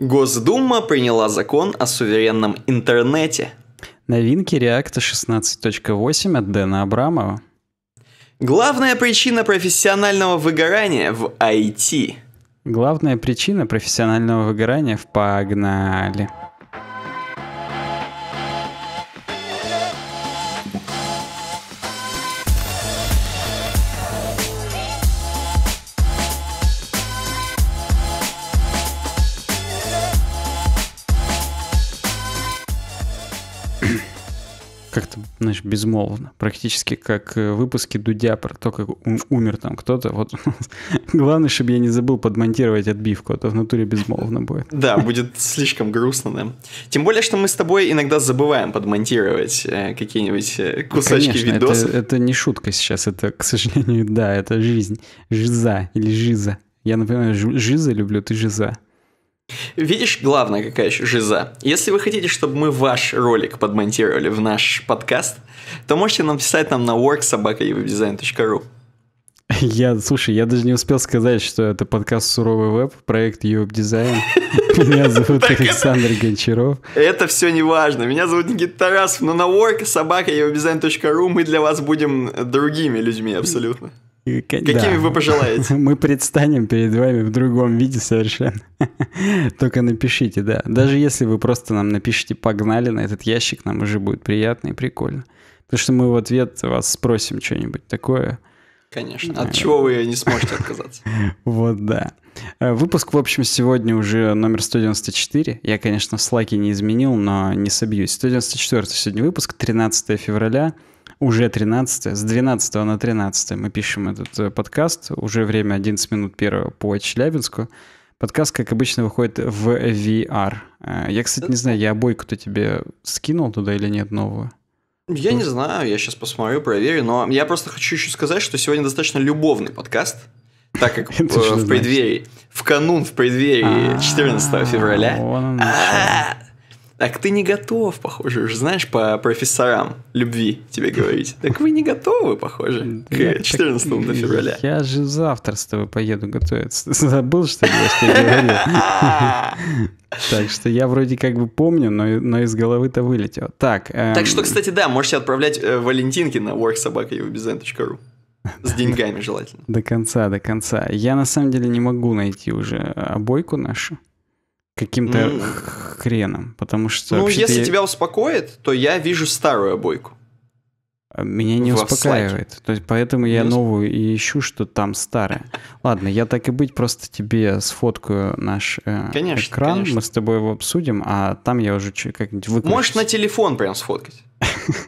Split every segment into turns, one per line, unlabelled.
Госдума приняла закон о суверенном интернете.
Новинки React 16.8 от Дэна Абрамова.
Главная причина профессионального выгорания в IT.
Главная причина профессионального выгорания в погнали. знаешь, безмолвно. Практически как э, выпуски Дудя про то, как умер там кто-то. Вот главное, чтобы я не забыл подмонтировать отбивку, а то в натуре безмолвно будет.
Да, будет слишком грустно, да. Тем более, что мы с тобой иногда забываем подмонтировать э, какие-нибудь э, ну, кусочки Конечно,
это не шутка сейчас, это, к сожалению, да, это жизнь. Жиза или жиза. Я, например, жиза люблю, ты жиза.
Видишь, главное, какая еще жиза. Если вы хотите, чтобы мы ваш ролик подмонтировали в наш подкаст, то можете написать нам на worksobaka.evdesign.ru
я, слушай, я даже не успел сказать, что это подкаст «Суровый веб», проект «Юэб Дизайн». Меня зовут Александр Гончаров.
Это все не важно. Меня зовут Никита Тарасов, но на work собака мы для вас будем другими людьми абсолютно.
Какими да. вы пожелаете? Мы предстанем перед вами в другом виде совершенно. Только напишите, да. Даже если вы просто нам напишите «погнали» на этот ящик, нам уже будет приятно и прикольно. Потому что мы в ответ вас спросим что-нибудь такое.
Конечно. От чего вы не сможете отказаться.
Вот, да. Э, выпуск, в общем, сегодня уже номер 194. Я, конечно, в слаке не изменил, но не собьюсь. 194 сегодня выпуск, 13 февраля уже 13 с 12 на 13 мы пишем этот э, подкаст, уже время 11 минут первого по Челябинску. Подкаст, как обычно, выходит в VR. Э, я, кстати, не знаю, я обойку-то тебе скинул туда или нет новую?
Я не знаю, я сейчас посмотрю, проверю, но я просто хочу еще сказать, что сегодня достаточно любовный подкаст, так как э, в преддверии, в канун, в преддверии 14 а, февраля. Так ты не готов, похоже, уже знаешь, по профессорам любви тебе говорить. Так вы не готовы, похоже, к 14 февраля.
Я же завтра с тобой поеду готовиться. Забыл, что я тебе говорил. Так что я вроде как бы помню, но, но из головы-то вылетело. Так, эм... так что, эм, кстати,
да, можете отправлять э, Валентинки на worksobaka.ubizn.ru. С деньгами желательно.
До конца, до конца. Я на самом деле не могу найти уже обойку нашу каким-то mm. хреном, потому что... Ну, если я... тебя
успокоит, то я вижу старую обойку.
А, меня не успокаивает. Слайд. То есть поэтому я не новую и ищу, что там старое. Ладно, я так и быть, просто тебе сфоткаю наш э, конечно, экран. Конечно. Мы с тобой его обсудим, а там я уже как-нибудь выключусь. Можешь
на телефон прям сфоткать.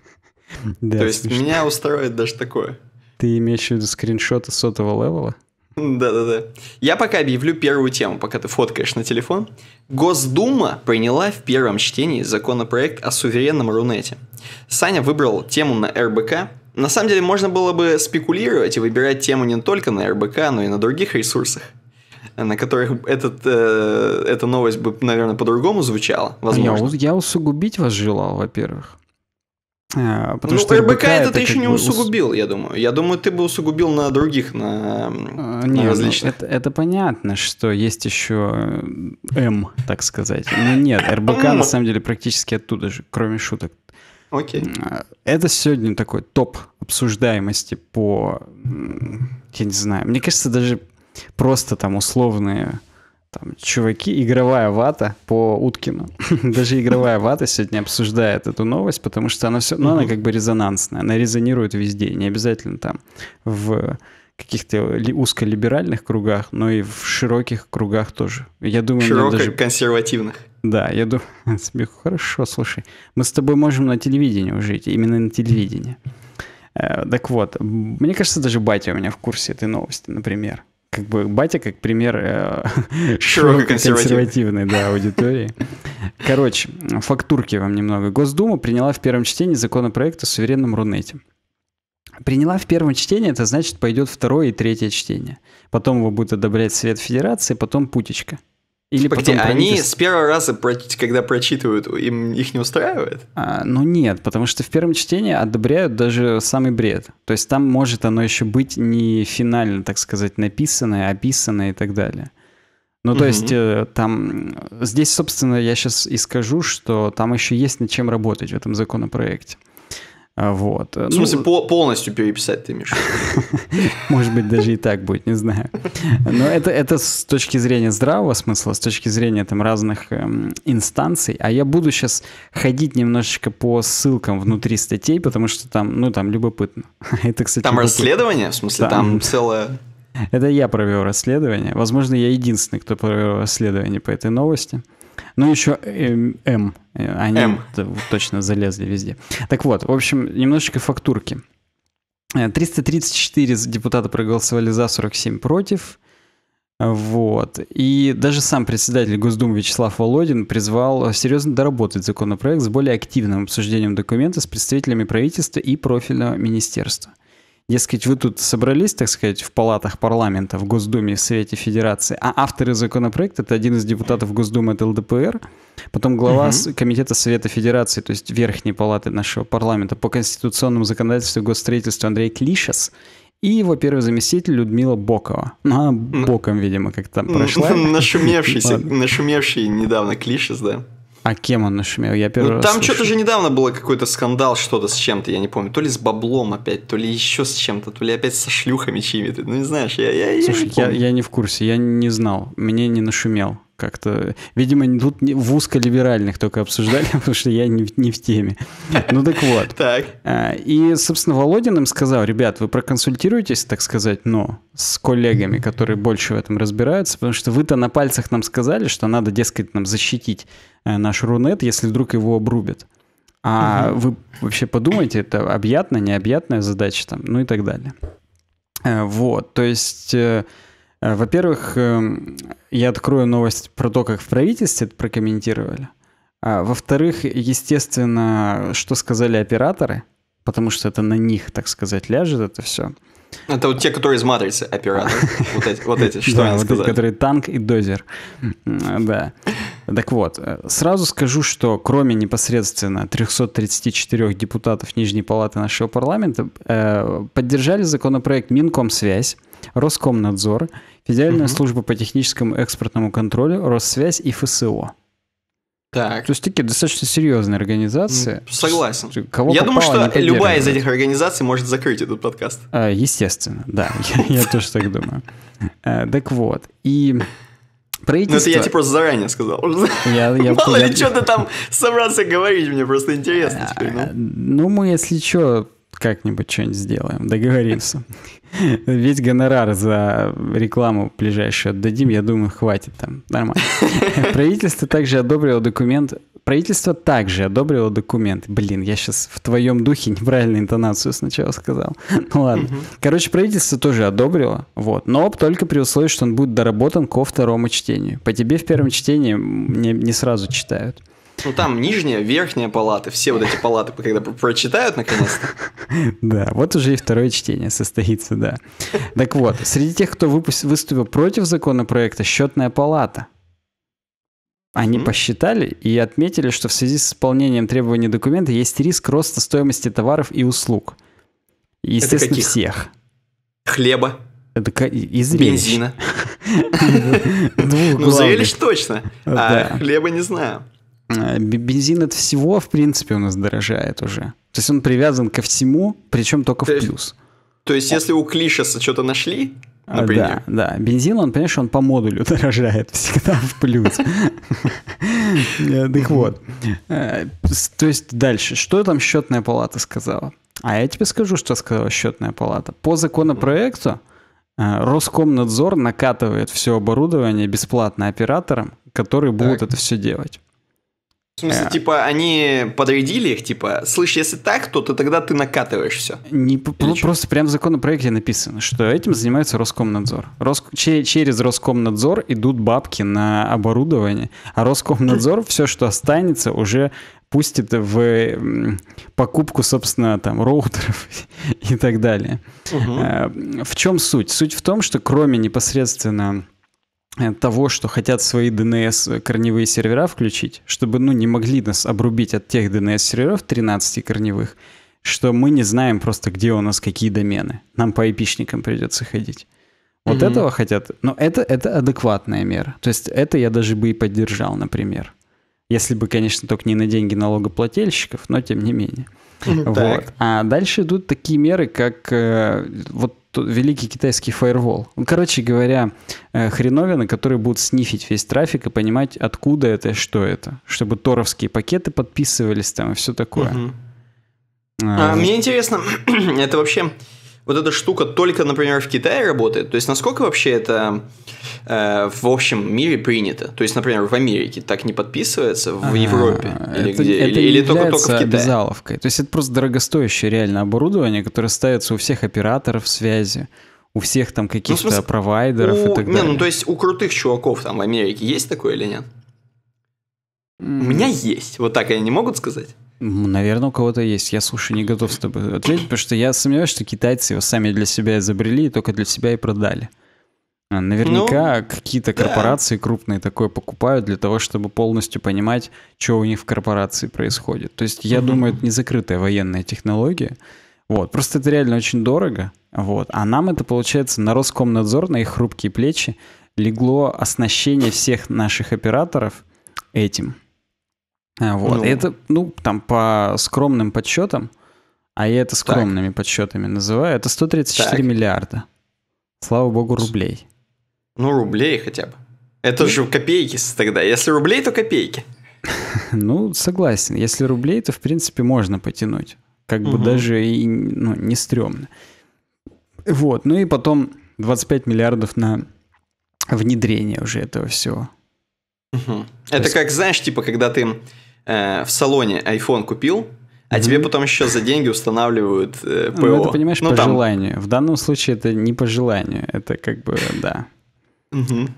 То есть
меня устроит даже такое.
Ты имеешь в виду скриншоты сотого левела?
Да-да-да. Я пока объявлю первую тему, пока ты фоткаешь на телефон. Госдума приняла в первом чтении законопроект о суверенном Рунете. Саня выбрал тему на РБК. На самом деле можно было бы спекулировать и выбирать тему не только на РБК, но и на других ресурсах на которых этот, э, эта новость бы, наверное, по-другому звучала. А возможно.
Я, я усугубить вас желал, во-первых. Э, потому ну, что РБК, РБК это, ты еще не бы... усугубил,
я думаю. Я думаю, ты бы усугубил на других, на, а, на не, ну, различных.
это, это понятно, что есть еще э, М, так сказать. Но ну, нет, РБК на самом деле практически оттуда же, кроме шуток. Окей. Это сегодня такой топ обсуждаемости по... Я не знаю. Мне кажется, даже просто там условные там, чуваки, игровая вата по Уткину. Даже игровая вата сегодня обсуждает эту новость, потому что она все, ну, она как бы резонансная, она резонирует везде, не обязательно там в каких-то узколиберальных кругах, но и в широких кругах тоже. Я думаю,
Широко-консервативных.
Да, я думаю, хорошо, слушай, мы с тобой можем на телевидении жить, именно на телевидении. Э, так вот, мне кажется, даже батя у меня в курсе этой новости, например как бы батя как пример э, консервативной да, аудитории. Короче, фактурки вам немного. Госдума приняла в первом чтении законопроект о суверенном Рунете. Приняла в первом чтении, это значит пойдет второе и третье чтение. Потом его будет одобрять Совет Федерации, потом путечка. Или типа, Погоди, они с
первого раза, когда прочитывают, им их не устраивает?
А, ну нет, потому что в первом чтении одобряют даже самый бред. То есть там может оно еще быть не финально, так сказать, написанное, описанное и так далее. Ну, то угу. есть э, там... Здесь, собственно, я сейчас и скажу, что там еще есть над чем работать в этом законопроекте. А, вот. В ну, смысле, ну,
по полностью переписать ты, Миша?
Может быть, даже и так будет, не знаю. Но это, это с точки зрения здравого смысла, с точки зрения там разных эм, инстанций. А я буду сейчас ходить немножечко по ссылкам внутри статей, потому что там, ну, там любопытно. это, кстати, там любопытно. расследование? В смысле, там, там целое... Это я провел расследование. Возможно, я единственный, кто провел расследование по этой новости. Ну, еще М. Эм, эм, э, они М. Э, точно залезли везде. Так вот, в общем, немножечко фактурки. 334 э, депутата проголосовали за, 47 против. Вот. И даже сам председатель Госдумы Вячеслав Володин призвал серьезно доработать законопроект с более активным обсуждением документа с представителями правительства и профильного министерства. Дескать, вы тут собрались, так сказать, в палатах парламента, в Госдуме, в Совете Федерации, а авторы законопроекта — это один из депутатов Госдумы от ЛДПР, потом глава угу. Комитета Совета Федерации, то есть Верхней Палаты нашего парламента по конституционному законодательству и госстроительству Андрей Клишес, и его первый заместитель Людмила Бокова. Ну, она ну. боком, видимо, как то прошла. Нашумевшийся,
нашумевший недавно Клишес, да.
А кем он нашумел? Я первый ну, раз Там что-то
же недавно было какой-то скандал, что-то с чем-то, я не помню. То ли с баблом опять, то ли еще с чем-то, то ли опять со
шлюхами чьими-то. Ну, не знаешь, я, я, Слушай, я, не помню. я, я не в курсе, я не знал. Мне не нашумел как-то... Видимо, тут в узколиберальных только обсуждали, потому что я не, не в теме. Ну так вот. Так. А, и, собственно, Володин им сказал, ребят, вы проконсультируетесь, так сказать, но с коллегами, которые больше в этом разбираются, потому что вы-то на пальцах нам сказали, что надо, дескать, нам защитить э, наш рунет, если вдруг его обрубят. А угу. вы вообще подумайте, это объятная, необъятная задача там, ну и так далее. Э, вот, то есть э, Э, во-первых, эм, я открою новость про то, как в правительстве это прокомментировали. А, во-вторых, естественно, что сказали операторы, потому что это на них, так сказать, ляжет это все. Это
вот те, которые из матрицы операторы. Вот эти, вот эти что они сказали. которые
танк и дозер. Да. Так вот, э, сразу скажу, что кроме непосредственно 334 депутатов Нижней Палаты нашего парламента, э, поддержали законопроект Минкомсвязь, Роскомнадзор, Федеральная угу. служба по техническому экспортному контролю, Россвязь и ФСО. Так. То есть такие достаточно серьезные организации. Согласен.
Кого я думаю, что любая из этих организаций может закрыть этот подкаст.
А, естественно, да. Я, тоже так думаю. Э, так вот. И правительство... Ну, это я тебе просто
заранее сказал. Я, я, Мало ли, что ты там собрался говорить, мне просто интересно
э, теперь. Ну, ну мы, если что, как-нибудь что-нибудь сделаем. Договоримся. Весь гонорар за рекламу ближайшую отдадим, я думаю, хватит там. Нормально. Правительство также одобрило документ правительство также одобрило документ. Блин, я сейчас в твоем духе неправильную интонацию сначала сказал. ну ладно. Короче, правительство тоже одобрило, вот. Но только при условии, что он будет доработан ко второму чтению. По тебе в первом чтении не, не сразу читают.
Ну там нижняя, верхняя палаты, все вот эти палаты, когда прочитают наконец
Да, вот уже и второе чтение состоится, да. Так вот, среди тех, кто выступил против законопроекта, счетная палата. Они посчитали и отметили, что в связи с исполнением требований документа есть риск роста стоимости товаров и услуг. Естественно, всех. Хлеба. Это и Бензина. Ну, зрелищ точно. А
хлеба не знаю.
Э, бензин от всего, в принципе, у нас дорожает уже. То есть он привязан ко всему, причем только то в плюс.
То есть, если у Клишеса что-то нашли,
а, например? Да, да. Бензин, он, понимаешь, он по модулю дорожает всегда в плюс. Так вот. Э, то есть дальше. Что там счетная палата сказала? А я тебе скажу, что сказала счетная палата. По законопроекту э, Роскомнадзор накатывает все оборудование бесплатно операторам, которые будут это все делать. В смысле, э.
типа, они подрядили их, типа, слышь, если так, то ты тогда ты накатываешь все.
Не, Или просто прямо в законопроекте написано, что этим занимается Роскомнадзор. Роск... Через Роскомнадзор идут бабки на оборудование, а Роскомнадзор все, что останется, уже пустит в покупку, собственно, там, роутеров и так далее. Угу. В чем суть? Суть в том, что кроме непосредственно Э, того, что хотят свои DNS э, корневые сервера включить, чтобы ну, не могли нас обрубить от тех DNS серверов 13 корневых, что мы не знаем просто, где у нас какие домены. Нам по айпишникам придется ходить. Вот mm-hmm. этого хотят. Но это, это адекватная мера. То есть это я даже бы и поддержал, например. Если бы, конечно, только не на деньги налогоплательщиков, но тем не менее. Mm -hmm. Вот. А дальше идут такие меры, как э, вот великий китайский фаервол. Ну, короче говоря, э, хреновины, которые будут снифить весь трафик и понимать, откуда это и что это. Чтобы торовские пакеты подписывались там и все такое. Угу. А, а, мне
интересно, это вообще вот эта штука только, например, в Китае работает? То есть, насколько вообще это э, в общем мире принято? То есть, например, в Америке так не подписывается, в а, Европе или это, где? Это или, только, только в Китае?
обязаловкой. То есть, это просто дорогостоящее реально оборудование, которое ставится у всех операторов связи у всех там ну, каких-то ну, смысле, провайдеров у... и так не, ну, далее. Не, ну то
есть у крутых чуваков там в Америке есть такое или нет? Mm. У меня есть. Вот так они не могут сказать?
Наверное, у кого-то есть. Я, слушай, не готов с тобой ответить, потому что я сомневаюсь, что китайцы его сами для себя изобрели и только для себя и продали. А, наверняка ну, какие-то корпорации да. крупные такое покупают для того, чтобы полностью понимать, что у них в корпорации происходит. То есть, я угу. думаю, это не закрытая военная технология. Вот. Просто это реально очень дорого. Вот. А нам это, получается, на Роскомнадзор, на их хрупкие плечи легло оснащение всех наших операторов этим. А, вот. Ну. это, ну, там по скромным подсчетам, а я это скромными так. подсчетами называю, это 134 так. миллиарда. Слава богу, рублей.
Ну, рублей хотя бы. Это же копейки тогда. Если рублей, то копейки.
Ну, согласен. Если рублей, то, в принципе, можно потянуть. Как бы даже и ну, не стрёмно. Вот. Ну и потом 25 миллиардов на внедрение уже этого всего.
Это как, знаешь, типа, когда ты Э, в салоне iPhone купил, а тебе потом еще за деньги устанавливают э, ПО. Ну, это, понимаешь, ну, по желанию.
В данном случае это не по желанию, это как бы, да. mm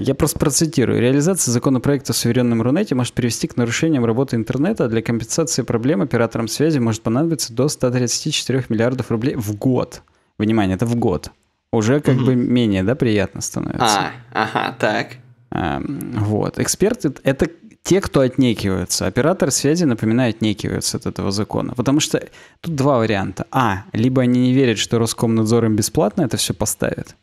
Я просто процитирую. Реализация законопроекта с суверенном Рунете может привести к нарушениям работы интернета. Для компенсации проблем операторам связи может понадобиться до 134 миллиардов рублей в год. Внимание, это в год. Уже как mm бы менее, да, приятно становится. А,
ага, так.
А, вот. Эксперты, это те, кто отнекиваются. Оператор связи, напоминаю, отнекиваются от этого закона. Потому что тут два варианта. А, либо они не верят, что Роскомнадзор им бесплатно это все поставит.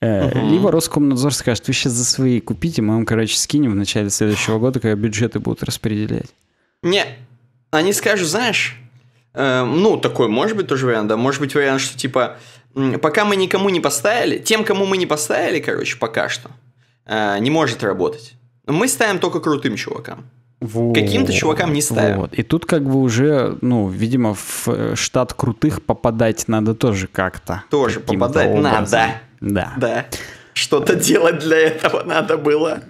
Э, угу. Либо Роскомнадзор скажет, вы сейчас за свои купите, мы вам, короче, скинем в начале следующего года, когда бюджеты будут распределять.
Не, они скажут, знаешь, э, ну, такой может быть тоже вариант, да, может быть вариант, что типа, пока мы никому не поставили, тем, кому мы не поставили, короче, пока что, э, не может работать. Мы ставим только крутым чувакам.
Вот. Каким-то чувакам не ставим. Вот. И тут как бы уже, ну, видимо, в штат крутых попадать надо тоже как-то. Тоже попадать образом. надо. Да.
Да. Что-то делать для этого надо было.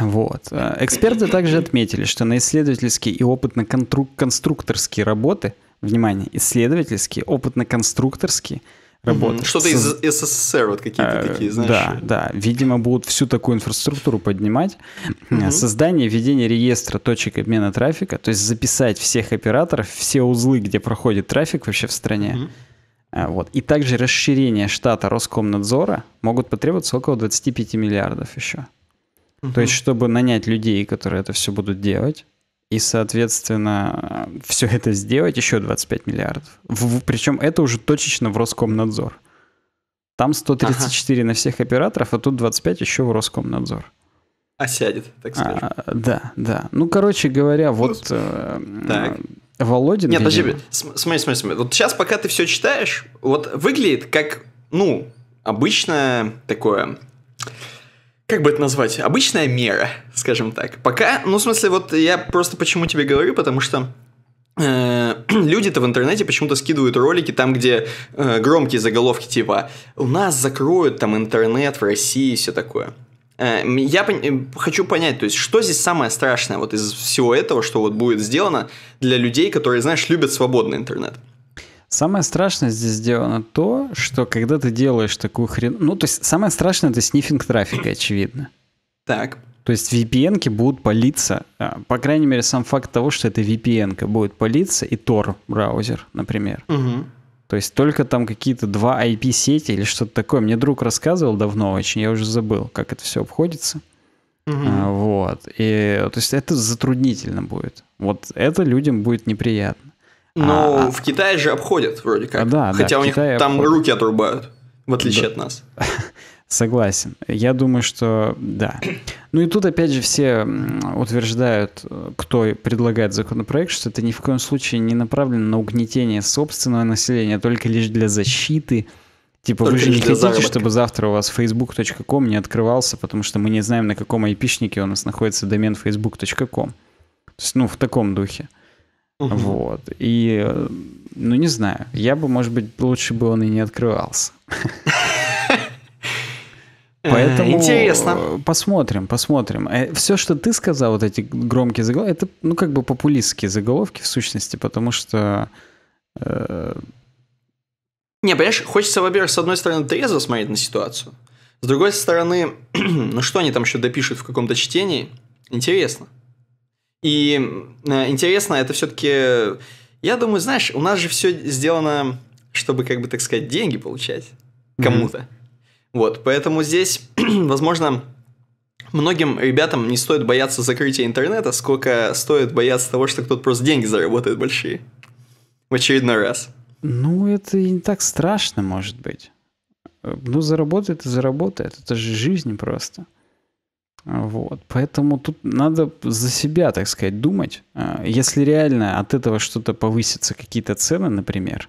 Вот. Эксперты также отметили, что на исследовательские и опытно-конструкторские работы, внимание, исследовательские, опытно-конструкторские – работать. Mm-hmm. Что-то из
СССР, вот какие-то э, такие, знаешь. Да,
да. Видимо, будут всю такую инфраструктуру поднимать. Mm-hmm. Создание введение реестра точек обмена трафика, то есть записать всех операторов, все узлы, где проходит трафик вообще в стране. Mm-hmm. Вот. И также расширение штата Роскомнадзора могут потребоваться около 25 миллиардов еще. Mm-hmm. То есть, чтобы нанять людей, которые это все будут делать, и, соответственно, все это сделать еще 25 миллиардов. В, причем это уже точечно в Роскомнадзор. Там 134 ага. на всех операторов, а тут 25 еще в Роскомнадзор. А сядет, так а, скажем. А, да, да. Ну, короче говоря, вот... Э, Володин. Нет, видимо. подожди,
смотри, смотри, смотри. Вот сейчас, пока ты все читаешь, вот выглядит как, ну, обычное такое как бы это назвать, обычная мера, скажем так. Пока, ну, в смысле, вот я просто почему тебе говорю, потому что э, люди-то в интернете почему-то скидывают ролики там, где э, громкие заголовки типа «У нас закроют там интернет в России» и все такое. Э, я пон- э, хочу понять, то есть, что здесь самое страшное вот из всего этого, что вот будет сделано для людей, которые, знаешь, любят свободный интернет.
Самое страшное здесь сделано то, что когда ты делаешь такую хрен... Ну, то есть самое страшное — это снифинг трафика, очевидно. Так. То есть vpn ки будут палиться. А, по крайней мере, сам факт того, что это vpn ка будет палиться, и Tor браузер, например. Угу. То есть только там какие-то два IP-сети или что-то такое. Мне друг рассказывал давно очень, я уже забыл, как это все обходится. Угу. А, вот. И, то есть это затруднительно будет. Вот это людям будет неприятно.
Но а, а, в Китае же обходят вроде как. Да, Хотя да, у них Китае там обходят. руки отрубают, в отличие да. от
нас. Согласен. Я думаю, что да. Ну и тут опять же все утверждают, кто предлагает законопроект, что это ни в коем случае не направлено на угнетение собственного населения, только лишь для защиты. Типа только вы же не хотите, заработка. чтобы завтра у вас facebook.com не открывался, потому что мы не знаем, на каком айпишнике у нас находится домен facebook.com. То есть, ну, в таком духе. Угу. Вот. И, э, ну, не знаю, я бы, может быть, лучше бы он и не открывался. Э, Поэтому Интересно. Э, посмотрим, посмотрим. Все, что ты сказал, вот эти громкие заголовки, это, ну, как бы популистские заголовки в сущности, потому что... Э...
Не, понимаешь, хочется, во-первых, с одной стороны, трезво смотреть на ситуацию, с другой стороны, ну что они там еще допишут в каком-то чтении, интересно. И э, интересно, это все-таки... Я думаю, знаешь, у нас же все сделано, чтобы, как бы так сказать, деньги получать кому-то. Mm-hmm. Вот, поэтому здесь, возможно, многим ребятам не стоит бояться закрытия интернета, сколько стоит бояться того, что кто-то просто деньги заработает большие. В очередной раз.
Ну, это и не так страшно, может быть. Э, ну, заработает и заработает. Это же жизнь просто. Вот. Поэтому тут надо за себя, так сказать, думать. А, если реально от этого что-то повысится, какие-то цены, например,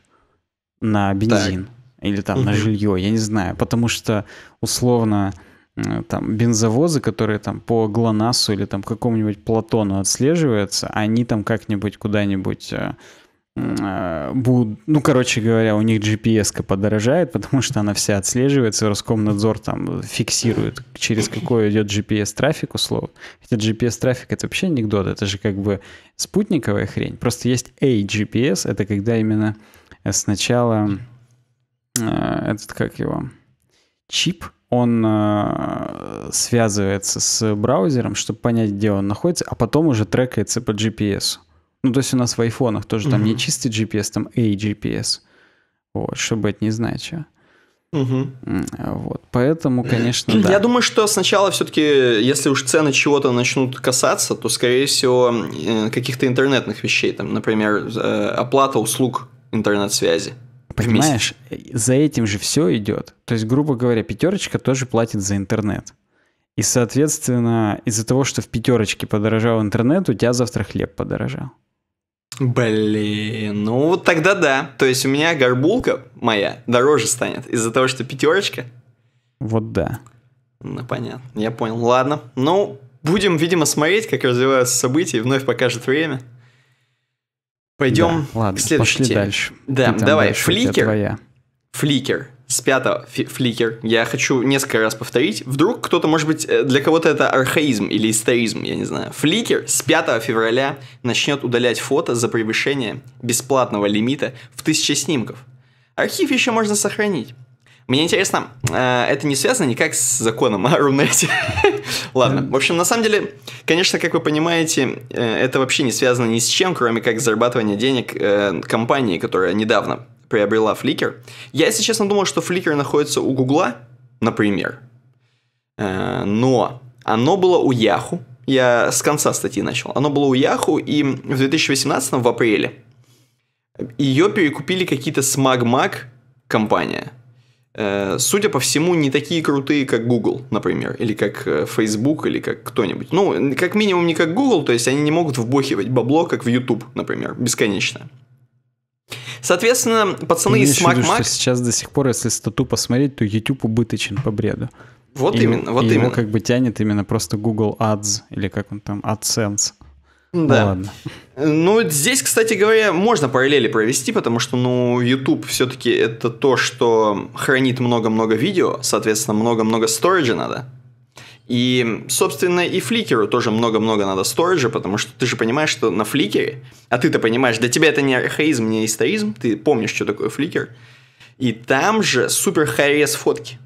на бензин так. или там угу. на жилье, я не знаю. Потому что условно э, там бензовозы, которые там по ГЛОНАССу или там какому-нибудь Платону отслеживаются, они там как-нибудь куда-нибудь э, Э, будут, ну, короче говоря, у них GPS-ка подорожает, потому что она вся отслеживается, Роскомнадзор там фиксирует, через какой идет GPS-трафик, условно. Хотя GPS-трафик — это вообще анекдот, это же как бы спутниковая хрень. Просто есть A-GPS, это когда именно сначала э, этот, как его, чип, он э, связывается с браузером, чтобы понять, где он находится, а потом уже трекается по GPS. Ну, то есть у нас в айфонах тоже угу. там не чистый GPS, там A-GPS. Вот, чтобы это не значило. Угу. Вот, поэтому, конечно, да. Я
думаю, что сначала все-таки, если уж цены чего-то начнут касаться, то, скорее всего, э, каких-то интернетных вещей, там, например, э, оплата услуг интернет-связи.
Понимаешь, за этим же все идет. То есть, грубо говоря, пятерочка тоже платит за интернет. И, соответственно, из-за того, что в пятерочке подорожал интернет, у тебя завтра хлеб подорожал. Блин,
ну тогда да. То есть у меня горбулка моя дороже станет из-за того, что пятерочка. Вот да. Ну понятно, я понял. Ладно, ну будем, видимо, смотреть, как развиваются события, вновь покажет время. Пойдем да, ладно, к следующей пошли теме. дальше.
Да, Идем давай, дальше, фликер.
Фликер. Спято, фликер. Я хочу несколько раз повторить. Вдруг кто-то, может быть, э, для кого-то это архаизм или историзм, я не знаю. Фликер с 5 февраля начнет удалять фото за превышение бесплатного лимита в тысячи снимков. Архив еще можно сохранить. Мне интересно, э, это не связано никак с законом о Рунете. Ладно, в общем, на самом деле, конечно, как вы понимаете, э, это вообще не связано ни с чем, кроме как зарабатывания денег компании, которая недавно приобрела Flickr. Я, если честно, думал, что Flickr находится у Гугла, например. Э, но оно было у Яху. Я с конца статьи начал. Оно было у Яху и в 2018, в апреле, ее перекупили какие-то Смагмаг компания. Э, судя по всему, не такие крутые, как Google, например, или как э, Facebook, или как кто-нибудь. Ну, как минимум, не как Google, то есть они не могут вбохивать бабло, как в YouTube, например, бесконечно. Соответственно,
пацаны из Mac Mac... Сейчас до сих пор, если стату посмотреть, то YouTube убыточен по бреду. Вот и, именно, вот и именно. Его как бы тянет именно просто Google Ads или как он там, AdSense. Ну да. Ну, ладно.
ну, здесь, кстати говоря, можно параллели провести, потому что, ну, YouTube все-таки это то, что хранит много-много видео, соответственно, много-много сториджа надо. И, собственно, и фликеру тоже много-много надо сториджа, потому что ты же понимаешь, что на фликере, а ты-то понимаешь, для тебя это не архаизм, не историзм, ты помнишь, что такое фликер. И там же супер хайрес фотки.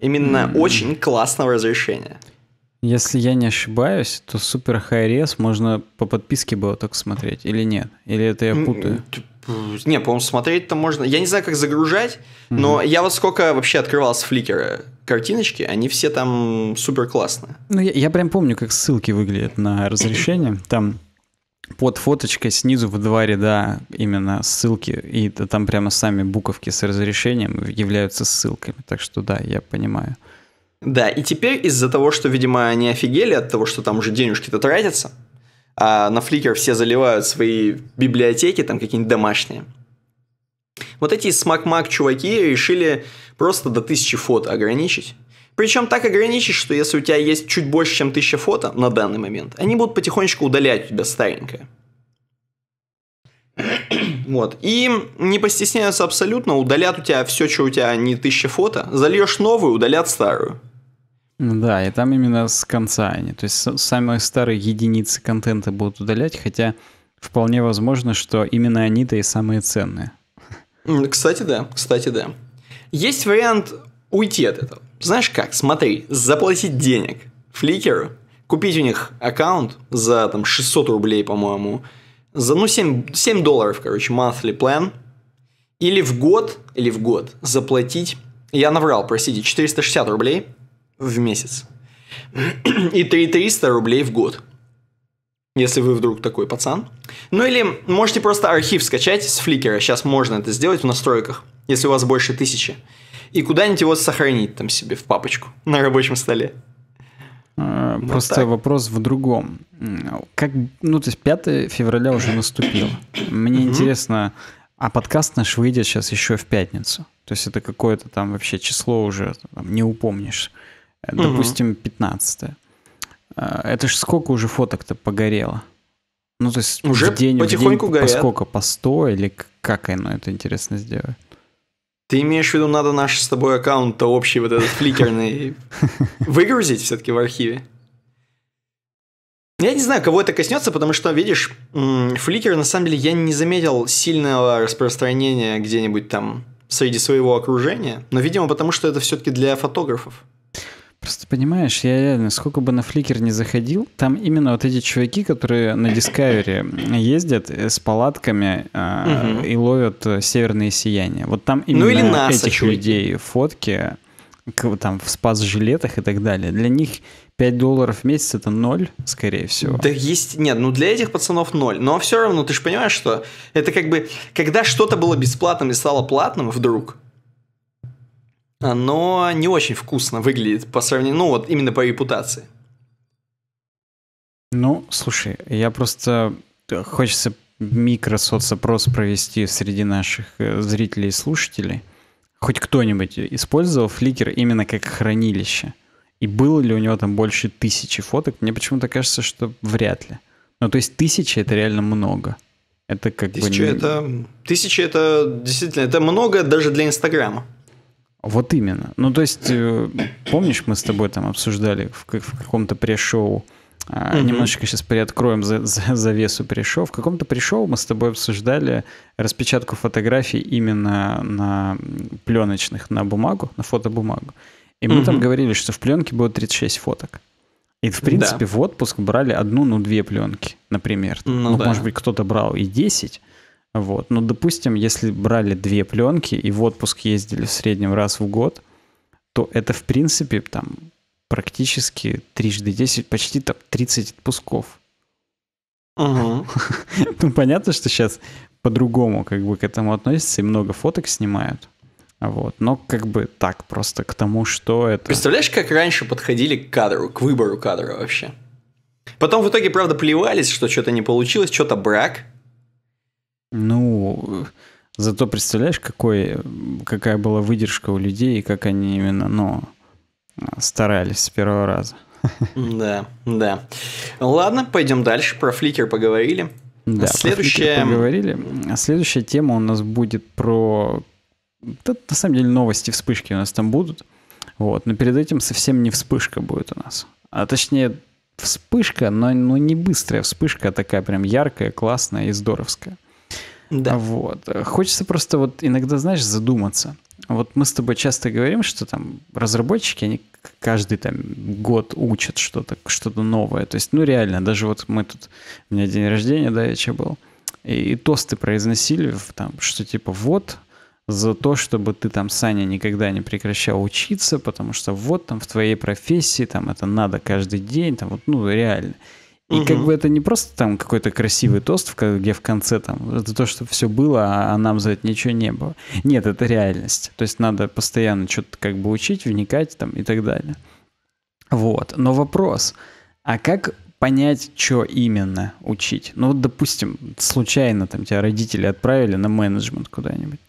Именно mm-hmm. очень классного разрешения.
Если я не ошибаюсь, то супер хайрес можно по подписке было так смотреть, или нет? Или это я путаю?
Не, по-моему, смотреть-то можно. Я не знаю, как загружать, mm-hmm. но я вот сколько вообще открывал с фликера картиночки, они все там супер классные.
Ну, я, я прям помню, как ссылки выглядят на разрешение. Там под фоточкой снизу в два ряда именно ссылки, и там прямо сами буковки с разрешением являются ссылками. Так что да, я понимаю.
Да, и теперь из-за того, что, видимо, они офигели от того, что там уже денежки-то тратятся, а на Flickr все заливают свои библиотеки, там какие-нибудь домашние. Вот эти смак-мак чуваки решили просто до 1000 фото ограничить. Причем так ограничить, что если у тебя есть чуть больше, чем 1000 фото на данный момент, они будут потихонечку удалять у тебя старенькое. Вот. И не постесняются абсолютно, удалят у тебя все, что у тебя не 1000 фото, зальешь новую, удалят старую.
Ну да, и там именно с конца они. То есть самые старые единицы контента будут удалять, хотя вполне возможно, что именно они-то и самые ценные.
Кстати, да, кстати, да. Есть вариант уйти от этого. Знаешь как? Смотри, заплатить денег Фликеру, купить у них аккаунт за там 600 рублей, по-моему, за ну 7, 7 долларов, короче, monthly plan, или в год, или в год заплатить, я наврал, простите, 460 рублей в месяц и 3300 рублей в год. Если вы вдруг такой пацан. Ну или можете просто архив скачать с фликера. Сейчас можно это сделать в настройках если у вас больше тысячи, и куда-нибудь его сохранить там себе в папочку на рабочем столе.
А, просто так. вопрос в другом. Как, ну, то есть 5 февраля уже наступило. Мне интересно, а подкаст наш выйдет сейчас еще в пятницу. То есть это какое-то там вообще число уже там, не упомнишь. Э, допустим, 15 -е. А, это ж сколько уже фоток-то погорело? Ну, то есть уже в день, потихоньку в день горят. по сколько? По 100 или как оно это интересно сделать?
Ты имеешь в виду, надо наш с тобой аккаунт-то общий, вот этот фликерный, выгрузить все-таки в архиве? Я не знаю, кого это коснется, потому что, видишь, фликер, на самом деле, я не заметил сильного распространения где-нибудь там среди своего окружения, но, видимо, потому что это все-таки для фотографов.
Просто понимаешь, я реально, сколько бы на Фликер не заходил, там именно вот эти чуваки, которые на Discovery ездят э, с палатками э, угу. и ловят э, северные сияния. Вот там именно ну или NASA, этих чуваки. людей фотки там в спас-жилетах и так далее. Для них 5 долларов в месяц это ноль, скорее всего.
Да есть, нет, ну для этих пацанов ноль. Но все равно, ты же понимаешь, что это как бы, когда что-то было бесплатным и стало платным вдруг, оно а, не очень вкусно выглядит по сравнению, ну вот именно по репутации.
Ну, слушай, я просто э, хочется микро микросоцопрос провести среди наших э, зрителей и слушателей. Хоть кто-нибудь использовал Фликер именно как хранилище? И было ли у него там больше тысячи фоток? Мне почему-то кажется, что вряд ли. Ну, то есть тысяча это реально много. Это как тысяча бы...
Это... Тысяча — это действительно, это много даже для Инстаграма.
Вот именно. Ну, то есть, э, помнишь, мы с тобой там обсуждали в, в каком-то пресс-шоу, Uh-huh. Немножечко сейчас приоткроем за, за, завесу пришел. В каком-то пришел мы с тобой обсуждали распечатку фотографий именно на пленочных, на бумагу, на фотобумагу. И мы uh-huh. там говорили, что в пленке было 36 фоток. И, в принципе, да. в отпуск брали одну, ну, две пленки, например. Ну, ну да. может быть, кто-то брал и 10, вот. Но, допустим, если брали две пленки и в отпуск ездили в среднем раз в год, то это, в принципе, там практически трижды 10, почти там 30 отпусков. Угу. Ну, понятно, что сейчас по-другому как бы к этому относятся и много фоток снимают. Вот. Но как бы так просто к тому, что это...
Представляешь, как раньше подходили к кадру, к выбору кадра вообще? Потом в итоге, правда, плевались, что что-то не получилось, что-то брак.
Ну, э, зато представляешь, какой, э, какая была выдержка у людей, и как они именно, ну, а, старались с первого раза.
Да, да. Ладно, пойдем дальше. Про фликер поговорили. Да, Следующая... про
поговорили. А следующая тема у нас будет про... Да, на самом деле новости, вспышки у нас там будут. Вот. Но перед этим совсем не вспышка будет у нас. А точнее, вспышка, но но ну, не быстрая вспышка, а такая прям яркая, классная и здоровская. Да. Вот. Хочется просто вот иногда, знаешь, задуматься. Вот мы с тобой часто говорим, что там разработчики, они каждый там год учат что-то, что-то новое. То есть, ну реально, даже вот мы тут, у меня день рождения, да, я че был, и, и тосты произносили, там, что типа вот, за то, чтобы ты там, Саня, никогда не прекращал учиться, потому что вот там в твоей профессии там это надо каждый день, там вот, ну, реально. И угу. как бы это не просто там какой-то красивый тост, где в конце там это то, что все было, а, а нам за это ничего не было. Нет, это реальность. То есть надо постоянно что-то как бы учить, вникать там и так далее. Вот. Но вопрос, а как понять, что именно учить? Ну вот, допустим, случайно там тебя родители отправили на менеджмент куда-нибудь.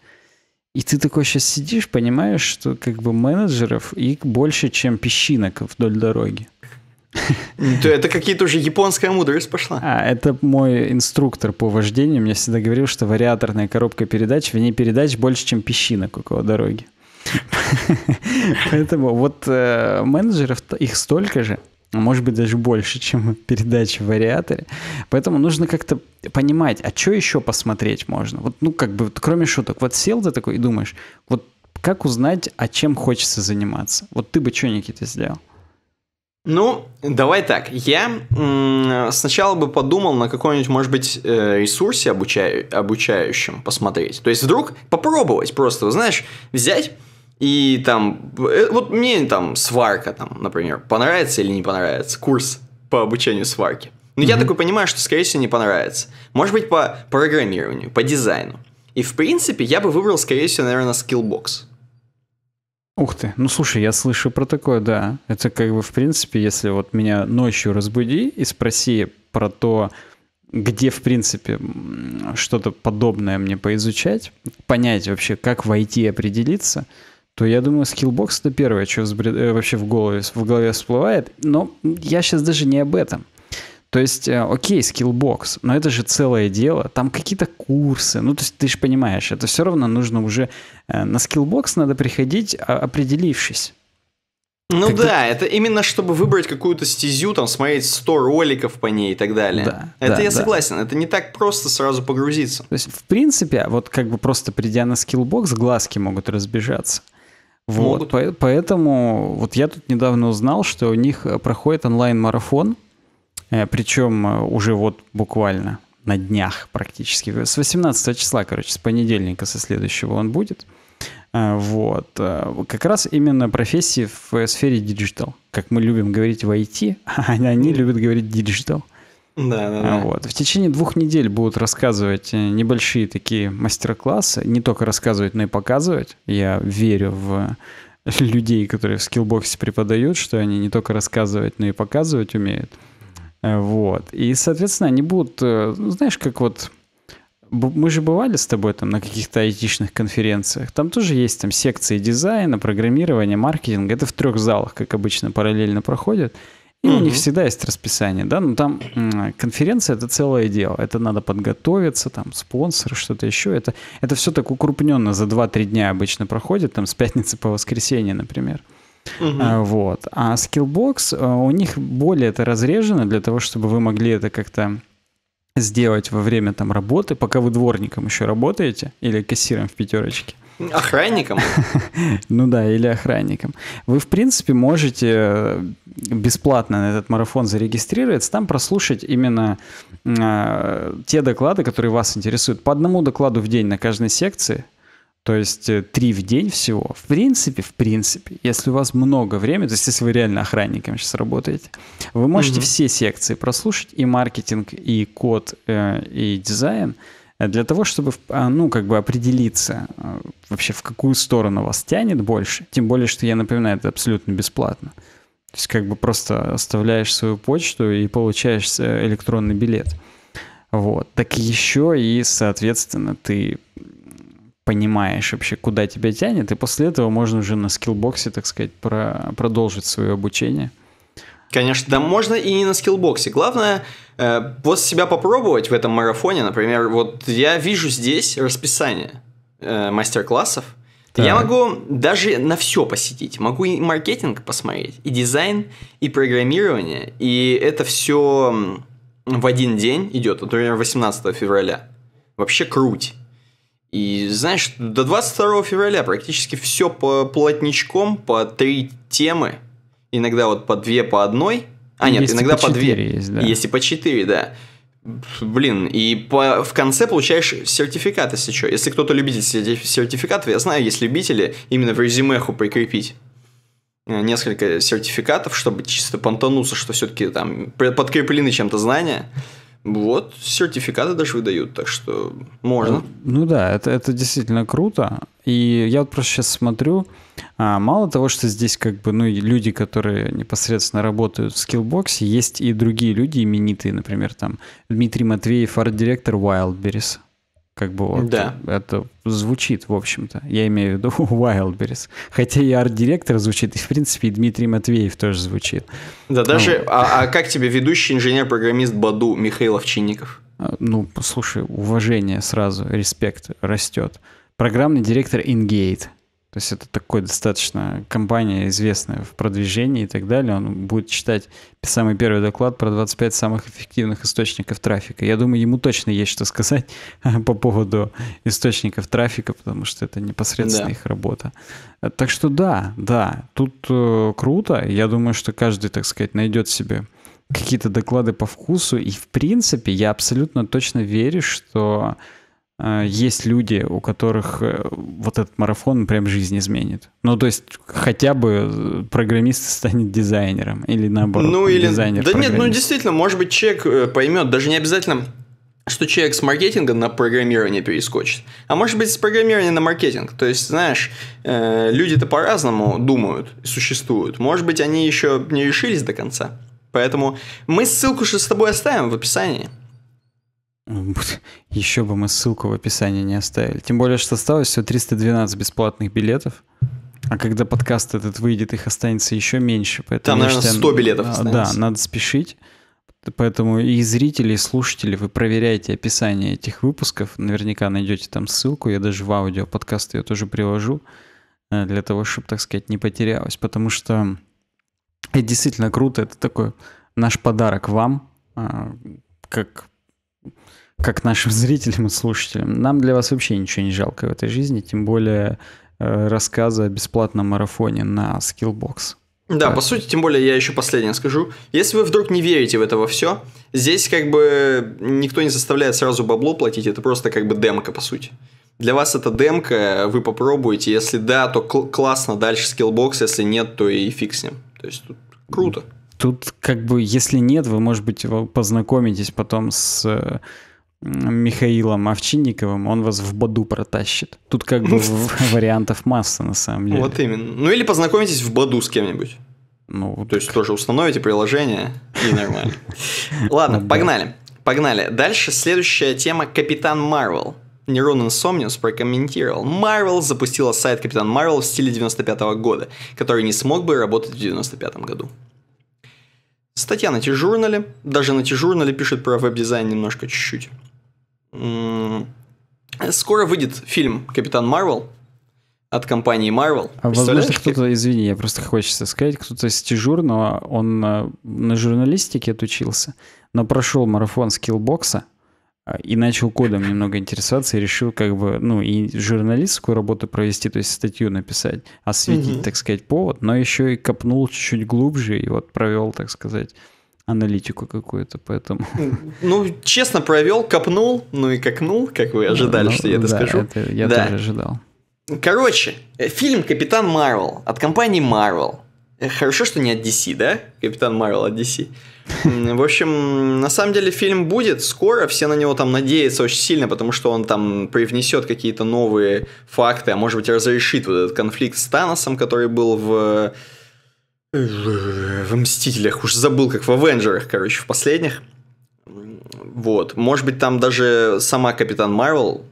И ты такой сейчас сидишь, понимаешь, что как бы менеджеров их больше, чем песчинок вдоль дороги.
Это какие-то уже японская мудрость пошла.
А, это мой инструктор по вождению мне всегда говорил, что вариаторная коробка передач, в ней передач больше, чем песчинок около дороги. Поэтому вот э, менеджеров их столько же, а может быть, даже больше, чем передач в вариаторе. Поэтому нужно как-то понимать, а что еще посмотреть можно? Вот, ну, как бы, вот, кроме шуток, вот сел ты такой и думаешь, вот как узнать, а чем хочется заниматься? Вот ты бы что, Никита, сделал?
Ну, давай так. Я сначала бы подумал на каком-нибудь, может быть, э, ресурсе обучаю обучающем посмотреть. То есть вдруг попробовать просто, знаешь, взять и там... Э, вот мне там сварка, там, например, понравится или не понравится курс по обучению сварки. Но mm-hmm. я такой понимаю, что, скорее всего, не понравится. Может быть, по программированию, по дизайну. И, в принципе, я бы выбрал, скорее всего, наверное, скиллбокс.
Ух ты. Ну, слушай, я слышу про такое, да. Это как бы, в принципе, если вот меня ночью разбуди и спроси про то, где, в принципе, что-то подобное мне поизучать, понять вообще, как войти и определиться, то я думаю, скиллбокс — это первое, что э, вообще в голове, в голове всплывает. Но я сейчас даже не об этом. То есть, э, окей, Skillbox, но это же целое дело. Там какие-то курсы. Ну, то есть, ты же понимаешь, это все равно нужно уже... Э, на Skillbox надо приходить, а, определившись.
Ну Когда... да, это именно чтобы выбрать какую-то стезю, там смотреть 100 роликов по ней и так далее. Да, это да, я да. согласен, это не так просто сразу погрузиться.
То есть, в принципе, а вот как бы просто придя на скиллбокс, глазки могут разбежаться. Вот, могут. По- поэтому вот я тут недавно узнал, что у них э, проходит онлайн-марафон – Э, Причем э, уже вот буквально на днях практически. С 18 числа, короче, с понедельника, со следующего он будет. Э, вот. Как раз именно профессии в сфере диджитал. Как мы любим говорить в IT, а они любят говорить диджитал. Да, да, да. Вот. В течение двух недель будут рассказывать небольшие такие мастер-классы. Не только рассказывать, но и показывать. Я верю в людей, которые в скиллбоксе преподают, что они не только рассказывать, но и показывать умеют. Э, вот. И, соответственно, они будут, э, знаешь, как вот мы же бывали с тобой там на каких-то айтишных конференциях. Там тоже есть там секции дизайна, программирования, маркетинга. Это в трех залах, как обычно, параллельно проходят. И угу. у них всегда есть расписание, да, но ну, там конференция это целое дело. Это надо подготовиться, там спонсоры, что-то еще. Это, это все так укрупненно за 2-3 дня обычно проходит, там с пятницы по воскресенье, например. Угу. Угу. А, вот. А Skillbox, э, у них более это разрежено для того, чтобы вы могли это как-то сделать во время там работы, пока вы дворником еще работаете или кассиром в пятерочке.
Охранником?
ну да, или охранником. Вы, в принципе, можете э, бесплатно на этот марафон зарегистрироваться, там прослушать именно э, те доклады, которые вас интересуют. По одному докладу в день на каждой секции – то есть э, три в день всего. В принципе, в принципе, если у вас много времени, то есть если вы реально охранником сейчас работаете, вы можете угу. все секции прослушать, и маркетинг, и код, э, и дизайн, э, для того, чтобы, а, ну, как бы определиться вообще, в какую сторону вас тянет больше. Тем более, что, я напоминаю, это абсолютно бесплатно. То есть как бы просто оставляешь свою почту и получаешь электронный билет. Вот. Так еще и, соответственно, ты понимаешь вообще, куда тебя тянет, и после этого можно уже на скиллбоксе, так сказать, про, продолжить свое обучение.
Конечно, да можно и не на скиллбоксе. Главное, э, вот себя попробовать в этом марафоне. Например, вот я вижу здесь расписание э, мастер-классов. Так. Я могу даже на все посетить. Могу и маркетинг посмотреть, и дизайн, и программирование. И это все в один день идет, например, 18 февраля. Вообще круть. И знаешь, до 22 февраля практически все по плотничком, по три темы, иногда вот по две, по одной. А нет, если иногда по, по две. Есть, да. Если по четыре, да. Блин, и по, в конце получаешь сертификат, если что. Если кто-то любитель сертификатов, я знаю, есть любители именно в резюмеху прикрепить э, несколько сертификатов, чтобы чисто понтануться, что все-таки там подкреплены чем-то знания. Вот, сертификаты даже выдают, так что
можно. Ну, ну да, это, это действительно круто. И я вот просто сейчас смотрю, а, мало того, что здесь как бы ну, люди, которые непосредственно работают в скиллбоксе, есть и другие люди именитые, например, там Дмитрий Матвеев, арт-директор Wildberries. Как бы вот да. это звучит, в общем-то. Я имею в виду Wildberries. Хотя и арт-директор звучит, и, в принципе, и Дмитрий Матвеев тоже звучит.
Да, даже... Ну. А, а как тебе ведущий инженер-программист Баду Михаил Овчинников?
А, ну, слушай, уважение сразу, респект растет. Программный директор Ингейт. То есть это такой достаточно компания известная в продвижении и так далее. Он будет читать самый первый доклад про 25 самых эффективных источников трафика. Я думаю, ему точно есть что сказать по поводу источников трафика, потому что это непосредственно да. их работа. Так что да, да, тут э, круто. Я думаю, что каждый, так сказать, найдет себе какие-то доклады по вкусу. И в принципе я абсолютно точно верю, что Э, есть люди, у которых э, вот этот марафон прям жизнь изменит. Ну, то есть хотя бы э, программист станет дизайнером или наоборот. Ну, или... Дизайнер да нет, ну
действительно, может быть, человек поймет, даже не обязательно что человек с маркетинга на программирование перескочит. А может быть, с программирования на маркетинг. То есть, знаешь, люди-то по-разному думают, существуют. Может быть, они еще не решились до конца. Поэтому мы ссылку же с тобой оставим в описании.
Еще бы мы ссылку в описании не оставили. Тем более, что осталось всего 312 бесплатных билетов. А когда подкаст этот выйдет, их останется еще меньше. Поэтому, Там, наверное, считаю, 100 билетов а, останется. Да, надо спешить. Поэтому и зрители, и слушатели, вы проверяйте описание этих выпусков. Наверняка найдете там ссылку. Я даже в аудио подкаст ее тоже приложу. Э, для того, чтобы, так сказать, не потерялось. Потому что это действительно круто. Это такой наш подарок вам. А, как как нашим зрителям и слушателям. Нам для вас вообще ничего не жалко в этой жизни, тем более э, рассказа о бесплатном марафоне на Skillbox.
Да, так. по сути, тем более я еще последнее скажу. Если вы вдруг не верите в этого все, здесь как бы никто не заставляет сразу бабло платить, это просто как бы демка, по сути. Для вас это демка, вы попробуете, если да, то кл- классно, дальше Skillbox, если нет, то и фиг с ним. То есть тут
круто. Тут как бы, если нет, вы, может быть, познакомитесь потом с э, Михаилом Овчинниковым, он вас в Баду протащит. Тут как бы ну, вариантов масса на самом деле. Вот
именно. Ну или познакомитесь в Баду с кем-нибудь. Ну, То есть тоже установите приложение и нормально. Ладно, погнали. Погнали. Дальше следующая тема Капитан Марвел. Нерон Инсомниус прокомментировал. Марвел запустила сайт Капитан Марвел в стиле 95 -го года, который не смог бы работать в 95 году. Статья на Тижурнале. Даже на Тижурнале пишет про веб-дизайн немножко чуть-чуть. Скоро выйдет фильм «Капитан Марвел» от компании Marvel. А возможно,
кто-то, извини, я просто хочется сказать, кто-то стежур, но он э, на журналистике отучился, но прошел марафон скиллбокса э, и начал кодом немного интересоваться и решил как бы, ну, и журналистскую работу провести, то есть статью написать, осветить, угу. так сказать, повод, но еще и копнул чуть-чуть глубже и вот провел, так сказать, аналитику какую-то, поэтому...
Ну, честно, провел, копнул, ну и копнул, как вы ожидали, ну, что я это да, скажу. Это я да. тоже ожидал. Короче, э, фильм «Капитан Марвел» от компании Marvel. Э, хорошо, что не от DC, да? «Капитан Марвел» от DC. В общем, на самом деле фильм будет скоро, все на него там надеются очень сильно, потому что он там привнесет какие-то новые факты, а может быть разрешит вот этот конфликт с Таносом, который был в в Мстителях, уж забыл, как в Авенджерах, короче, в последних. Вот, может быть, там даже сама Капитан Марвел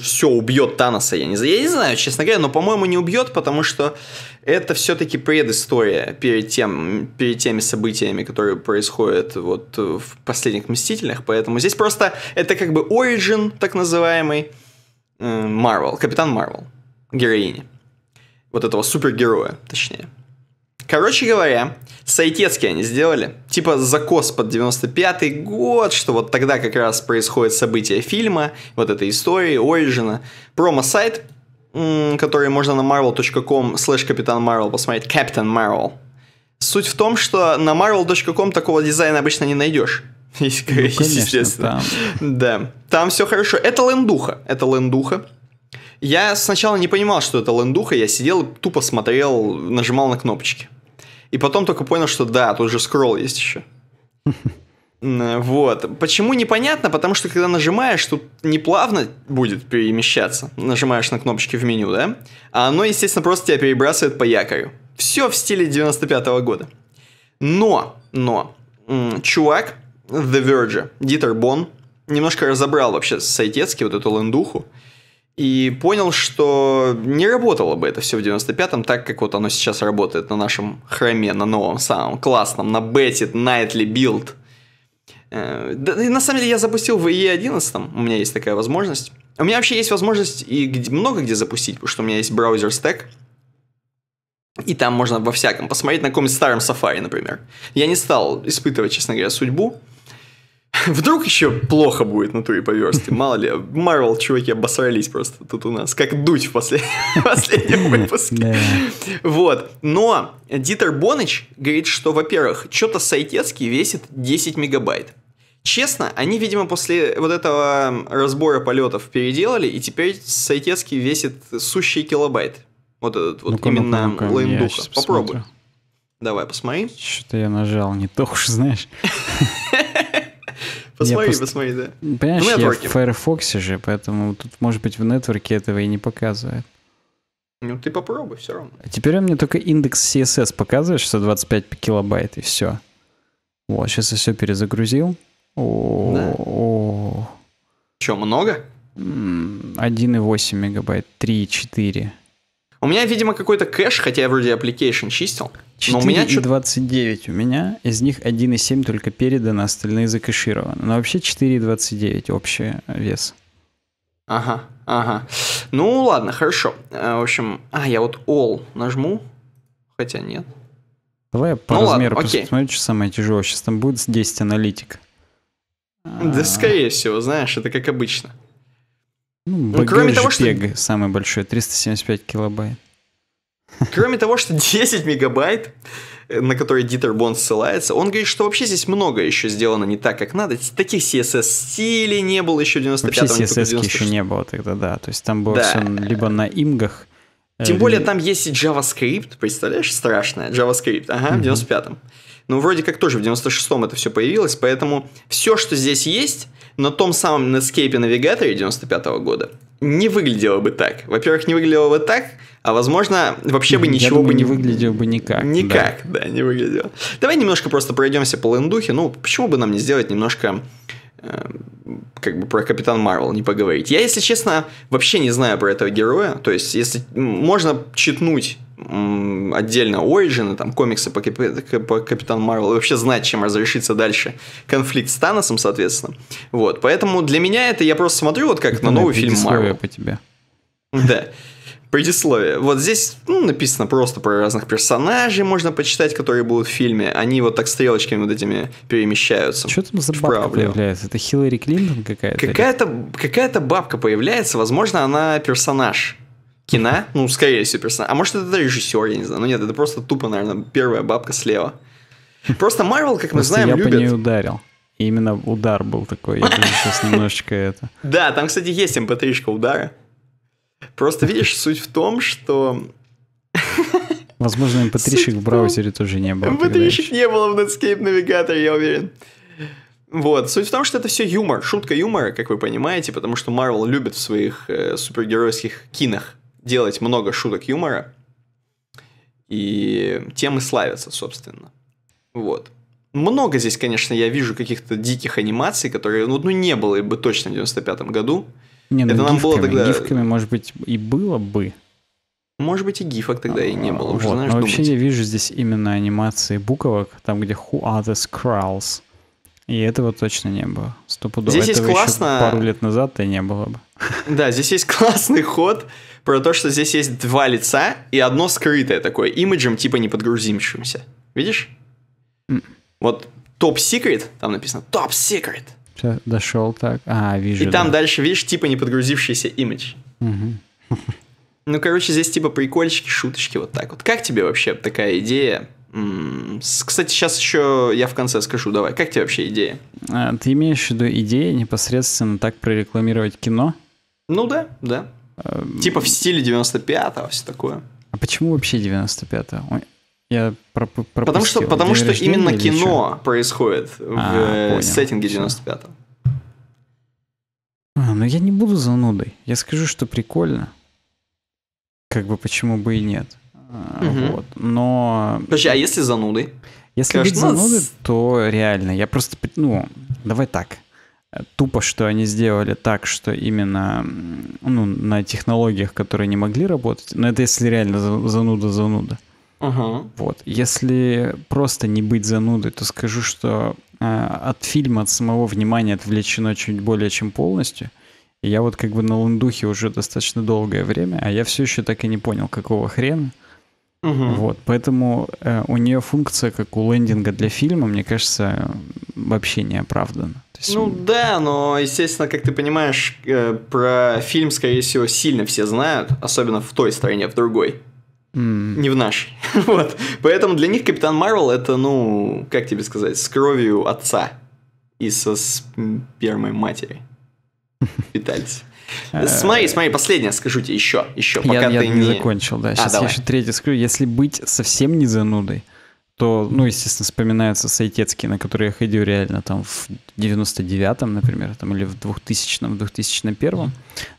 все убьет Таноса, я не, я не знаю, честно говоря, но, по-моему, не убьет, потому что это все-таки предыстория перед, тем, перед теми событиями, которые происходят вот в последних «Мстителях», поэтому здесь просто это как бы оригин, так называемый, э, Марвел, Капитан Марвел, героини, вот этого супергероя, точнее. Короче говоря, сайтецки они сделали. Типа закос под 95-й год, что вот тогда как раз происходит событие фильма, вот этой истории, Ориджина. Промо-сайт, который можно на marvel.com slash капитан Marvel посмотреть, Captain Marvel. Суть в том, что на marvel.com такого дизайна обычно не найдешь. Ну, конечно, Там. Да. Там все хорошо. Это лендуха. Это лендуха. Я сначала не понимал, что это лендуха. Я сидел тупо смотрел, нажимал на кнопочки. И потом только понял, что да, тут же скролл есть еще. Вот. Почему непонятно? Потому что когда нажимаешь, тут неплавно будет перемещаться. Нажимаешь на кнопочки в меню, да? А оно, естественно, просто тебя перебрасывает по якорю. Все в стиле 95-го года. Но, но, чувак The Verge, Дитер Бон, немножко разобрал вообще сайтецки вот эту лендуху и понял, что не работало бы это все в 95-м так, как вот оно сейчас работает на нашем хроме, на новом самом классном, на Betit Nightly Build. Да, на самом деле я запустил в E11, у меня есть такая возможность. У меня вообще есть возможность и где, много где запустить, потому что у меня есть браузер стек, и там можно во всяком посмотреть на каком-нибудь старом Safari, например. Я не стал испытывать, честно говоря, судьбу, Вдруг еще плохо будет на туре поверстки. Мало ли, Marvel чуваки обосрались просто тут у нас, как дуть в последнем
выпуске.
Вот. Но Дитер Боныч говорит, что, во-первых, что-то сайтецкий весит 10 мегабайт. Честно, они, видимо, после вот этого разбора полетов переделали, и теперь сайтецкий весит сущий килобайт. Вот этот вот именно ну-ка, лейндуха. Попробуй. Давай, посмотри.
Что-то я нажал не то уж, знаешь. Посмотри, просто... посмотри,
да. Понимаешь, в я в
Firefox же, поэтому тут, может быть, в нетворке этого и не показывает.
Ну, ты попробуй все равно.
А теперь он мне только индекс CSS показывает, что 25 килобайт, и все. Вот, сейчас я все перезагрузил. О, да. о.
Че, много?
1,8 мегабайт, 3,4.
У меня, видимо, какой-то кэш, хотя я вроде application чистил. 4 но у меня и
29 у меня, из них 1,7 только передано, остальные закэшированы. Но вообще 4,29 общий вес.
Ага, ага. Ну ладно, хорошо. Э, в общем, а, я вот all нажму, хотя нет.
Давай я по ну, размеру ладно, окей. посмотрю, что самое тяжелое. Сейчас там будет 10 аналитик.
Да, а... скорее всего, знаешь, это как обычно.
Ну, ну кроме того, что... самый большой, 375 килобайт.
Кроме того, что 10 мегабайт, э, на который Дитер Бонд ссылается, он говорит, что вообще здесь много еще сделано не так, как надо. Таких CSS-стилей не было еще 95-го. Вообще CSS
еще не было тогда, да. То есть там было да. все либо на имгах, э, тем более там
есть и JavaScript, представляешь, страшное, JavaScript, ага, в 95-м. Ну, вроде как тоже в 96-м это все появилось, поэтому все, что здесь есть, на том самом Netscape навигаторе 95 -го года не выглядело бы так. Во-первых, не выглядело бы так, а возможно, вообще бы ничего думаю, бы не... не
выглядело бы никак. Никак,
да. да, не выглядело. Давай немножко просто пройдемся по лендухе. Ну, почему бы нам не сделать немножко э, как бы про Капитан Марвел не поговорить. Я, если честно, вообще не знаю про этого героя. То есть, если можно читнуть отдельно Origin, там комиксы по, Капи- по Капитану Марвел, и вообще знать, чем разрешится дальше конфликт с Таносом, соответственно. Вот, поэтому для меня это я просто смотрю вот как это на новый фильм Марвел. по тебе. Да. Предисловие. Вот здесь ну, написано просто про разных персонажей, можно почитать, которые будут в фильме. Они вот так стрелочками вот этими перемещаются. Что
там за бабка появляется? Это Хиллари Клинтон какая-то?
Какая-то какая бабка появляется, возможно, она персонаж. Типа. кино, ну, скорее всего, персонаж. А может, это режиссер, я не знаю. Ну, нет, это просто тупо, наверное, первая бабка слева.
Просто Марвел, как мы знаем, любит... я по ней ударил. именно удар был такой. Я даже сейчас немножечко это...
Да, там, кстати, есть mp эм удара. Просто, видишь, суть в том, что...
Возможно, mp эм в браузере тоже не было. mp эм
не было в Netscape навигаторе, я уверен. Вот, суть в том, что это все юмор, шутка юмора, как вы понимаете, потому что Марвел любит в своих э, супергеройских кинах делать много шуток юмора, и тем и славятся, собственно. Вот. Много здесь, конечно, я вижу каких-то диких анимаций, которые, ну, ну не было бы точно в 95-м году.
Не, ну, Это нам было тогда... гифками, может быть, и было бы.
Может быть, и гифок тогда и не а, было. Уже, вот, знаешь, вообще я
вижу здесь именно анимации буковок, там, где Who are the Skrulls. И этого точно не было. Стопудово. Здесь этого есть классно... пару лет назад-то не было бы.
Да, здесь есть классный ход, про то, что здесь есть два лица и одно скрытое такое, имиджем типа не подгрузившимся. Видишь? Mm. Вот топ секрет, там написано топ секрет.
Дошел так. А, вижу. И да. там
дальше, видишь, типа не подгрузившийся имидж. Ну, короче, здесь типа прикольчики, шуточки, вот так вот. Как тебе вообще такая идея? Кстати, сейчас еще я в конце скажу, давай, как тебе вообще идея?
А, ты имеешь в виду идею непосредственно так прорекламировать кино?
Ну да, да. Эм, типа в стиле 95-го, все такое.
А почему вообще 95-го? Я пропустил. Потому что, потому что именно кино
что? происходит а, в э, понял. сеттинге 95-го.
А, ну я не буду занудой. Я скажу, что прикольно. Как бы почему бы и нет. Угу. Вот. Но...
Подожди, а если занудой? Если Кажется, быть «Ну, занудой, нас...
то реально. Я просто... Ну, давай так тупо, что они сделали так, что именно ну, на технологиях, которые не могли работать, но это если реально зануда-зануда. Угу. Вот. Если просто не быть занудой, то скажу, что э, от фильма, от самого внимания отвлечено чуть более чем полностью. И я вот как бы на лундухе уже достаточно долгое время, а я все еще так и не понял, какого хрена. Угу. Вот, поэтому э, у нее функция, как у лендинга для фильма, мне кажется, вообще не оправдана.
Есть... Ну да, но, естественно, как ты понимаешь, э, про фильм, скорее всего, сильно все знают, особенно в той стране, в другой. Mm. Не в нашей. вот. Поэтому для них Капитан Марвел это, ну, как тебе сказать, с кровью отца и со спермой матери. Питались. Э, смотри, смотри, последнее скажу тебе еще, еще, пока я, ты я не... закончил, да. Сейчас а, давай. я еще
третье скажу. Если быть совсем не занудой, то, ну, естественно, вспоминаются Сайтецкие, на которые я ходил реально там в 99-м, например, там, или в 2000-м, в 2001-м,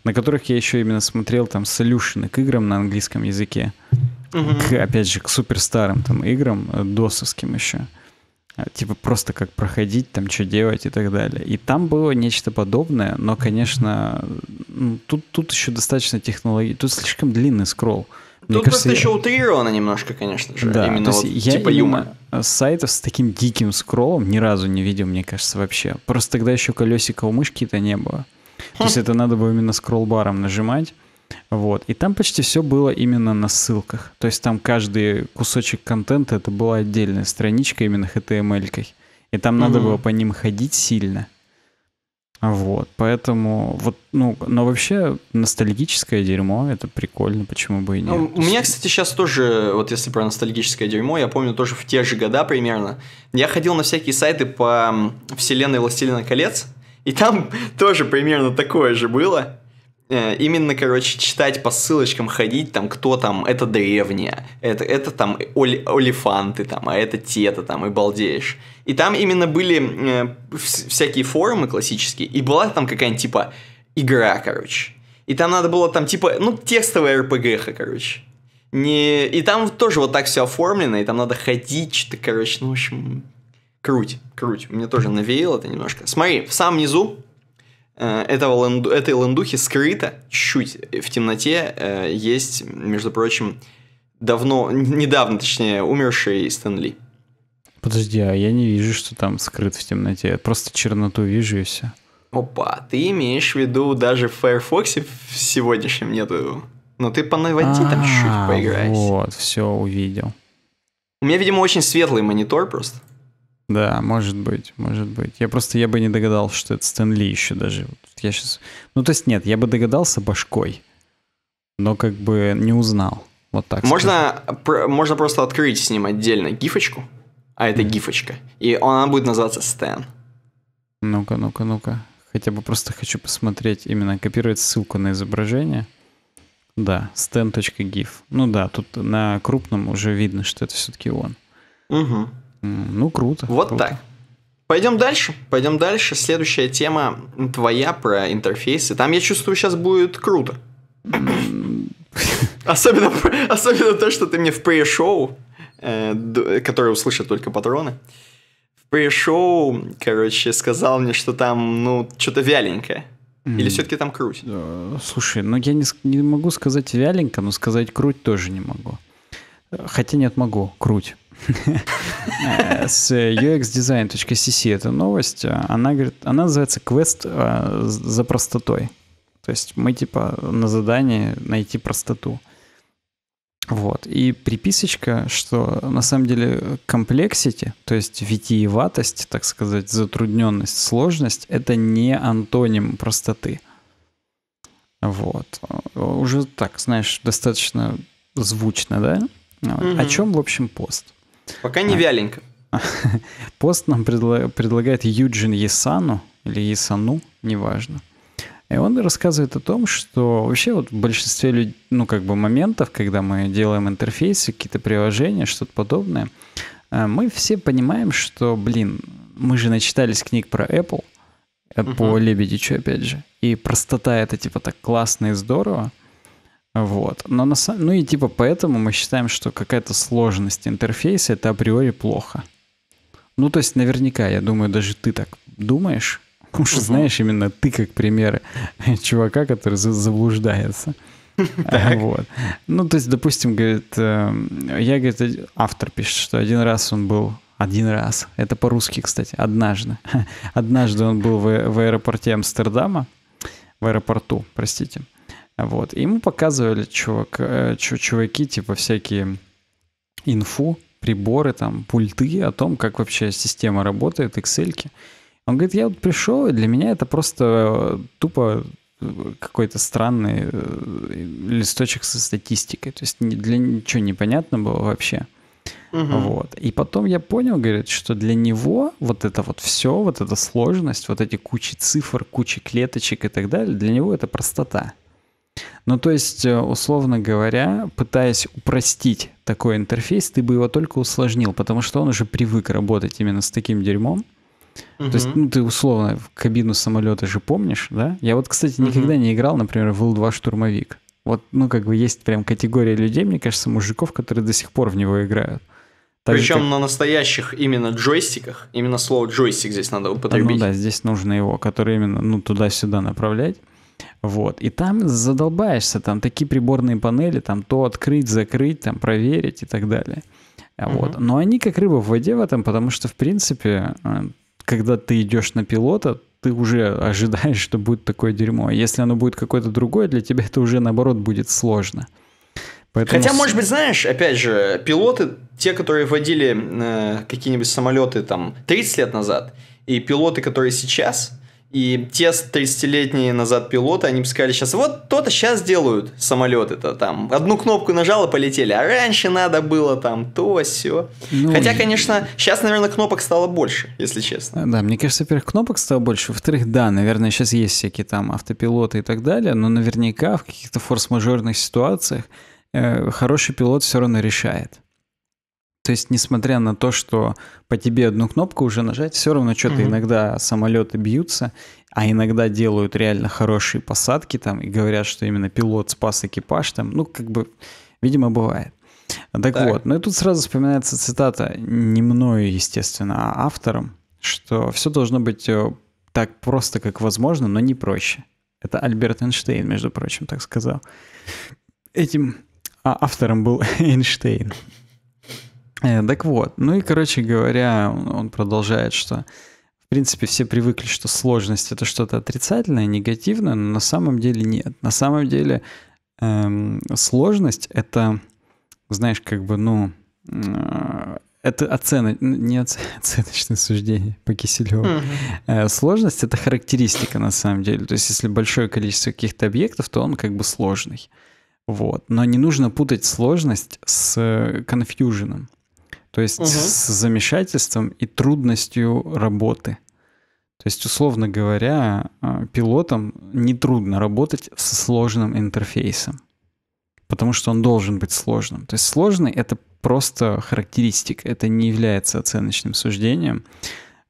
на которых я еще именно смотрел там солюшены к играм на английском языке, угу. к, опять же, к суперстарым там играм, э, досовским еще. Угу. А, типа просто как проходить, там что делать и так далее. И там было нечто подобное, но, конечно, ну, тут, тут еще достаточно технологий. Тут слишком длинный скролл. Мне Тут кажется, просто я... еще
утрировано немножко, конечно же. Да, именно то есть вот, я типа юмор.
сайтов с таким диким скроллом ни разу не видел, мне кажется, вообще. Просто тогда еще колесика у мышки-то не было. То есть хм. это надо было именно скролл-баром нажимать. Вот. И там почти все было именно на ссылках. То есть там каждый кусочек контента это была отдельная страничка именно HTML-кой. И там mm-hmm. надо было по ним ходить сильно. Вот, поэтому вот, ну, но вообще ностальгическое дерьмо, это прикольно, почему бы и а нет.
У меня, кстати, сейчас тоже, вот если про ностальгическое дерьмо, я помню тоже в те же года примерно, я ходил на всякие сайты по вселенной Властелина колец, и там тоже примерно такое же было. Э, именно, короче, читать по ссылочкам, ходить, там, кто там, это древние, это, это там оли, олифанты, там, а это те-то, там, и балдеешь. И там именно были э, всякие форумы классические, и была там какая-нибудь, типа, игра, короче. И там надо было, там, типа, ну, текстовая РПГ, короче. Не... И там тоже вот так все оформлено, и там надо ходить, что-то, короче, ну, в общем, круть, круть. Мне тоже навеяло это немножко. Смотри, в самом низу Э, этого ленду, этой лендухи скрыто, чуть в темноте э, есть, между прочим, давно, недавно, точнее, умерший Стэнли.
Подожди, а я не вижу, что там скрыт в темноте. Я просто черноту вижу и все.
Опа, ты имеешь в виду даже в Firefox в сегодняшнем нету. Но ты по наводи там чуть-чуть а, поиграешь.
Вот, все увидел.
У меня, видимо, очень светлый монитор просто.
Да, может быть, может быть. Я просто, я бы не догадался, что это Стэн Ли еще даже. Я сейчас... Ну, то есть нет, я бы догадался башкой, но как бы не узнал. Вот так.
Можно, про, можно просто открыть с ним отдельно гифочку, а это mm. гифочка, и она будет называться Стэн.
Ну-ка, ну-ка, ну-ка. Хотя бы просто хочу посмотреть именно, копировать ссылку на изображение. Да, stan.gif. Ну да, тут на крупном уже видно, что это все-таки он. Угу. Ну, круто. Вот круто. так.
Пойдем дальше, пойдем дальше. Следующая тема твоя про интерфейсы. Там, я чувствую, сейчас будет круто. особенно, особенно то, что ты мне в пресс-шоу, э, которое услышат только патроны, в пресс-шоу, короче, сказал мне, что там, ну, что-то вяленькое. Или все-таки там круть?
Слушай, ну я не, не могу сказать вяленько, но сказать круть тоже не могу. Э, хотя нет, могу, круть. Э, с uxdesign.cc эта новость, э, она говорит, она называется квест э, за простотой. То есть мы типа на задании найти простоту. Вот. И приписочка, что на самом деле комплексити, то есть витиеватость, так сказать, затрудненность, сложность, это не антоним простоты. Вот. Уже так, знаешь, достаточно звучно, да? Вот. Угу. О чем, в общем, пост?
Пока не а. вяленько.
Пост нам предла- предлагает Юджин Есану, или Есану, неважно. И он рассказывает о том, что вообще вот в большинстве люд... ну, как бы моментов, когда мы делаем интерфейсы, какие-то приложения, что-то подобное, э, мы все понимаем, что, блин, мы же начитались книг про Apple, э, по угу. Лебедичу, опять же. И простота это типа так классно и здорово. Вот. Но на самом... Ну и типа поэтому мы считаем, что какая-то сложность интерфейса — это априори плохо. Ну то есть наверняка, я думаю, даже ты так думаешь. Уж угу. знаешь именно ты как пример чувака, который заблуждается. А, вот. Ну, то есть, допустим, говорит, эм, я, говорит, автор пишет, что один раз он был один раз. Это по-русски, кстати, однажды. Однажды он был в, э, в аэропорте Амстердама, в аэропорту, простите. Uh вот. И ему показывали чувак, э, чуваки, типа всякие инфу, приборы, там, пульты о том, как вообще система работает, Excel. Он говорит, я вот пришел, и для меня это просто э, тупо э, какой-то странный листочек со статистикой. То есть для ничего непонятно было вообще. Угу. Вот. И потом я понял, говорит, что для него вот это вот все, вот эта сложность, вот эти кучи цифр, кучи клеточек и так далее, для него это простота. Ну, то есть, э, условно говоря, пытаясь упростить такой интерфейс, ты бы его только усложнил, потому что он уже привык работать именно с таким дерьмом. Uh-huh. То есть, ну, ты условно в кабину самолета же помнишь, да? Я вот, кстати, никогда uh-huh. не играл, например, в Л-2 штурмовик. Вот, ну, как бы есть прям категория людей, мне кажется, мужиков, которые до сих пор в него играют. Так Причем как... на
настоящих именно джойстиках, именно слово джойстик здесь надо употребить. А, ну да,
здесь нужно его, который именно ну, туда-сюда направлять. Вот. И там задолбаешься, там такие приборные панели, там то открыть, закрыть, там проверить и так далее. А вот. Угу. Но они как рыба в воде в этом, потому что, в принципе, э, когда ты идешь на пилота, ты уже ожидаешь, что будет такое дерьмо. А если оно будет какое-то другое, для тебя это уже, наоборот, будет сложно. Поэтому... Хотя, может
быть, знаешь, опять же, пилоты, те, которые водили э, какие-нибудь самолеты там 30 лет назад, и пилоты, которые сейчас, и те 30-летние назад пилоты, они бы сказали сейчас, вот то-то сейчас делают самолет это там. Одну кнопку нажал и полетели, а раньше надо было там то, все. Ну, Хотя, конечно, сейчас, наверное, кнопок стало больше, если
честно. Да, мне кажется, во-первых, кнопок стало больше, во-вторых, да, наверное, сейчас есть всякие там автопилоты и так далее, но наверняка в каких-то форс-мажорных ситуациях э, хороший пилот все равно решает. То есть, несмотря на то, что по тебе одну кнопку уже нажать, все равно что-то mm-hmm. иногда самолеты бьются, а иногда делают реально хорошие посадки там и говорят, что именно пилот спас экипаж там. Ну, как бы, видимо, бывает. Так, так вот, ну и тут сразу вспоминается цитата, не мною, естественно, а автором, что все должно быть э, так просто, как возможно, но не проще. Это Альберт Эйнштейн, между прочим, так сказал. Этим а, автором был Эйнштейн. Э, так вот, ну и, короче говоря, он продолжает, что в принципе все привыкли, что сложность это что-то отрицательное, негативное, но на самом деле нет. На самом деле эм, сложность это, знаешь, как бы, ну, э, это оцено... не оце... оценочное суждение по Киселеву. Mm-hmm. Э, сложность это характеристика на самом деле. То есть если большое количество каких-то объектов, то он как бы сложный. Вот. Но не нужно путать сложность с э, конфьюженом. То есть угу. с замешательством и трудностью работы. То есть, условно говоря, а, пилотам нетрудно работать со сложным интерфейсом, потому что он должен быть сложным. То есть сложный — это просто характеристика, это не является оценочным суждением.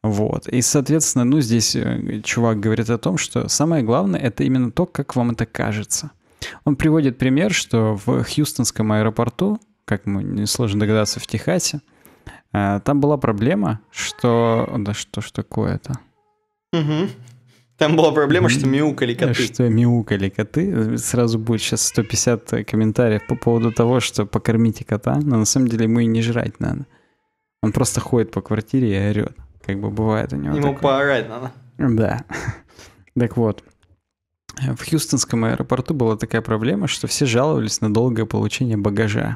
Вот. И, соответственно, ну, здесь э, чувак говорит о том, что самое главное — это именно то, как вам это кажется. Он приводит пример, что в Хьюстонском аэропорту, как мы несложно догадаться, в Техасе, Э, там была проблема, что... Да что ж такое-то?
Угу. Там была проблема, что мяукали коты. Что
мяукали коты. Сразу будет сейчас 150 комментариев по поводу того, что покормите кота, но на самом деле ему и не жрать надо. Он просто ходит по квартире и орет. Как бы бывает у него Ему такое. поорать надо. Да. Так вот. В Хьюстонском аэропорту была такая проблема, что все жаловались на долгое получение багажа.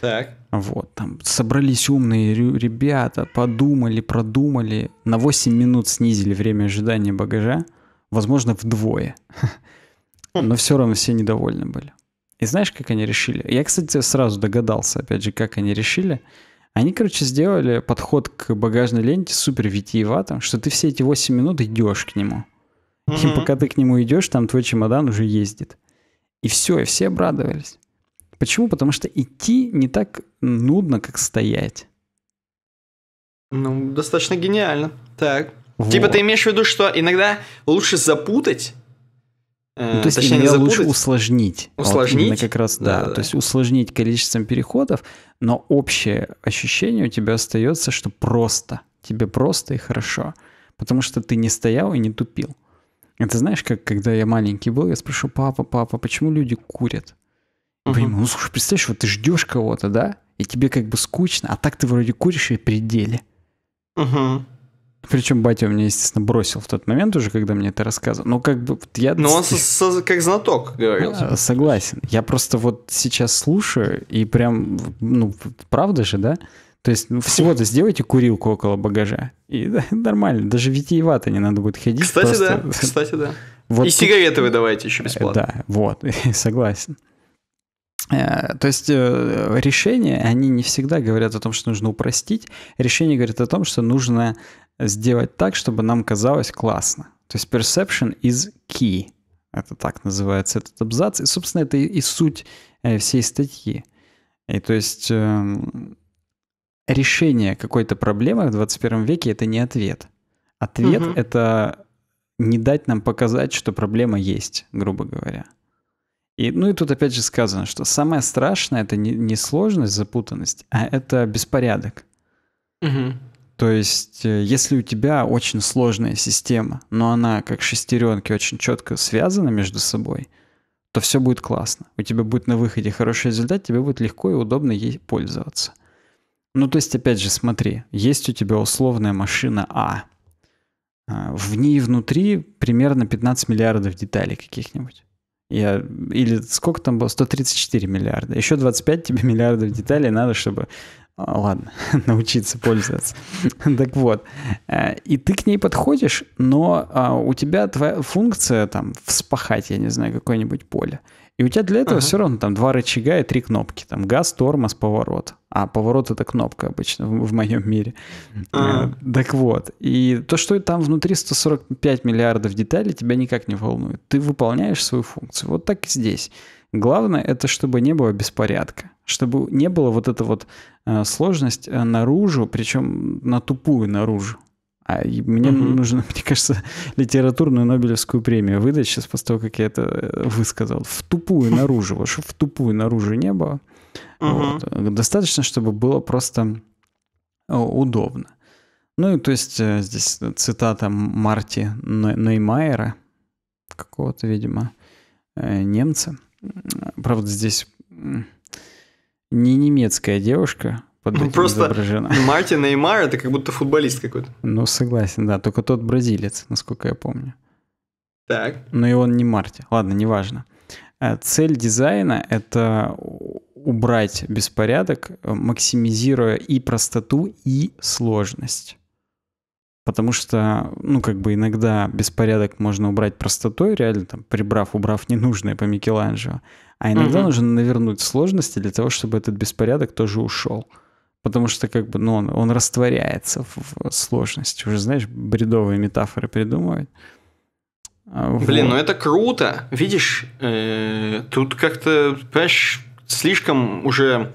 Так. Вот, там собрались умные ребята, подумали, продумали, на 8 минут снизили время ожидания багажа, возможно, вдвое. Но все равно все недовольны были. И знаешь, как они решили? Я, кстати, сразу догадался, опять же, как они решили. Они, короче, сделали подход к багажной ленте супер витиеватым, что ты все эти 8 минут идешь к нему. Mm-hmm. И пока ты к нему идешь, там твой чемодан уже ездит. И все, и все обрадовались. Почему? Потому что идти не так нудно, как стоять.
Ну, достаточно гениально. Так. Типа, вот. Типа ты имеешь в виду, что иногда лучше запутать,
э, ну, то есть Точнее, лучше усложнить. А усложнить? Вот как раз, да, да, да. То есть усложнить количеством переходов, но общее ощущение у тебя остается, что просто. Тебе просто и хорошо. Потому что ты не стоял и не тупил. Это знаешь, как когда я маленький был, я спрошу, папа, папа, почему люди курят? Понимаю. ну слушай, представляешь, вот ты ждешь кого-то, да? И тебе как бы скучно, а так ты вроде куришь и пределе. Угу. Причем батя у меня, естественно, бросил в тот момент уже, когда мне это рассказывал. Но ну, как бы вот я...
Но ну, он со, со, как знаток говорил. А,
согласен. Я просто вот сейчас слушаю и прям, ну, правда же, да? То есть ну, всего-то сделайте курилку около багажа. И да, нормально, даже витиевато не надо будет ходить. Кстати, просто... да, кстати,
да. Вот и тут... сигареты выдавайте еще э, бесплатно.
Да, вот, согласен. Э, то есть э, решения, они не всегда говорят о том, что нужно упростить. Решение говорит о том, что нужно сделать так, чтобы нам казалось классно. То есть perception is key. Это так называется этот абзац. И, собственно, это и суть э, всей статьи. И то есть эм, решение какой-то проблемы в 21 веке — это не ответ. Ответ угу. — это не дать нам показать, что проблема есть, грубо говоря. И, ну и тут опять же сказано, что самое страшное это не, не сложность, запутанность, а это беспорядок. Угу. То есть, э, если у тебя очень сложная система, но она как шестеренки очень четко связана между собой, то все будет классно. У тебя будет на выходе хороший результат, тебе будет легко и удобно ей пользоваться. Ну, то есть, опять же, смотри, есть у тебя условная машина А. а в ней внутри примерно 15 миллиардов деталей каких-нибудь. Я, или сколько там было? 134 миллиарда. Еще 25 тебе миллиардов деталей надо, чтобы а, ладно, научиться пользоваться. так вот, э, и ты к ней подходишь, но а, у тебя твоя функция там вспахать, я не знаю, какое-нибудь поле. И у тебя для этого ага. все равно там два рычага и три кнопки. Там газ, тормоз, поворот. А поворот это кнопка обычно в, в моем мире. Ага. Э, так вот. И то, что там внутри 145 миллиардов деталей, тебя никак не волнует. Ты выполняешь свою функцию. Вот так и здесь. Главное это, чтобы не было беспорядка. Чтобы не было вот эта вот э, сложность э, наружу, причем на тупую наружу. А мне угу. нужно, мне кажется, литературную Нобелевскую премию выдать сейчас после того, как я это э, высказал. В тупую наружу, вот, чтобы в тупую наружу не было. Угу. Вот. Достаточно, чтобы было просто э, удобно. Ну и то есть э, здесь цитата Марти Неймайера, какого-то, видимо, немца. А, правда, здесь не немецкая девушка, под этим ну, Просто изображена.
Марти Неймар это как будто футболист какой-то.
Ну, согласен, да. Только тот бразилец, насколько я помню. Так. Но и он не Марти. Ладно, неважно. Э, цель дизайна — это убрать беспорядок, э, максимизируя и простоту, и сложность. Потому что, ну, как бы иногда беспорядок можно убрать простотой, реально там прибрав, убрав ненужное по Микеланджело. А иногда угу. нужно навернуть сложности для того, чтобы этот беспорядок тоже ушел потому что как бы, ну, он, он растворяется в, в сложности. Уже, знаешь, бредовые метафоры придумывать. А, вот. Блин, ну
это круто. Видишь, э, тут как-то, понимаешь, слишком уже,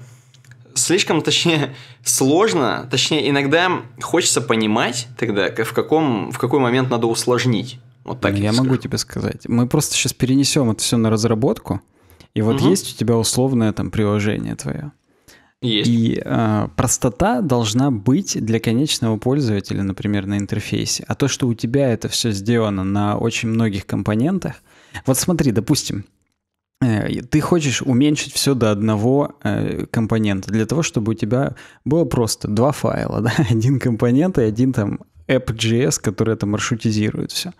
слишком, точнее, сложно, точнее, иногда хочется понимать тогда, в, каком, в какой момент надо
усложнить. Вот так я, я могу тебе сказать. Мы просто сейчас перенесем это все на разработку, и вот угу. есть у тебя условное там приложение твое. Есть. И э, простота должна быть для конечного пользователя, например, на интерфейсе. А то, что у тебя это все сделано на очень многих компонентах. Вот смотри, допустим, э, ты хочешь уменьшить все до одного э, компонента, для того, чтобы у тебя было просто два файла, да? один компонент и один там app.js, который это маршрутизирует все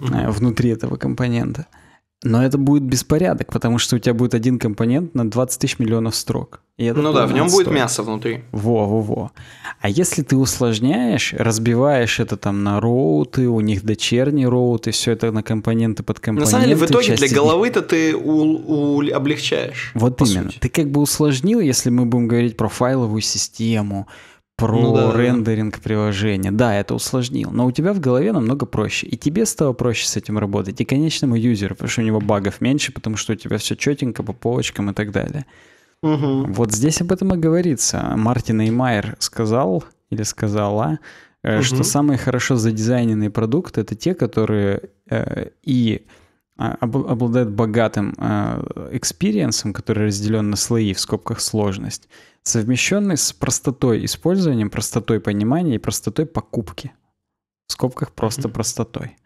э, внутри этого компонента. Э, но это будет беспорядок, потому что у тебя будет один компонент на 20 тысяч миллионов строк. ну да, в нем стоит. будет мясо внутри. Во-во-во. А если ты усложняешь, разбиваешь это там на роуты, у них дочерние роуты, все это на компоненты под компоненты. На самом деле, в итоге для головы-то
ты у- у- облегчаешь.
Вот именно. Сути. Ты как бы усложнил, если мы будем говорить про файловую систему, про ну, да, рендеринг приложения. Да, это усложнил, но у тебя в голове намного проще. И тебе стало проще с этим работать, и конечному юзеру, потому что у него багов меньше, потому что у тебя все четенько по полочкам и так далее. Угу. Вот здесь об этом и говорится. Мартин Эймайер сказал или сказала, угу. что самые хорошо задизайненные продукты это те, которые э, и а, обладают богатым э, экспириенсом, который разделен на слои в скобках сложность, совмещенный с простотой использованием, простотой понимания и простотой покупки. В скобках просто mm-hmm. простотой.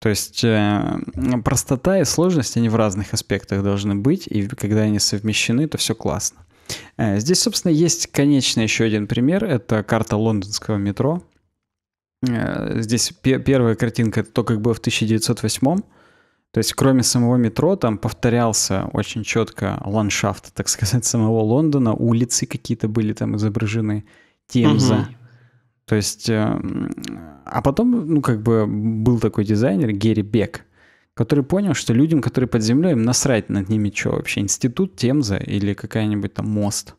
То есть э, простота и сложность, они в разных аспектах должны быть, и когда они совмещены, то все классно. Э, здесь, собственно, есть, конечно, еще один пример. Это карта лондонского метро. Э, здесь пе- первая картинка, это то, как было в 1908 то есть кроме самого метро там повторялся очень четко ландшафт, так сказать, самого Лондона, улицы какие-то были там изображены, Темза. Угу. То есть, э, а потом, ну, как бы был такой дизайнер Герри Бек, который понял, что людям, которые под землей, им насрать над ними что вообще, институт Темза или какая-нибудь там мост.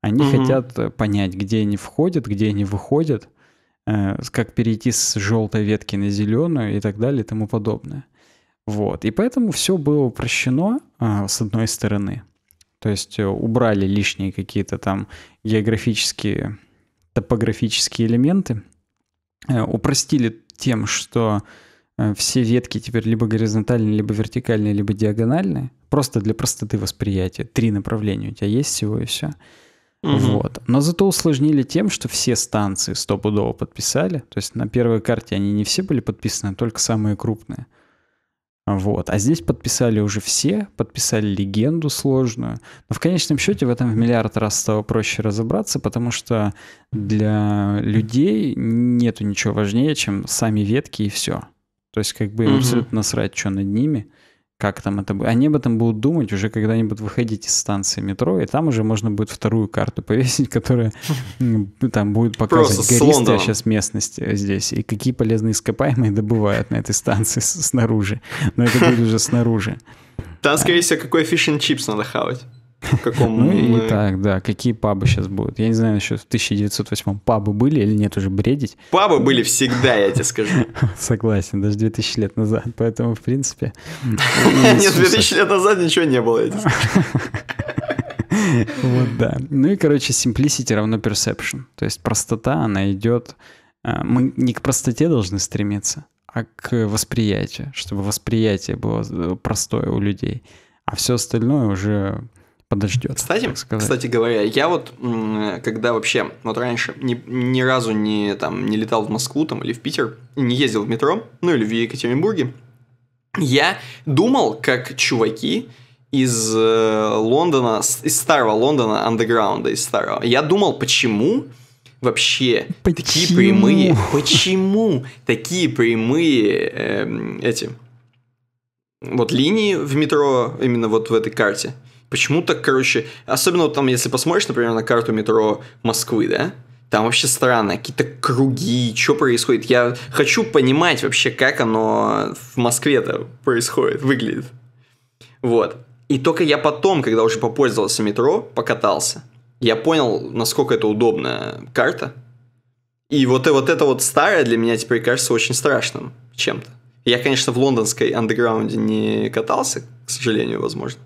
Они угу. хотят э, понять, где они входят, где они выходят, э, как перейти с желтой ветки на зеленую и так далее и тому подобное. Вот. И поэтому все было упрощено а, с одной стороны. То есть э, убрали лишние какие-то там географические, топографические элементы. Э, упростили тем, что э, все ветки теперь либо горизонтальные, либо вертикальные, либо диагональные. Просто для простоты восприятия. Три направления у тебя есть всего и все. Угу. Вот. Но зато усложнили тем, что все станции стопудово подписали. То есть на первой карте они не все были подписаны, а только самые крупные. Вот. А здесь подписали уже все, подписали легенду сложную. Но в конечном счете в этом в миллиард раз стало проще разобраться, потому что для людей нету ничего важнее, чем сами ветки и все. То есть как бы угу. абсолютно насрать, что над ними как там это будет. Они об этом будут думать уже, когда они будут выходить из станции метро, и там уже можно будет вторую карту повесить, которая там будет показывать гористая сейчас местность э, здесь, и какие полезные ископаемые добывают на этой станции снаружи. Но это будет уже снаружи.
Там, скорее всего, какой фишн чипс надо хавать
каком... Ну и так, да. Какие пабы сейчас будут? Я не знаю, еще в 1908-м пабы были или нет, уже бредить.
Пабы были всегда, я тебе скажу.
Согласен, даже 2000 лет назад. Поэтому, в принципе... Нет, 2000
лет назад ничего не было, я тебе скажу.
Вот, да. Ну и, короче, simplicity равно perception. То есть простота, она идет... Э, мы не к простоте должны стремиться, а к восприятию, чтобы восприятие было э, простое у людей. А все остальное уже подождет. Кстати, кстати
говоря, я вот когда вообще, вот раньше ни, ни разу не, там, не летал в Москву там, или в Питер, не ездил в метро, ну или в Екатеринбурге, я думал, как чуваки из э, Лондона, из старого Лондона, андеграунда из старого, я думал, почему вообще почему? такие прямые, почему такие прямые эм, эти вот линии в метро именно вот в этой карте – Почему-то, короче, особенно вот там, если посмотришь, например, на карту метро Москвы, да, там вообще странно, какие-то круги, что происходит. Я хочу понимать вообще, как оно в Москве-то происходит, выглядит. Вот. И только я потом, когда уже попользовался метро, покатался, я понял, насколько это удобная карта. И вот, и вот это вот старое для меня теперь кажется очень страшным чем-то. Я, конечно, в лондонской андеграунде не катался, к сожалению, возможно.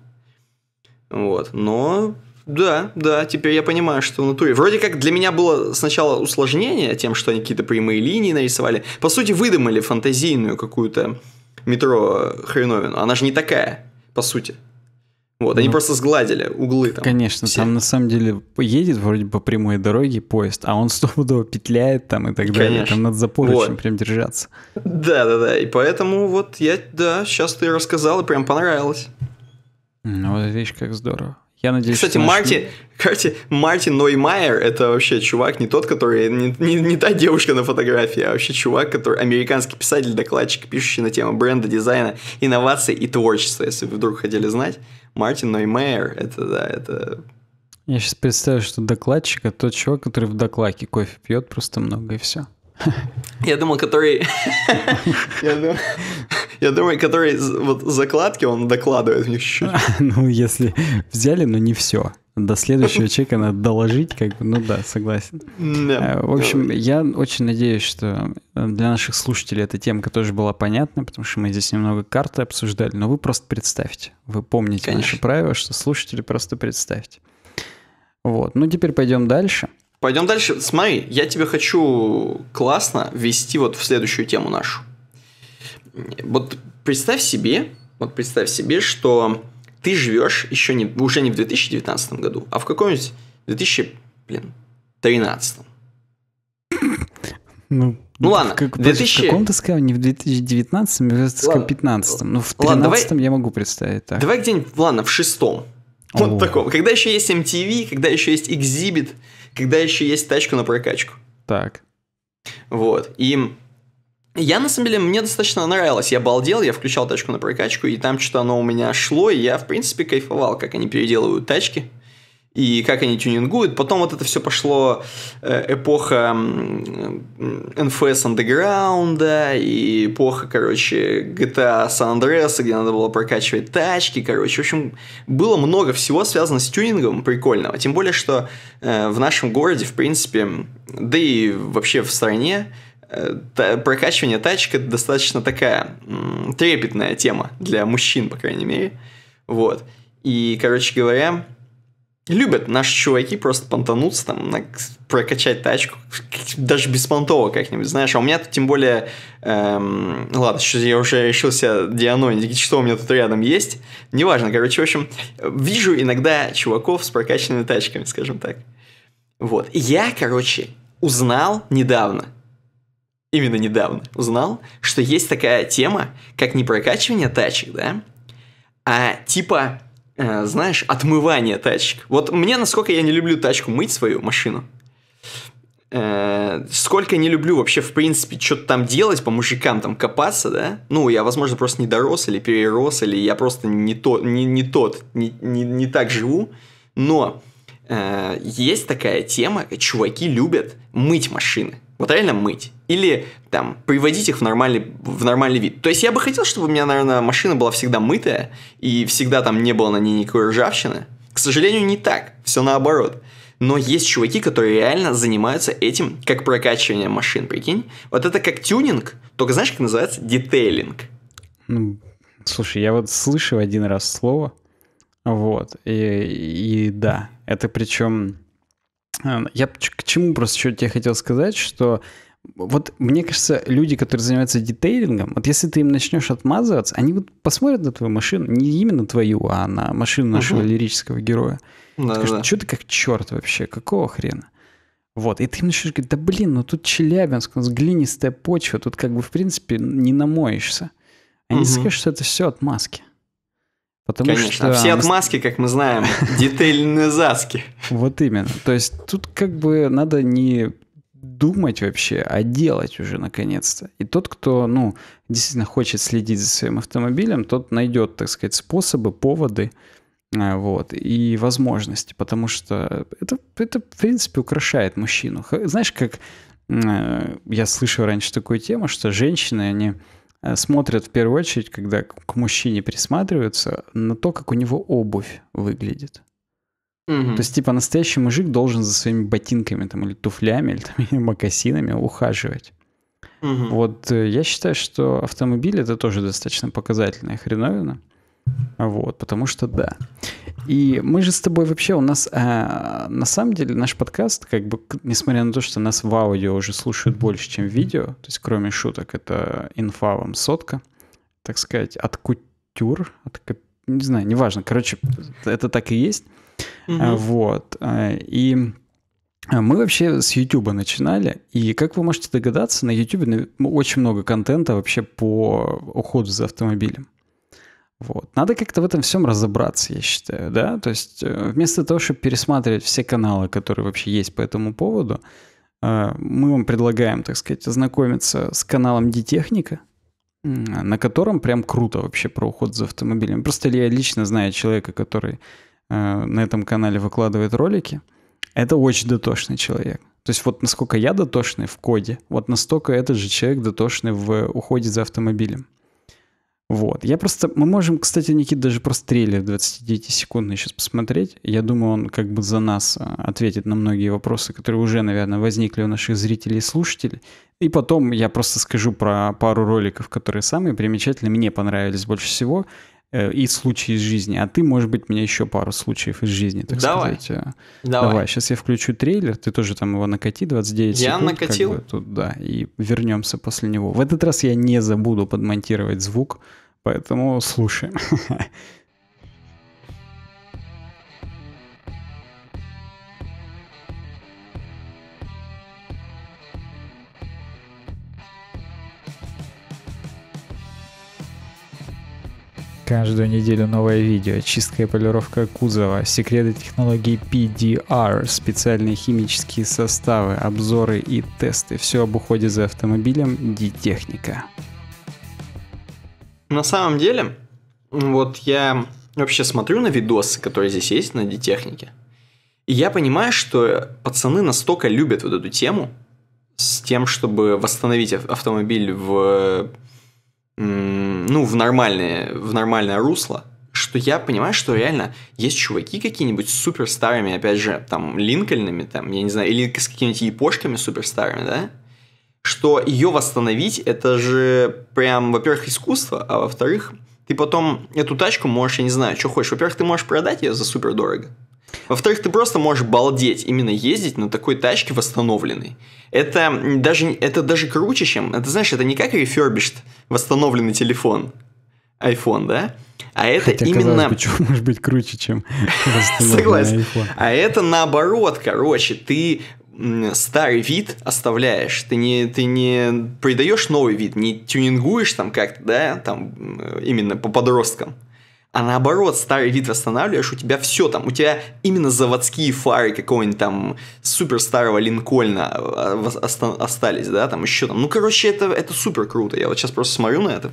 Вот. Но да, да, теперь я понимаю, что в натуре. Вроде как для меня было сначала усложнение тем, что они какие-то прямые линии нарисовали. По сути, выдумали фантазийную какую-то метро хреновину. Она же не такая, по сути. Вот, ну, они просто сгладили
углы там. Конечно, все. там на самом деле едет вроде по прямой дороге поезд, а он стопудово петляет там и так конечно. далее. Там надо за поручень вот. прям держаться.
Да-да-да, и поэтому вот я, да, сейчас ты рассказал и прям понравилось. Ну,
вот видишь, как здорово. Я надеюсь, Кстати, что Марти,
Карти, Марти Ноймайер – это вообще чувак, не тот, который, не, не, не та девушка на фотографии, а вообще чувак, который американский писатель, докладчик, пишущий на тему бренда, дизайна, инноваций и творчества, если вы вдруг хотели знать. Марти Ноймайер – это, да, это...
Я сейчас представляю, что докладчик – это тот чувак, который в докладке кофе пьет просто много, и все.
Я думал, который... Я думаю, который вот закладки он докладывает в них чуть-чуть.
Ну, если взяли, но не все. До следующего чека надо доложить, как бы, ну да, согласен. Yeah. Э, в общем, я очень надеюсь, что э, для наших слушателей эта темка тоже была понятна, потому что мы здесь немного карты обсуждали, но вы просто представьте, вы помните наши правила, что слушатели просто представьте. Вот, ну теперь пойдем дальше.
Пойдем дальше. Смотри, я тебе хочу классно ввести вот в следующую тему нашу. Вот представь себе, вот представь себе, что ты живешь еще не, уже не в 2019 году, а в каком-нибудь 2013.
Ну, ну,
ну ладно, как, 2000... в каком
ты сказал? Не в 2019, а в 2015. Ну, в 2013 я могу представить так. Давай
где-нибудь, ладно, в шестом. Вот О. таком. Когда еще есть MTV, когда еще есть Exhibit, когда еще есть тачка на прокачку. Так. Вот. И я, на самом деле, мне достаточно нравилось. Я балдел, я включал тачку на прокачку, и там что-то оно у меня шло, и я, в принципе, кайфовал, как они переделывают тачки и как они тюнингуют. Потом вот это все пошло э, эпоха NFS Underground, и эпоха, короче, GTA San Andreas, где надо было прокачивать тачки, короче. В общем, было много всего связано с тюнингом прикольного. Тем более, что э, в нашем городе, в принципе, да и вообще в стране, Э, прокачивание тачек это достаточно такая трепетная тема для мужчин, по крайней мере. Вот. И, короче говоря, любят наши чуваки просто понтануться, там, прокачать тачку, даже без понтового как-нибудь, знаешь. А у меня тут тем более... Эм, ладно, что я уже решил себя дианонить, что у меня тут рядом есть. Неважно, короче, в общем, вижу иногда чуваков с прокачанными тачками, скажем так. Вот. Я, короче, узнал недавно, именно недавно узнал, что есть такая тема, как не прокачивание тачек, да, а типа, э, знаешь, отмывание тачек. Вот мне, насколько я не люблю тачку мыть свою машину, э, сколько не люблю вообще, в принципе, что-то там делать, по мужикам там копаться, да, ну, я, возможно, просто не дорос или перерос, или я просто не, то, не, не тот, не, не, не так живу, но э, есть такая тема, чуваки любят мыть машины, вот реально мыть. Или там приводить их в нормальный, в нормальный вид. То есть я бы хотел, чтобы у меня, наверное, машина была всегда мытая, и всегда там не было на ней никакой ржавчины. К сожалению, не так, все наоборот. Но есть чуваки, которые реально занимаются этим, как прокачивание машин, прикинь. Вот это как тюнинг, только знаешь, как называется? Детейлинг.
Ну, слушай, я вот слышал один раз слово, вот, и, и да, это причем... Э, я к чему просто что тебе хотел сказать, что вот мне кажется, люди, которые занимаются детейлингом, вот если ты им начнешь отмазываться, они вот посмотрят на твою машину, не именно твою, а на машину нашего угу. лирического героя. Да, скажут, да. что ты как черт вообще, какого хрена? Вот, и ты им начнешь говорить, да блин, ну тут Челябинск, у нас глинистая почва, тут как бы в принципе не намоешься. Они угу. скажут, что это все отмазки. Потому Конечно, что... А все отмазки,
как мы знаем, детельные заски.
Вот именно. То есть тут как бы надо не думать вообще, а делать уже наконец-то. И тот, кто, ну, действительно хочет следить за своим автомобилем, тот найдет, так сказать, способы, поводы, э, вот, и возможности, потому что это, это, в принципе, украшает мужчину. Знаешь, как э, я слышал раньше такую тему, что женщины, они э, смотрят в первую очередь, когда к мужчине присматриваются, на то, как у него обувь выглядит. Угу. То есть, типа, настоящий мужик должен за своими ботинками там, или туфлями, или, там, или макасинами ухаживать. Угу. Вот э, я считаю, что автомобиль это тоже достаточно показательная хреновина. Вот, потому что да. И мы же с тобой вообще, у нас э, на самом деле наш подкаст, как бы, несмотря на то, что нас в аудио уже слушают больше, чем видео, то есть кроме шуток, это инфа вам сотка, так сказать, от кутюр, от, не знаю, неважно, короче, это так и есть. Угу. Вот. Э, и э, мы вообще с YouTube начинали, и как вы можете догадаться, на YouTube ну, очень много контента вообще по уходу за автомобилем. Вот. Надо как-то в этом всем разобраться, я считаю, да? То есть вместо того, чтобы пересматривать все каналы, которые вообще есть по этому поводу, мы вам предлагаем, так сказать, ознакомиться с каналом Детехника, на котором прям круто вообще про уход за автомобилем. Просто я лично знаю человека, который Э, на этом канале выкладывает ролики, это очень дотошный человек. То есть вот насколько я дотошный в коде, вот настолько этот же человек дотошный в уходе за автомобилем. Вот. Я просто... Мы можем, кстати, Никит, даже просто трейлер 29-секундный сейчас посмотреть. Я думаю, он как бы за нас э, ответит на многие вопросы, которые уже, наверное, возникли у наших зрителей и слушателей. И потом я просто скажу про пару роликов, которые самые примечательные, мне понравились больше всего. Э, и случаи из жизни. А ты, может быть, мне еще пару случаев из жизни, так Давай. сказать. Э. Давай. Давай. Сейчас я включу трейлер, ты тоже там его накати 29 я секунд. Я накатил. Как бы, тут, да, и вернемся после него. В этот раз я не забуду подмонтировать звук, поэтому слушаем. Каждую неделю новое видео, чистка и полировка кузова, секреты технологии PDR, специальные химические составы, обзоры и тесты. Все об уходе за автомобилем Дитехника.
На самом деле, вот я вообще смотрю на видосы, которые здесь есть на Дитехнике, и я понимаю, что пацаны настолько любят вот эту тему с тем, чтобы восстановить автомобиль в ну, в нормальное, в нормальное русло, что я понимаю, что реально есть чуваки какие-нибудь суперстарыми, опять же, там, Линкольнами, там, я не знаю, или с какими-нибудь япошками суперстарыми, да, что ее восстановить, это же прям, во-первых, искусство, а во-вторых, ты потом эту тачку можешь, я не знаю, что хочешь. Во-первых, ты можешь продать ее за супер дорого. Во-вторых, ты просто можешь балдеть, именно ездить на такой тачке восстановленной. Это даже, это даже круче, чем... Это, знаешь, это не как рефербишт восстановленный телефон, iPhone, да? А это Хотя, именно... Бы,
что может быть круче, чем Согласен.
А это наоборот, короче, ты старый вид оставляешь, ты не, ты не придаешь новый вид, не тюнингуешь там как-то, да, там э, именно по подросткам, а наоборот, старый вид восстанавливаешь, у тебя все там, у тебя именно заводские фары какого-нибудь там супер старого Линкольна э, остались, да, там еще там. Ну, короче, это, это супер круто, я вот сейчас просто смотрю на это.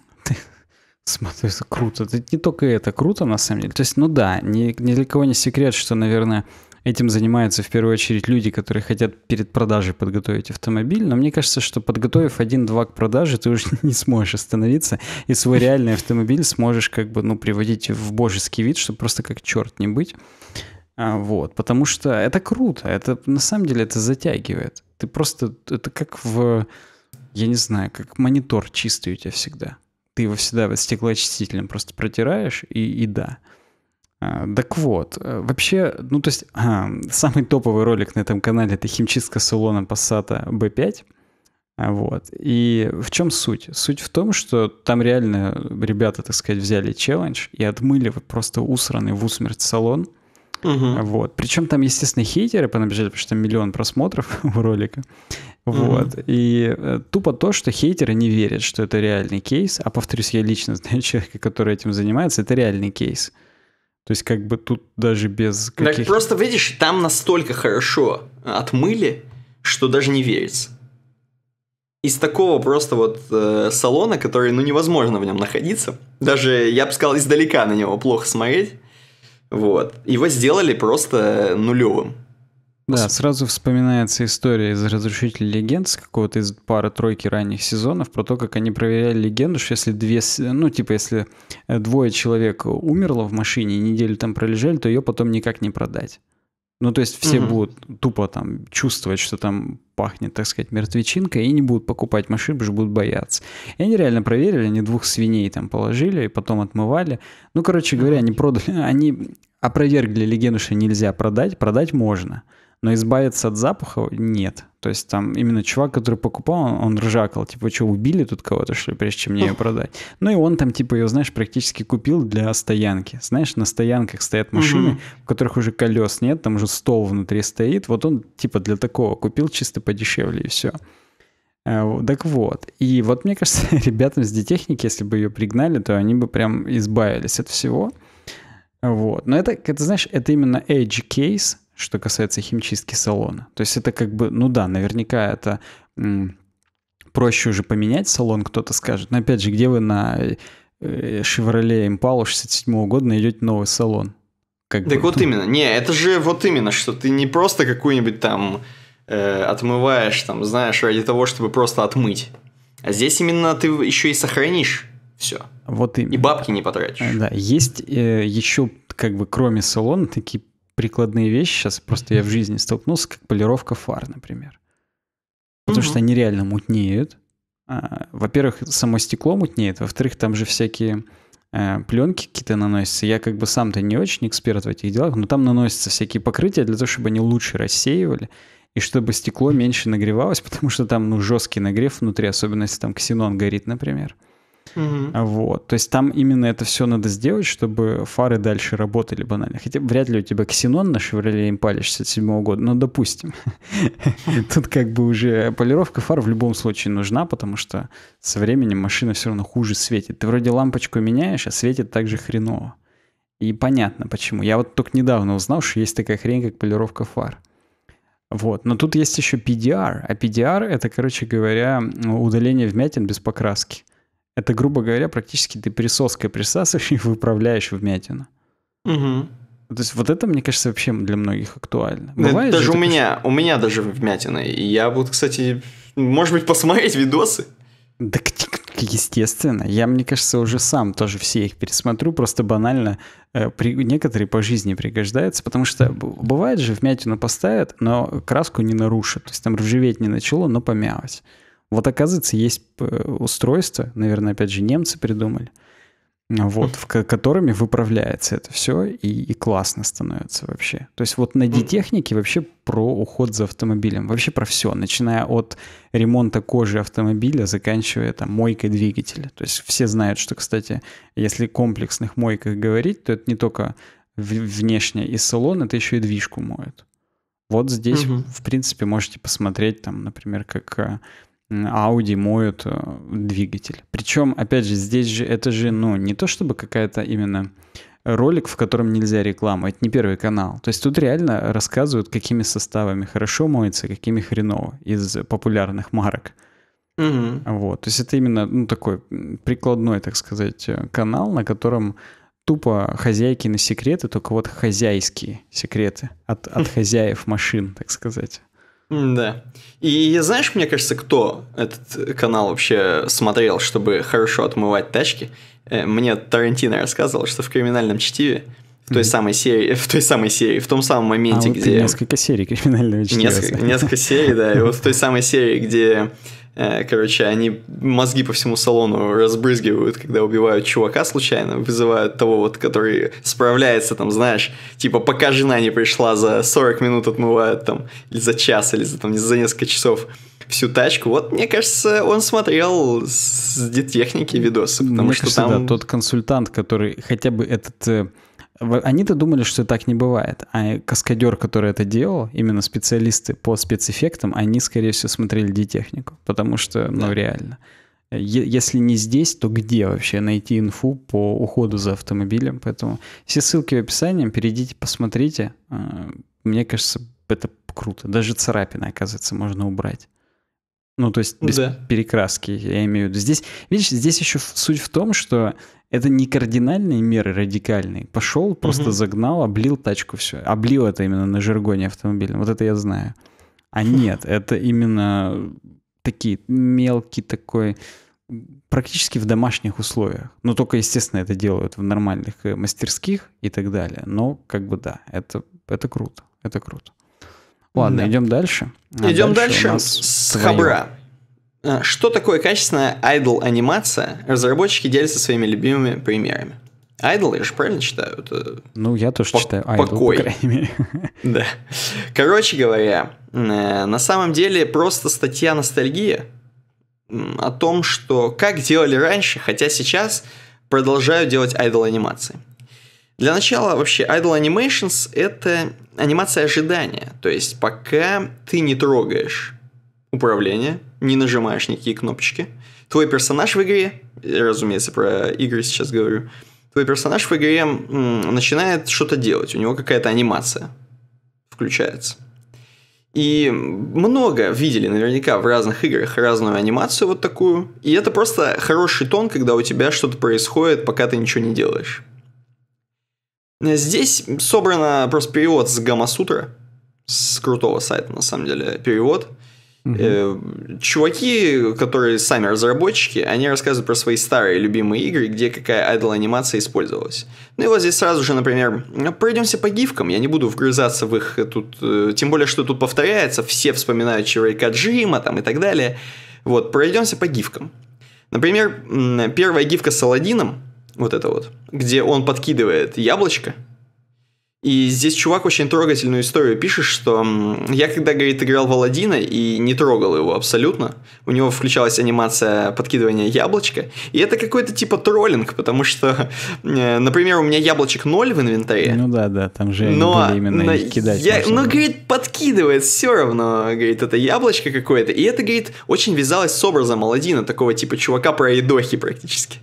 Смотри, это круто. Это не только это круто, на самом деле. То есть, ну да, ни, ни для кого не секрет, что, наверное, Этим занимаются в первую очередь люди, которые хотят перед продажей подготовить автомобиль, но мне кажется, что подготовив один-два к продаже, ты уже не сможешь остановиться, и свой реальный автомобиль сможешь как бы, ну, приводить в божеский вид, чтобы просто как черт не быть. А, вот, потому что это круто, это на самом деле это затягивает. Ты просто, это как в, я не знаю, как монитор чистый у тебя всегда. Ты его всегда вот стеклоочистителем просто протираешь, и, и да. Э, так вот, э, вообще, ну то есть а, самый топовый ролик на этом канале это химчистка салона Passat B5. Вот. И в чем суть? Суть в том, что там реально ребята, так сказать, взяли челлендж и отмыли просто усранный в усмерть салон. Угу. Вот. Причем там, естественно, хейтеры понабежали, потому что там миллион просмотров у ролика. Вот. Угу. И э, тупо то, что хейтеры не верят, что это реальный кейс. А повторюсь, я лично знаю человека, который этим занимается, это реальный кейс. Угу. То есть как бы тут даже без каких... Так
просто видишь, там настолько хорошо отмыли, что даже не верится. Из такого просто вот э, салона, который, ну, невозможно в нем находиться. Даже, я бы сказал, издалека на него плохо смотреть. Вот. Его сделали просто нулевым.
Да, сразу вспоминается история из «Разрушителей легенд» с какого-то из пары-тройки ранних сезонов про то, как они проверяли легенду, что если две, ну, типа, если э, двое человек умерло в машине и неделю там пролежали, то ее потом никак не продать. Ну, то есть все угу. будут тупо там чувствовать, что там пахнет, так сказать, мертвечинкой, и не будут покупать машину, потому что будут бояться. И они реально проверили, они двух свиней там положили, и потом отмывали. Ну, короче говоря, они продали, они опровергли легенду, что нельзя продать, продать можно – но избавиться от запаха нет. То есть там именно чувак, который покупал, он, он ржакал, типа, что, убили тут кого-то, что ли, прежде чем мне ее продать? Ну и он там, типа, ее, знаешь, практически купил для стоянки. Знаешь, на стоянках стоят машины, угу. в которых уже колес нет, там уже стол внутри стоит. Вот он, типа, для такого купил чисто подешевле и все. Э, так вот, и вот мне кажется, ребятам с детехники, если бы ее пригнали, то они бы прям избавились от всего. Вот. Но это, это знаешь, это именно edge case, что касается химчистки салона. То есть это как бы, ну да, наверняка это проще уже поменять салон, кто-то скажет. Но опять же, где вы на Chevrolet Impala 67 года найдете новый салон?
Как так бы, вот там... Ну. именно. Не, это же вот именно, что ты не просто какую-нибудь там э, отмываешь, там, знаешь, ради того, чтобы просто отмыть. А здесь именно ты еще и сохранишь все. Вот именно. И бабки не потратишь.
Да, есть э, еще как бы кроме салона такие прикладные вещи. Сейчас просто я в жизни столкнулся, как полировка фар, например. Потому угу. что они реально мутнеют. А, во-первых, само стекло мутнеет, во-вторых, там же всякие э, пленки какие-то наносятся. Я как бы сам-то не очень эксперт в этих делах, но там наносятся всякие покрытия для того, чтобы они лучше рассеивали и чтобы стекло меньше нагревалось, потому что там ну, жесткий нагрев внутри, особенно если там ксенон горит, например. Угу. Угу. Вот. То есть там именно это все надо сделать, чтобы фары дальше работали банально. Хотя вряд ли у тебя ксенон на Chevrolet Impala 67 года, но допустим. Тут как бы уже полировка фар в любом случае нужна, потому что со временем машина все равно хуже светит. Ты вроде лампочку меняешь, а светит так же хреново. И понятно почему. Я вот только недавно узнал, что есть такая хрень, как полировка фар. Вот. Но тут есть еще PDR. А PDR — это, короче говоря, удаление вмятин без покраски. Это, грубо говоря, практически ты присоской присасываешь и выправляешь вмятину. Угу. То есть вот это, мне кажется, вообще для многих актуально. Бывает даже у меня,
у меня даже вмятины. И я вот, кстати, может быть, посмотреть видосы? Да,
естественно. Я, мне кажется, уже сам тоже все их пересмотрю. Просто банально э, при, некоторые по жизни пригождаются, потому что бывает же вмятину поставят, но краску не нарушат. То есть там ржаветь не начало, но помялось. Вот оказывается, есть э, устройство, наверное, опять же, немцы придумали, вот, в которыми выправляется это все и, и классно становится вообще. То есть вот на детехнике вообще про уход за автомобилем, вообще про все, начиная от ремонта кожи автомобиля, заканчивая там мойкой двигателя. То есть все знают, что, кстати, если комплексных мойках говорить, то это не только внешне из салона, это еще и движку моют. Вот здесь, угу. в принципе, можете посмотреть там, например, как э, Audi моют э, двигатель. Причем, опять же, здесь же это же, ну, не то чтобы какая-то именно ролик, в котором нельзя рекламу. Это не первый канал. То есть тут реально рассказывают, какими составами хорошо моется, какими хреново из популярных марок. Угу. Вот. То есть это именно ну, такой прикладной, так сказать, э, канал, на котором тупо хозяйки на секреты, только вот хозяйские секреты от, от хозяев машин, так сказать.
Да. И знаешь, мне кажется, кто этот канал вообще смотрел, чтобы хорошо отмывать тачки? Э, мне Тарантино рассказывал, что в криминальном чтиве в той mm-hmm. самой серии, в той самой серии, в том самом моменте, а, вот где...
Несколько серий криминального чтива. Несколько, несколько
серий, да. И вот в той самой серии, где Э, короче, они мозги по всему салону разбрызгивают, когда убивают чувака случайно, вызывают того вот, который справляется там, знаешь, типа пока жена не пришла, за 40 минут отмывают там, или за час, или за, там, за несколько часов всю тачку. Вот, мне кажется, он смотрел с детехники видосы, ну, потому мне что кажется, там... Да,
тот консультант, который хотя бы этот э, они-то думали, что так не бывает. А каскадер, который это делал, именно специалисты по спецэффектам, они, скорее всего, смотрели детехнику, потому что, ну, да. реально. Если не здесь, то где вообще найти инфу по уходу за автомобилем? Поэтому все ссылки в описании, перейдите, посмотрите. А, мне кажется, это круто. Даже царапины, оказывается, можно убрать. Ну, то есть без да. перекраски, я имею в виду. Здесь, видишь, здесь еще суть в том, что это не кардинальные меры радикальные. Пошел, просто угу. загнал, облил тачку все. Облил это именно на жаргоне автомобиля. Вот это я знаю. А нет, это именно такие мелкие такой практически в домашних условиях. Но ну, только, естественно, это делают в нормальных э, мастерских и так далее. Но как бы да, это, это круто, это круто. Ладно, да. идем дальше. А идем дальше, дальше с хабра.
А, что такое качественная idle-анимация? Разработчики делятся своими любимыми примерами. Idle, я же правильно читаю? Это...
Ну, я тоже по- читаю Idle, покой. по крайней мере. Да.
Короче говоря, э, на самом деле просто статья «Ностальгия» о том, что как делали раньше, хотя сейчас продолжаю делать Idle анимации. Для начала вообще Idle Animations — это анимация ожидания, то есть пока ты не трогаешь управление, не нажимаешь никакие кнопочки. Твой персонаж в игре, э, разумеется, про игры сейчас говорю, твой персонаж в игре начинает что-то делать, у него какая-то анимация включается. И много видели наверняка в разных играх разную анимацию вот такую. И это просто хороший тон, когда у тебя что-то происходит, пока ты ничего не делаешь. Здесь собрано просто перевод с Гамасутра, с крутого сайта на самом деле перевод. Угу. Чуваки, которые сами разработчики, они рассказывают про свои старые любимые игры, где какая айдл-анимация использовалась. Ну и вот здесь сразу же, например, «Ну, пройдемся по гифкам, я не буду вгрызаться в их э, тут, э, тем более, что тут повторяется, все вспоминают Чирайка Джима там и так далее. Вот, пройдемся по гифкам. Например, первая гифка с Алладином, вот это вот, где он подкидывает яблочко, и здесь чувак очень трогательную историю пишет, что я когда, говорит, играл в Аладдина и не трогал его абсолютно, у него включалась анимация подкидывания яблочка, и это какой-то типа троллинг, потому что, э, например, у меня яблочек ноль в инвентаре.
Ну да, да, там же но, были именно но их кидать. Я, ну,
говорит, подкидывает все равно, говорит, это яблочко какое-то, и это, говорит, очень вязалось с образом Аладдина, такого типа чувака про едохи практически,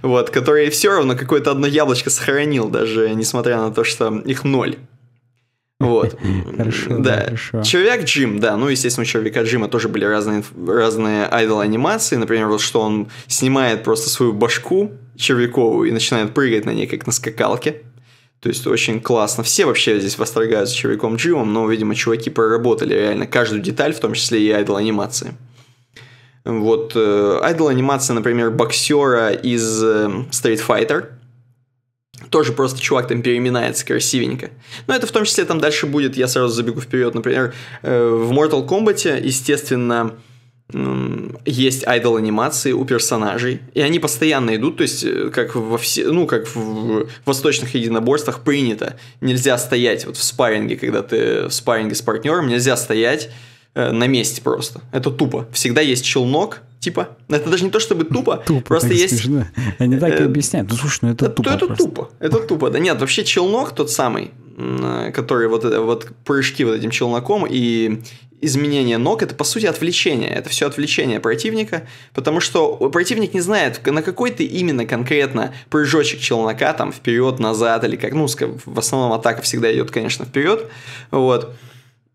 вот, который все равно какое-то одно яблочко сохранил, даже несмотря на то, что их ноль. Вот. Хорошо. Да. Хорошо. Червяк Джим, да. Ну, естественно, у червяка Джима тоже были разные, разные айдол-анимации. Например, вот что он снимает просто свою башку червяковую и начинает прыгать на ней, как на скакалке. То есть очень классно. Все вообще здесь восторгаются червяком Джимом, но, видимо, чуваки проработали реально каждую деталь, в том числе и айдол анимации. Вот э, айдол анимация, например, боксера из э, Street Fighter – тоже просто чувак там переминается красивенько. Но это в том числе там дальше будет, я сразу забегу вперед, например, э, в Mortal Kombat, естественно, есть айдол анимации у персонажей, и они постоянно идут, то есть э, как во все, ну как в восточных единоборствах принято, нельзя стоять вот в спарринге, когда ты в спарринге с партнером, нельзя стоять э, на месте просто. Это тупо. Всегда есть челнок, Типа, это даже не то чтобы тупо, тупо
просто так есть... Смешно. Они так и э, объясняют. Ну, слушай, ну это да, тупо. Это просто. тупо,
это тупо. Да нет, вообще челнок тот самый, э, который вот, вот прыжки вот этим челноком и изменение ног, это по сути отвлечение. Это все отвлечение противника, потому что противник не знает, на какой ты именно конкретно прыжочек челнока, там, вперед, назад или как, ну, в основном атака всегда идет, конечно, вперед. Вот.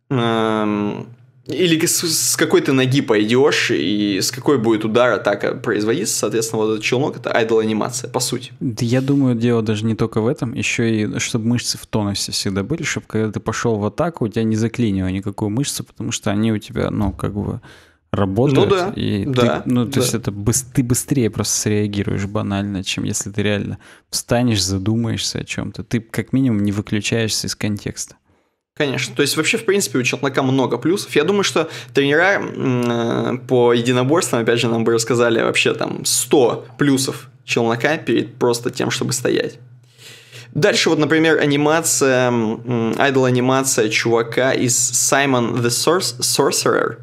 Эм, или с какой ты ноги пойдешь, и с какой будет удар атака производиться, соответственно, вот этот челнок это айдол анимация, по сути.
Да я думаю, дело даже не только в этом, еще и чтобы мышцы в тонусе всегда были, чтобы когда ты пошел в атаку, у тебя не заклинило никакую мышцу, потому что они у тебя, ну, как бы работают. Ну да, и да. Ты, ну, то да. есть это ты быстрее просто среагируешь банально, чем если ты реально встанешь, задумаешься о чем-то. Ты как минимум не выключаешься из контекста.
Конечно. То есть вообще, в принципе, у челнока много плюсов. Я думаю, что тренера э, по единоборствам, опять же, нам бы рассказали вообще там 100 плюсов челнока перед просто тем, чтобы стоять. Дальше вот, например, анимация, айдол-анимация чувака из Simon the Sorcerer.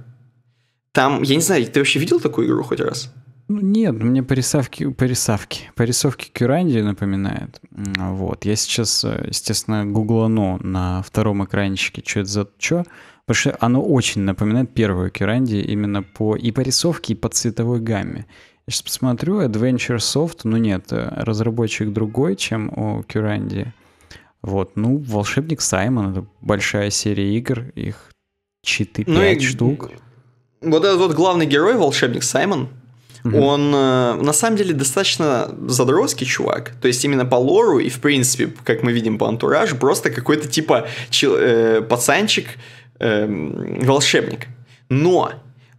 Там, я не знаю, ты вообще видел такую игру хоть раз?
Ну, нет, мне порисовки, порисовки, порисовки Кюранди напоминает. Вот. Я сейчас, э, естественно, гуглану на втором экранчике, что это за что. Потому что оно очень напоминает первую Кюранди именно по и порисовке, и по цветовой гамме. Я сейчас посмотрю, Adventure Soft, ну нет, э, разработчик другой, чем у Кюранди. Вот, ну, Волшебник Саймон, это большая серия игр, их 4-5 ну штук.
Вот этот вот главный герой, волшебник Саймон, Угу. Он э, на самом деле достаточно задротский чувак. То есть именно по лору и в принципе, как мы видим по антуражу, просто какой-то типа чел- э, пацанчик, э, волшебник. Но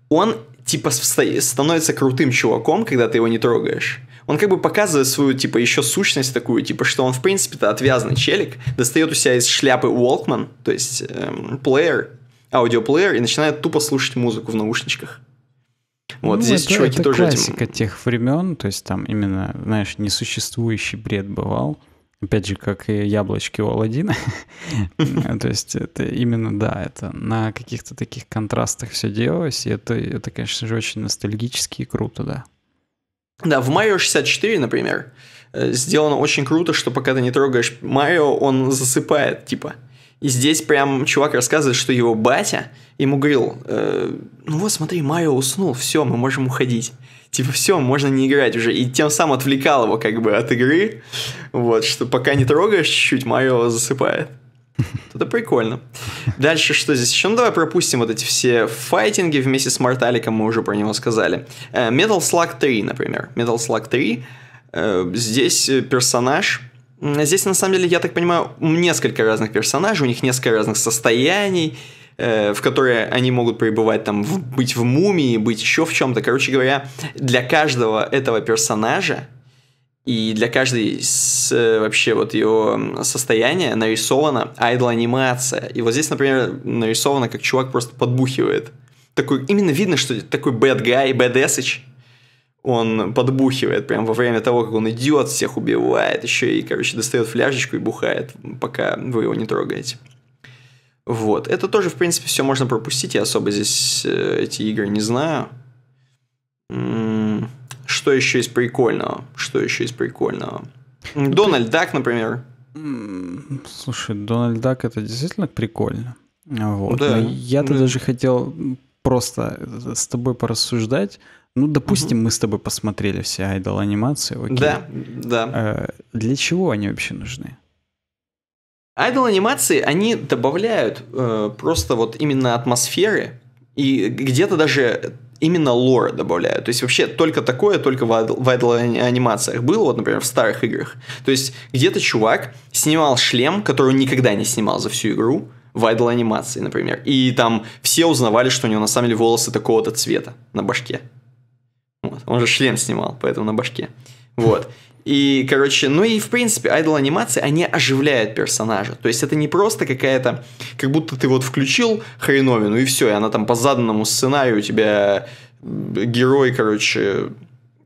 он типа становится крутым чуваком, когда ты его не трогаешь. Он как бы показывает свою, типа, еще сущность такую, типа, что он, в принципе-то, отвязный челик, достает у себя из шляпы Walkman, то есть, эм, плеер, аудиоплеер, и начинает тупо слушать музыку в наушничках.
Вот ну, здесь это, чуваки это тоже... классика этим... тех времен, то есть там именно, знаешь, несуществующий бред бывал. Опять же, как и яблочки у Алладина. То есть это именно, да, это на каких-то таких контрастах все делалось. И это, это, конечно же, очень ностальгически и круто, да.
Да, в Mario 64, например, э, сделано очень круто, что пока ты не трогаешь Марио, он засыпает, типа. И здесь прям чувак рассказывает, что его батя ему говорил, э, ну вот смотри, Марио уснул, все, мы можем уходить. Типа, все, можно не играть уже. И тем самым отвлекал его как бы от игры. Вот, что пока не трогаешь чуть-чуть, Марио засыпает. Это прикольно. Дальше что здесь еще? Ну, давай пропустим вот эти все файтинги вместе с Морталиком, мы уже про него сказали. Э, Metal Slug 3, например. Metal Slug 3. Э, здесь персонаж Здесь, на самом деле, я так понимаю, несколько разных персонажей, у них несколько разных состояний, э, в которые они могут пребывать, там, в, быть в мумии, быть еще в чем-то. Короче говоря, для каждого этого персонажа и для каждой с, э, вообще вот его состояния нарисована айдл-анимация. И вот здесь, например, нарисовано, как чувак просто подбухивает. Такой, именно видно, что такой bad guy, bad он подбухивает прямо во время того, как он идет, всех убивает, еще и, короче, достает фляжечку и бухает, пока вы его не трогаете. Вот. Это тоже, в принципе, все можно пропустить. Я особо здесь э, эти игры не знаю. М-м, что еще из прикольного? Что еще из прикольного? Ну, Дональд Дак, например.
М-м, слушай, Дональд Дак это действительно прикольно. Вот. Да. я-то да. даже хотел просто с тобой порассуждать. Ну, допустим, угу. мы с тобой посмотрели все айдол-анимации, окей. Да, да. Э, для чего они вообще нужны?
Айдол-анимации, они добавляют э, просто вот именно атмосферы и где-то даже именно лора добавляют. То есть вообще только такое, только в айдол анимациях было, вот, например, в старых играх. То есть где-то чувак снимал шлем, который он никогда не снимал за всю игру, в айдл анимации, например. И там все узнавали, что у него на самом деле волосы такого-то цвета на башке. Вот. Он же шлем снимал, поэтому на башке. Вот. И, короче, ну и, в принципе, айдол-анимации, они оживляют персонажа. То есть это не просто какая-то... Как будто ты вот включил хреновину, и все, и она там по заданному сценарию у тебя герой, короче,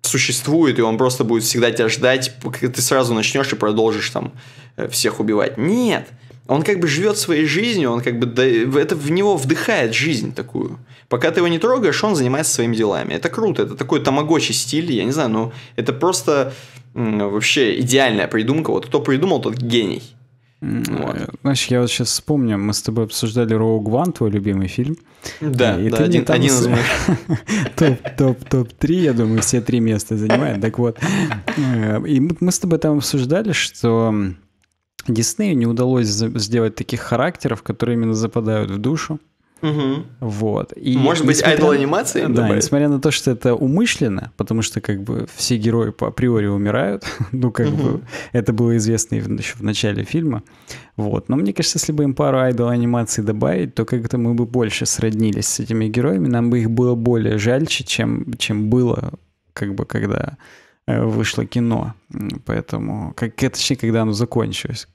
существует, и он просто будет всегда тебя ждать, ты сразу начнешь и продолжишь там э, всех убивать. Нет он как бы живет своей жизнью, он как бы да, это в него вдыхает жизнь такую. Пока ты его не трогаешь, он занимается своими делами. Это круто, это такой тамагочий стиль, я не знаю, ну это просто вообще идеальная придумка. Вот кто придумал, тот гений.
Вот. Знаешь, я вот сейчас вспомню, мы с тобой обсуждали Роуг Ван, твой любимый фильм. Да, и да, ты один, там один из моих. Топ-топ-топ-3, я думаю, все три места занимает. Так вот, э, и мы с тобой там обсуждали, что Диснею не удалось сделать таких характеров, которые именно западают в душу. Угу. Вот. И Может быть, айдол анимации? Да, добавить? несмотря на то, что это умышленно, потому что как бы все герои по априори умирают, ну как угу. бы это было известно еще в начале фильма, вот. Но мне кажется, если бы им пару айдол анимаций добавить, то как-то мы бы больше сроднились с этими героями, нам бы их было более жальче, чем, чем было как бы когда э, вышло кино. Поэтому, как, точнее, когда оно закончилось.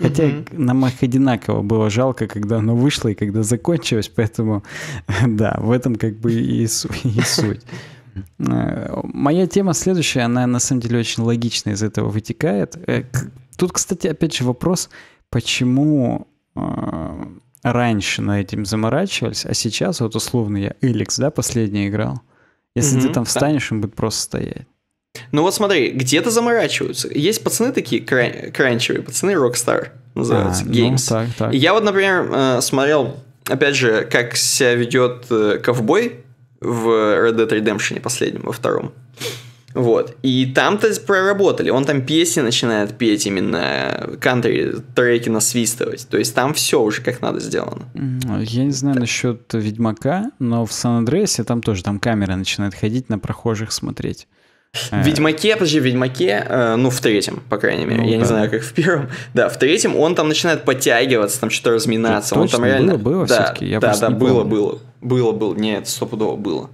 Хотя угу. нам их одинаково было жалко, когда оно вышло и когда закончилось, поэтому да, в этом как бы и, и суть. Э, моя тема следующая, она на самом деле очень логично из этого вытекает. Э, тут, кстати, опять же вопрос, почему э, раньше на этим заморачивались, а сейчас вот условно я Эликс, да, последний играл.
Если угу, ты там встанешь,
он будет просто стоять.
Ну вот смотри, где-то заморачиваются. Есть пацаны такие кран- кранчевые, пацаны Rockstar называются, а, ну Games. Ну, так, так. Я вот, например, э, смотрел, опять же, как себя ведет э, ковбой в Red Dead Redemption последнем, во втором. Вот. И там-то проработали. Он там песни начинает петь именно, кантри треки насвистывать. То есть там все уже как надо сделано.
Я не знаю так. насчет Ведьмака, но в Сан-Андреасе там тоже там камера начинает ходить на прохожих смотреть. В э.
Ведьмаке, подожди, в Ведьмаке, э, ну, в третьем, по крайней мере, ну, я да. не знаю, как в первом. Да, в третьем он там начинает подтягиваться, там что-то разминаться. Точно, он там реально... Было, было да, все-таки, я Да, да, было, было, было, было, нет, стопудово было.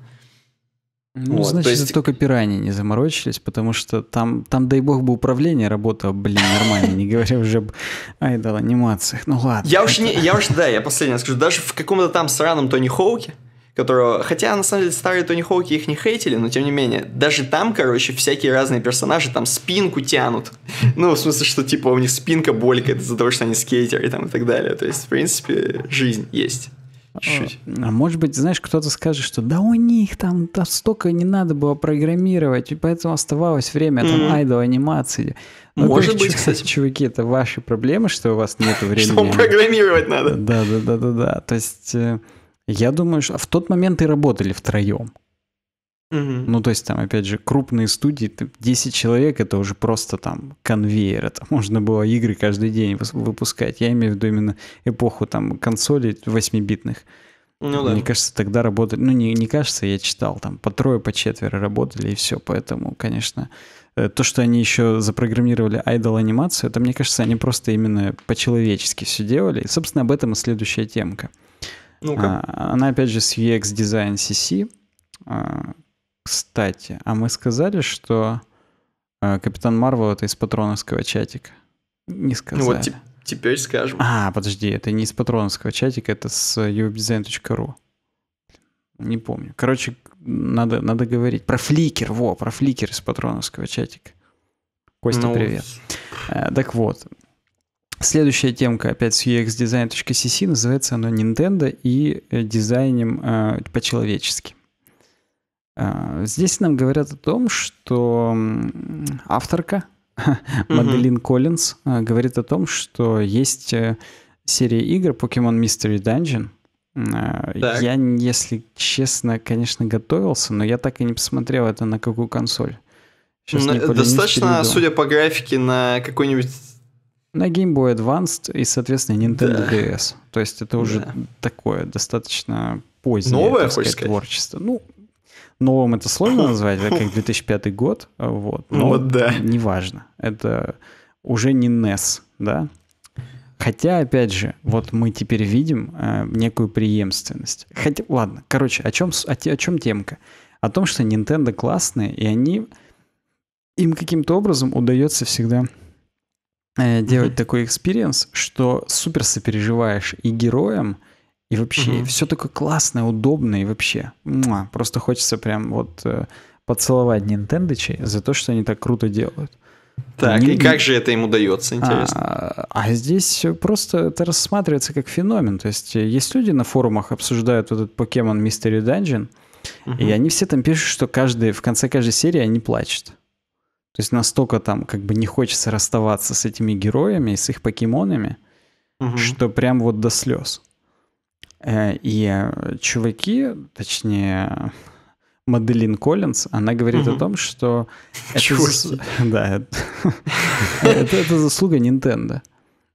Ну, вот, значит, то есть... только пирани не заморочились, потому что там, там, дай бог бы управление работало, блин, нормально, не говоря уже об айдол анимациях, ну ладно. Я уж не,
я уж, да, я последнее скажу, даже в каком-то там сраном Тони Хоуке, которого... Хотя, на самом деле, старые Тони Хоуки их не хейтили, но тем не менее. Даже там, короче, всякие разные персонажи там спинку тянут. Ну, в смысле, что, типа, у них спинка болькает это за того, что они скейтеры там и так далее. То есть, в принципе, жизнь есть.
А, Чуть-чуть. А может быть, знаешь, кто-то скажет, что да у них там, там столько не надо было программировать, и поэтому оставалось время там mm-hmm. айдл анимации. Но ну, может быть, чуваки, кстати. Чуваки, это ваши проблемы, что у вас нет времени. Что программировать надо. Да, да, да, да, да. То есть э, я думаю, что в тот момент и работали втроем. Угу. Ну, то есть там, опять же, крупные студии, 10 человек, это уже просто там конвейер, это можно было игры каждый день выпускать. Я имею в виду именно эпоху там консолей 8-битных. Ну, да. Мне кажется, тогда работали, ну не, не кажется, я читал, там по трое, по четверо работали и все, поэтому, конечно, э, то, что они еще запрограммировали айдол анимацию, это, мне кажется, они просто именно по-человечески все делали. И, собственно, об этом и следующая темка ну -ка. А, она, опять же, с UX Design CC. А, кстати, а мы сказали, что а, Капитан Марвел — это из патроновского чатика. Не сказали. Ну вот теп теперь скажем. А, подожди, это не из патроновского чатика, это с uwebdesign.ru. Не помню. Короче, надо, надо говорить. Про фликер, во, про фликер из патроновского чатика. Костя, ну... привет. Э, так вот, Следующая темка опять с uxdesign.cc, называется она Nintendo и э, дизайнем э, по-человечески. Э, здесь нам говорят о том, что авторка Маделин Коллинз э, говорит о том, что есть э, серия игр Pokemon Mystery Dungeon. так. Я, если честно, конечно, готовился, но я так и не посмотрел это на какую консоль. Сейчас ну, достаточно, судя
по графике, на какой-нибудь
на Game Boy Advance и, соответственно, Nintendo да. DS. То есть это уже да. такое достаточно позднее Новое, так сказать, сказать, творчество. Ну, новым это сложно назвать, это как 2005 год. Вот, ну но вот да. неважно. Это уже не NES, да? Хотя, опять же, вот мы теперь видим э, некую преемственность. Хотя, ладно, короче, о чем, о, о чем темка? О том, что Nintendo классные, и они... Им каким-то образом удается всегда Э, делать mm-hmm. такой экспириенс, что супер сопереживаешь и героям, и вообще mm-hmm. все такое классное, удобное, и вообще. Муа, просто хочется прям вот э, поцеловать Нинтендочей за то, что они так круто делают. Так, не, и как же
это им удается, интересно?
А, а здесь просто это рассматривается как феномен. То есть э, есть люди на форумах обсуждают вот этот покемон Mystery Dungeon, угу. и они все там пишут, что каждый, в конце каждой серии они плачут. То есть настолько там как бы не хочется расставаться с этими героями, с их покемонами, угу. что прям вот до слез. Э, и э, чуваки, точнее, Маделин Коллинз, она говорит угу. о том, что да, это заслуга Nintendo.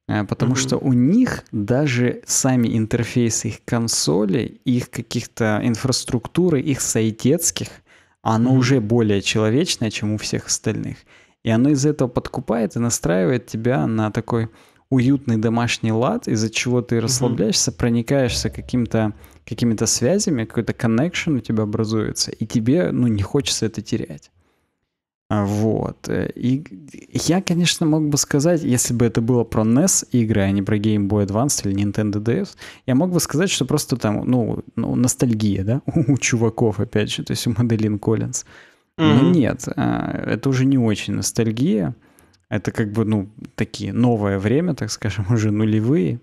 Э, потому что у них даже сами интерфейсы их консолей, их каких-то инфраструктуры, их сайтецких – оно mm-hmm. уже более человечное, чем у всех остальных. И оно из-за этого подкупает и настраивает тебя на такой уютный домашний лад, из-за чего ты расслабляешься, mm-hmm. проникаешься каким-то какими-то связями, какой-то коннекшн у тебя образуется, и тебе, ну, не хочется это терять. А, вот. Э, и я, конечно, мог бы сказать, если бы это было про NES игры, а не про Game Boy Advance или Nintendo DS, я мог бы сказать, что просто там, ну, ну ностальгия, да, у чуваков, опять же, то есть у Маделин Коллинз. Mm-hmm. Но нет, а, это уже не очень ностальгия. Это как бы, ну, такие новое время, так скажем, уже нулевые.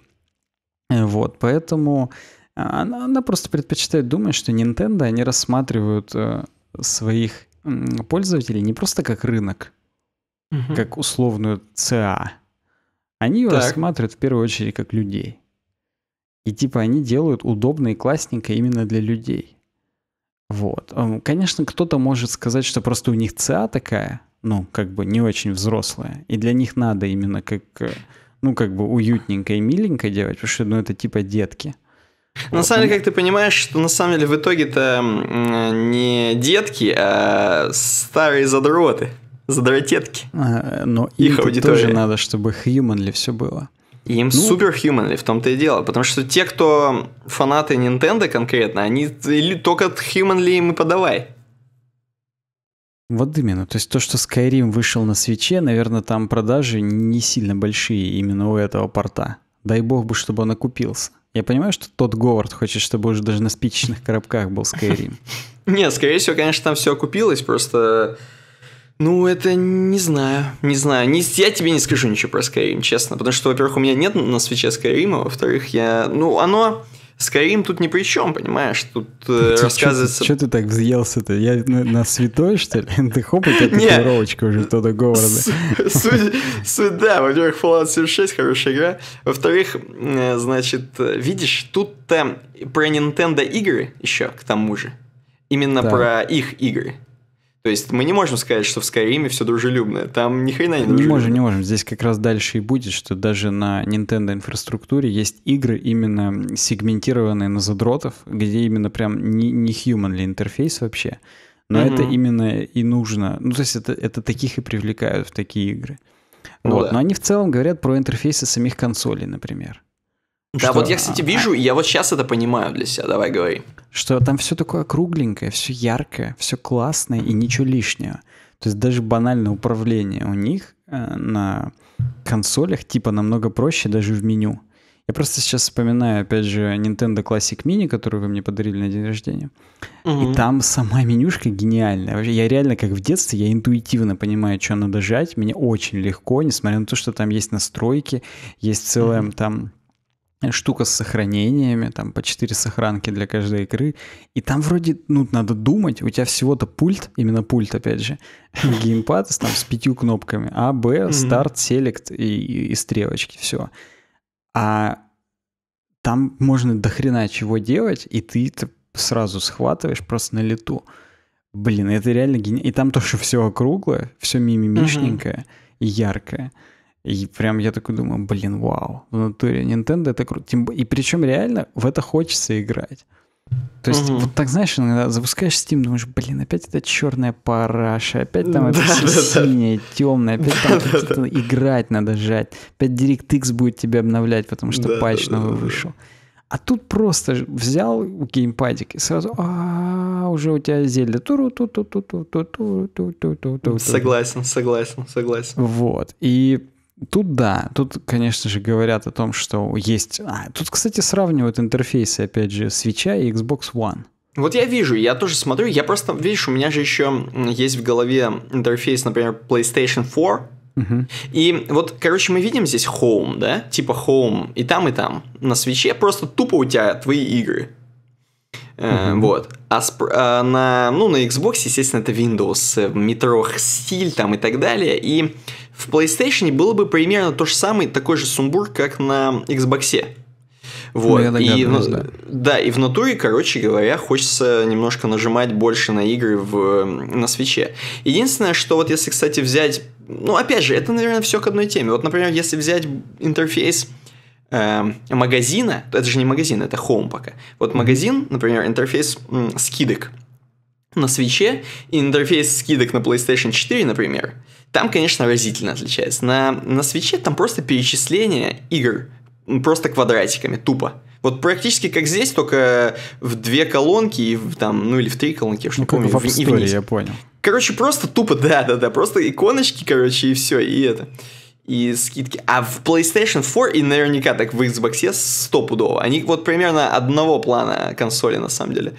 Э, вот, поэтому а, она, она просто предпочитает думать, что Nintendo, они рассматривают э, своих пользователей не просто как рынок, угу. как условную ЦА. Они так. рассматривают в первую очередь как людей. И типа они делают удобно и классненько именно для людей. Вот. Конечно, кто-то может сказать, что просто у них ЦА такая, ну, как бы не очень взрослая. И для них надо именно как, э, ну, как бы уютненько и миленько делать, потому что, ну, это типа детки.
На самом деле, ну. как ты понимаешь, что на самом деле в итоге-то не детки, а старые задроты,
задротетки. А, но их аудитория. тоже надо, чтобы humanly все было.
Им ну, супер humanly, в том-то и дело. Потому что те, кто фанаты Nintendo конкретно, они только humanly им и подавай.
Вот именно. То есть то, что Skyrim вышел на свече, наверное, там продажи не сильно большие именно у этого порта. Дай бог бы, чтобы он окупился. Я понимаю, что тот Говард хочет, чтобы уже даже на спичечных коробках был Skyrim.
Нет, скорее всего, конечно, там все окупилось, просто... Ну, это не знаю, не знаю. Не, я тебе не скажу ничего про Skyrim, честно. Потому что, во-первых, у меня нет на свече Skyrim, а во-вторых, я... Ну, оно... Скайрим тут ни при чем, понимаешь? Тут э, ты рассказывается... Что
ты так взъелся-то? Я на, на святой, что ли? Ты хоп, у тебя татуировочка уже кто-то города.
Суть, да, во-первых, Fallout 76 хорошая игра. Во-вторых, э, значит, видишь, тут там про Nintendo игры еще, к тому же. Именно про их игры. То есть мы не можем сказать, что в Skyrim все дружелюбное. Там ни хрена не дружелюбное. Не можем, не
можем. Здесь как раз дальше и будет, что даже на Nintendo инфраструктуре есть игры именно сегментированные на задротов, где именно прям не, не humanly интерфейс вообще. Но mm-hmm. это именно и нужно. Ну, то есть это, это таких и привлекают в такие игры. Ну, ну вот. да. Но они в целом говорят про интерфейсы самих консолей, например. Да, вот я, кстати,
а, вижу, а. и я вот сейчас это понимаю для себя, давай говори.
Что там все такое кругленькое, все яркое, все классное и ничего лишнего. То есть даже банальное управление у них э, на консолях типа намного проще даже в меню. Я просто сейчас вспоминаю, опять же, Nintendo Classic Mini, которую вы мне подарили на день рождения. Угу. И там сама менюшка гениальная. Вообще, я реально, как в детстве, я интуитивно понимаю, что надо жать. Мне очень легко, несмотря на то, что там есть настройки, есть целая угу. там штука с сохранениями, там по 4 сохранки для каждой игры. И там вроде, ну, надо думать, у тебя всего-то пульт, именно пульт, опять же, геймпад с там, с пятью кнопками, А, Б, старт, селект и, и стрелочки, все. А там можно дохрена чего делать, и ты это сразу схватываешь просто на лету. Блин, это реально гениально. И там то, что все округлое, все мимимишненькое и яркое. И прям я такой думаю, блин, вау, в натуре Nintendo это круто. И причем реально в это хочется играть. То есть, угу. вот так, знаешь, иногда запускаешь Steam, думаешь, блин, опять это черная параша, опять там это да, синее, да. темное, опять там да, да. играть надо жать, опять DirectX будет тебя обновлять, потому что да, патч новый да, да, вышел. А тут просто взял геймпадик и сразу, а уже у тебя зелье. Согласен,
согласен, согласен.
Вот. И Тут да, тут, конечно же, говорят о том, что есть... А, тут, кстати, сравнивают интерфейсы, опять же, Switch и Xbox One.
Вот я вижу, я тоже смотрю, я просто, видишь, у меня же еще есть в голове интерфейс, например, PlayStation 4, uh И вот, короче, мы видим здесь Home, да? Типа Home и там, и там. На свече просто тупо у тебя твои игры. Uh-huh. вот. А, сп- а на, ну, на Xbox, естественно, это Windows, э, метро стиль там и так далее. И в PlayStation было бы примерно то же самое, такой же сумбур, как на Xbox.
Вот. Ну, и в, да.
да, и в натуре, короче говоря, хочется немножко нажимать больше на игры в, на свече. Единственное, что вот если, кстати, взять. Ну, опять же, это, наверное, все к одной теме. Вот, например, если взять интерфейс э, магазина, то это же не магазин, это home пока. Вот магазин, например, интерфейс м, скидок на свече и интерфейс скидок на PlayStation 4, например, там, конечно, разительно отличается. На, на свече там просто перечисление игр, просто квадратиками, тупо. Вот практически как здесь, только в две колонки, и в, там, ну или в три колонки, я уж ну, помню, в, и вниз. я понял. Короче, просто тупо, да-да-да, просто иконочки, короче, и все, и это. И скидки. А в PlayStation 4 и наверняка так в Xbox стопудово. Они вот примерно одного плана консоли на самом деле.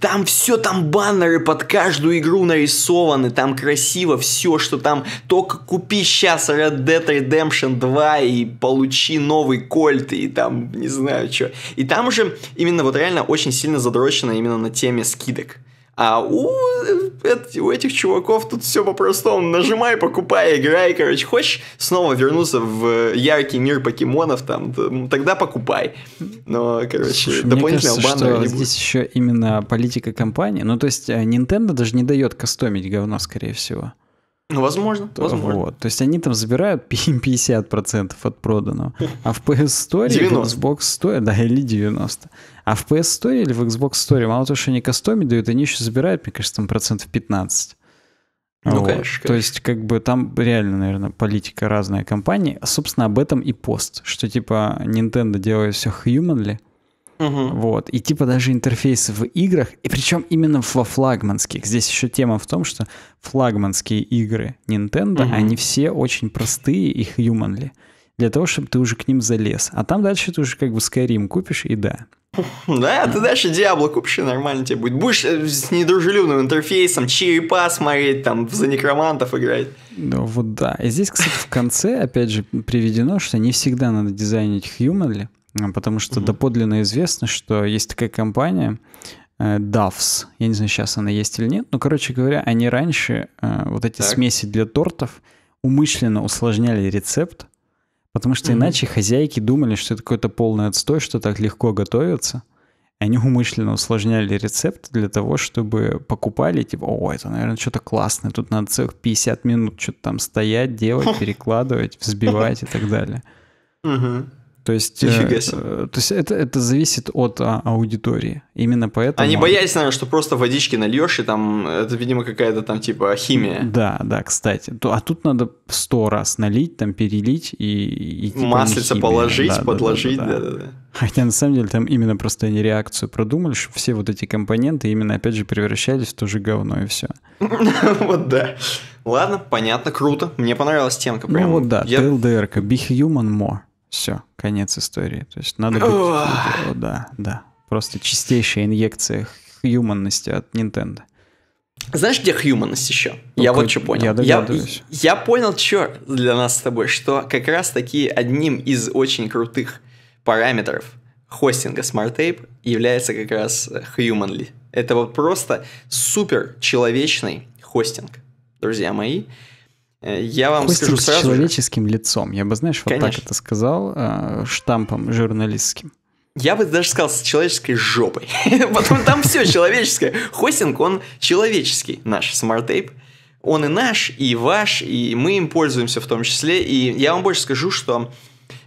Там все, там баннеры под каждую игру нарисованы, там красиво все, что там. Только купи сейчас Red Dead Redemption 2 и получи новый кольт, и там, не знаю, что. И там уже именно вот реально очень сильно задрочено именно на теме скидок. А у, э, у этих чуваков тут все по-простому. Нажимай, покупай, играй. Короче, хочешь снова вернуться в э, яркий мир покемонов, там, тогда покупай. Но, короче, Слушай, дополнительного мне кажется, что не будет. здесь
еще именно политика компании. Ну, то есть, э, Nintendo даже не дает кастомить говно, скорее всего.
Ну, возможно, то, возможно.
Вот. То есть они там забирают 50% от проданного, а в PS Store 90. Xbox стоит, да, или 90. А в PS Store или в Xbox Store мало того, что они кастомить дают, они еще забирают, мне кажется, там процентов 15. Ну, вот. конечно, конечно. То есть, как бы там реально, наверное, политика разная компании. А, собственно, об этом и пост, что типа Nintendo делает все humanly, Угу. Вот. И типа даже интерфейсы в играх, и причем именно во флагманских. Здесь еще тема в том, что флагманские игры Nintendo, угу. они все очень простые и humanly для того, чтобы ты уже к ним залез. А там дальше ты уже как бы Skyrim купишь и да.
Да, ты дальше Диабло купишь, и нормально тебе будет. Будешь э, с недружелюбным интерфейсом черепа смотреть, там, за некромантов играть.
Ну вот да. И здесь, кстати, в конце, опять же, приведено, что не всегда надо дизайнить humanly, а, потому что mm-hmm. доподлинно известно, что есть такая компания, э, Duffs. Я не знаю, сейчас она есть или нет. Но, короче говоря, они раньше э, вот эти так. смеси для тортов умышленно усложняли рецепт, Потому что mm-hmm. иначе хозяйки думали, что это какой-то полный отстой, что так легко готовится. Они умышленно усложняли рецепт для того, чтобы покупали, типа, о, это, наверное, что-то классное, тут надо целых 50 минут что-то там стоять, делать, перекладывать, взбивать и так далее. То есть, э, э, то есть это, это зависит от а, аудитории. Именно поэтому... Они боялись,
наверное, что просто водички нальешь, и там э, это, видимо, какая-то там типа химия.
Да, да, кстати. То, а тут надо сто раз налить, там перелить и... и типа, Маслица положить, да, подложить, да-да-да. Хотя на самом деле там именно просто они реакцию продумали, что все вот эти компоненты именно опять же превращались в то же говно и все.
Вот да. Ладно, понятно, круто. Мне понравилась темка. Ну
вот да, ТЛДР-ка, be human more. Все, конец истории. То есть надо быть... да, да. Просто чистейшая инъекция хьюманности от Nintendo. Знаешь, где хьюманность еще? Ну, я вот что понял. Я, я,
я понял, что для нас с тобой, что как раз таки одним из очень крутых параметров хостинга Smart Tape является как раз э, Humanly. Это вот просто супер человечный хостинг, друзья мои. Э, я вам Хостинг скажу сразу с
человеческим же. лицом. Я бы, знаешь, вот Конечно. так это сказал, э, штампом журналистским.
Я бы даже сказал с человеческой жопой. Потому там все человеческое. Хостинг, он человеческий, наш Smart тейп Он и наш, и ваш, и мы им пользуемся в том числе. И я вам больше скажу, что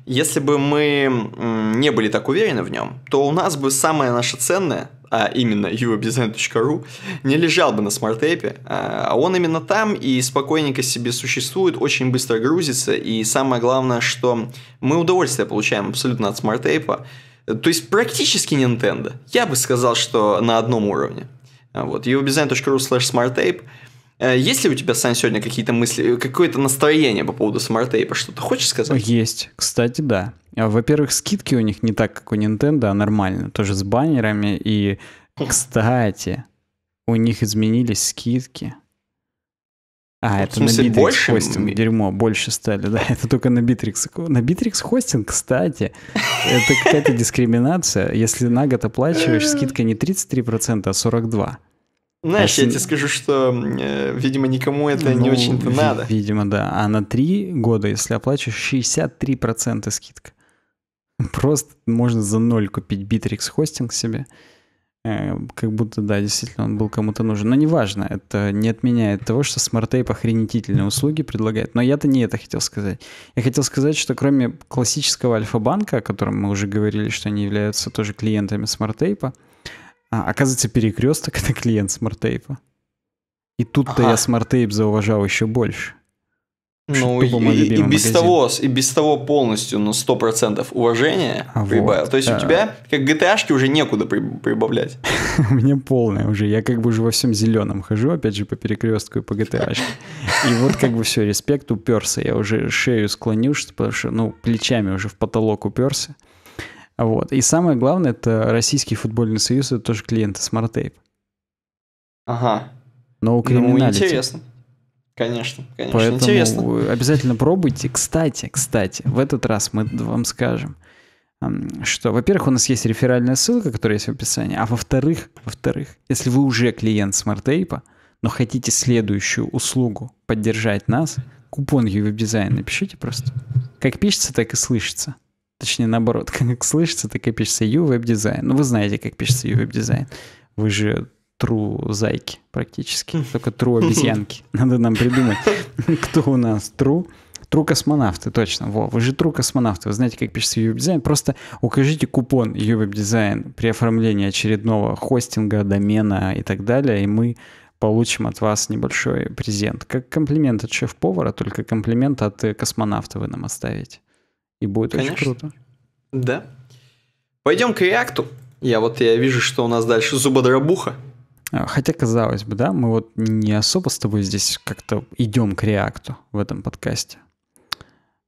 если бы мы не были так уверены в нем, то у нас бы самое наше ценное, а именно uwebdesign.ru, не лежал бы на смарт-эпе, а, а он именно там и спокойненько себе существует, очень быстро грузится, и самое главное, что мы удовольствие получаем абсолютно от смарт-эпа, то есть практически Nintendo. Я бы сказал, что на одном уровне. Вот, uwebdesign.ru slash smartape – Э, есть ли у тебя, Сань, сегодня какие-то мысли, э, какое-то настроение по поводу смарт-тейпа? Что-то хочешь
сказать? Есть. Кстати, да. А, во-первых, скидки у них не так, как у Nintendo, а нормально. Тоже с баннерами. И, хм. кстати, у них изменились скидки. А, ну, это смысле, на Bittrex больше? хостинг, дерьмо, больше стали, да, это только на Bittrex. На Bittrex хостинг, кстати, это какая-то дискриминация. Если на год оплачиваешь, скидка не 33%, а 42%. Знаешь, а я с... тебе
скажу, что, э, видимо, никому это ну, не очень-то надо.
Видимо, да. А на три года, если оплачиваешь, 63% скидка. Просто можно за ноль купить Bittrex хостинг себе. Э, как будто, да, действительно, он был кому-то нужен. Но неважно, это не отменяет того, что SmartTape охренительные услуги предлагает. Но я-то не это хотел сказать. Я хотел сказать, что кроме классического Альфа-банка, о котором мы уже говорили, что они являются тоже клиентами SmartTape, а, оказывается, перекресток — это клиент смарт-тейпа. И тут-то ага. я смарт-тейп зауважал еще больше. Ну, и, и, и, без того,
и без того полностью, ну, процентов уважения а прибавил. Вот, То есть да. у тебя, как gta уже некуда при, прибавлять.
у меня полное уже. Я как бы уже во всем зеленом хожу, опять же, по перекрестку и по gta И вот как бы все, респект уперся. Я уже шею склонил, потому что, ну, плечами уже в потолок уперся. Вот. И самое главное, это Российский футбольный союз, это тоже клиенты Smart Tape. Ага. Но у Ну, интересно.
Конечно, конечно, Поэтому интересно.
обязательно пробуйте. Кстати, кстати, в этот раз мы вам скажем, что, во-первых, у нас есть реферальная ссылка, которая есть в описании, а во-вторых, во-вторых, если вы уже клиент SmartTape, но хотите следующую услугу поддержать нас, купон UWeb Design напишите просто. Как пишется, так и слышится. Точнее, наоборот, как слышится, так и пишется U веб-дизайн. Ну, вы знаете, как пишется U веб-дизайн. Вы же true зайки практически, только true обезьянки. Надо нам придумать, кто у нас true. True космонавты, точно. Во, вы же true космонавты. Вы знаете, как пишется ювеб-дизайн. Просто укажите купон ювеб-дизайн при оформлении очередного хостинга, домена и так далее, и мы получим от вас небольшой презент. Как комплимент от шеф-повара, только комплимент от э, космонавта вы нам оставите. И будет Конечно. очень круто.
Да. Пойдем к реакту. Я вот я вижу, что у нас дальше зубодробуха.
А, хотя, казалось бы, да, мы вот не особо с тобой здесь как-то идем к реакту в этом подкасте.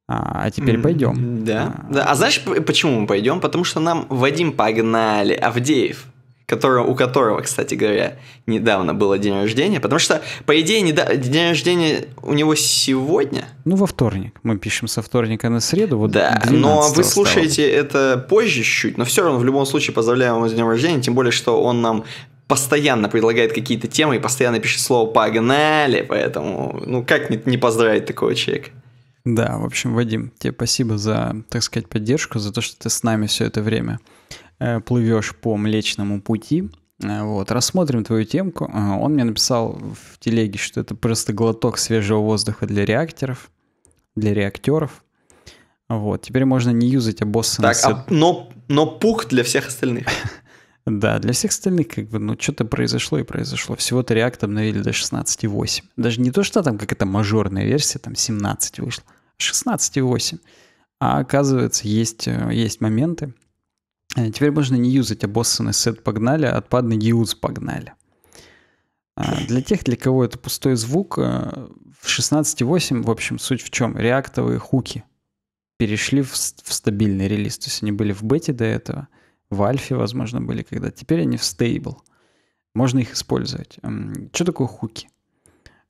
А, а теперь пойдем. Да.
А, да. А знаешь, почему мы пойдем? Потому что нам Вадим погнали, Авдеев которого, у которого, кстати говоря, недавно было день рождения, потому что, по идее, неда... день рождения у него
сегодня. Ну, во вторник. Мы пишем со вторника на среду. Вот да, но вы слушаете
стало. это позже чуть, но все равно в любом случае поздравляем его с днем рождения, тем более, что он нам постоянно предлагает какие-то темы и постоянно пишет слово «погнали», поэтому, ну, как не поздравить такого человека?
Да, в общем, Вадим, тебе спасибо за, так сказать, поддержку, за то, что ты с нами все это время. Э, плывешь по Млечному пути. Э, вот, рассмотрим твою темку. Э, он мне написал в телеге, что это просто глоток свежего воздуха для реакторов, для реактеров. Вот, теперь можно не юзать, а босса... Так, а,
но, но пух для всех остальных.
Да, для всех остальных как бы, ну, что-то произошло и произошло. Всего-то React обновили до 16.8. Даже не то, что там какая-то мажорная версия, там 17 вышла, 16.8. А оказывается, есть, есть моменты, Э, теперь можно не юзать обоссанный сет погнали, а отпадный юз погнали. А, для тех, для кого это пустой звук, э, в 16.8, в общем, суть в чем? Реактовые хуки перешли в, в стабильный релиз. То есть они были в бете до этого, в альфе, возможно, были когда. Теперь они в стейбл. Можно их использовать. Что такое хуки?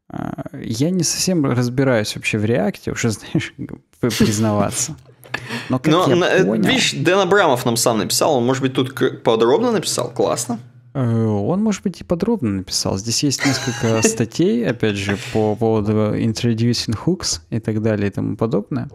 А, я не совсем разбираюсь вообще в реакте, уже, знаешь, признаваться. Но, как Но я э, понял... видишь,
Дэн Абрамов нам сам написал, он, может быть, тут подробно написал, классно.
Э, он, может быть, и подробно написал. Здесь есть несколько статей, опять же, по поводу introducing hooks и так далее и тому подобное.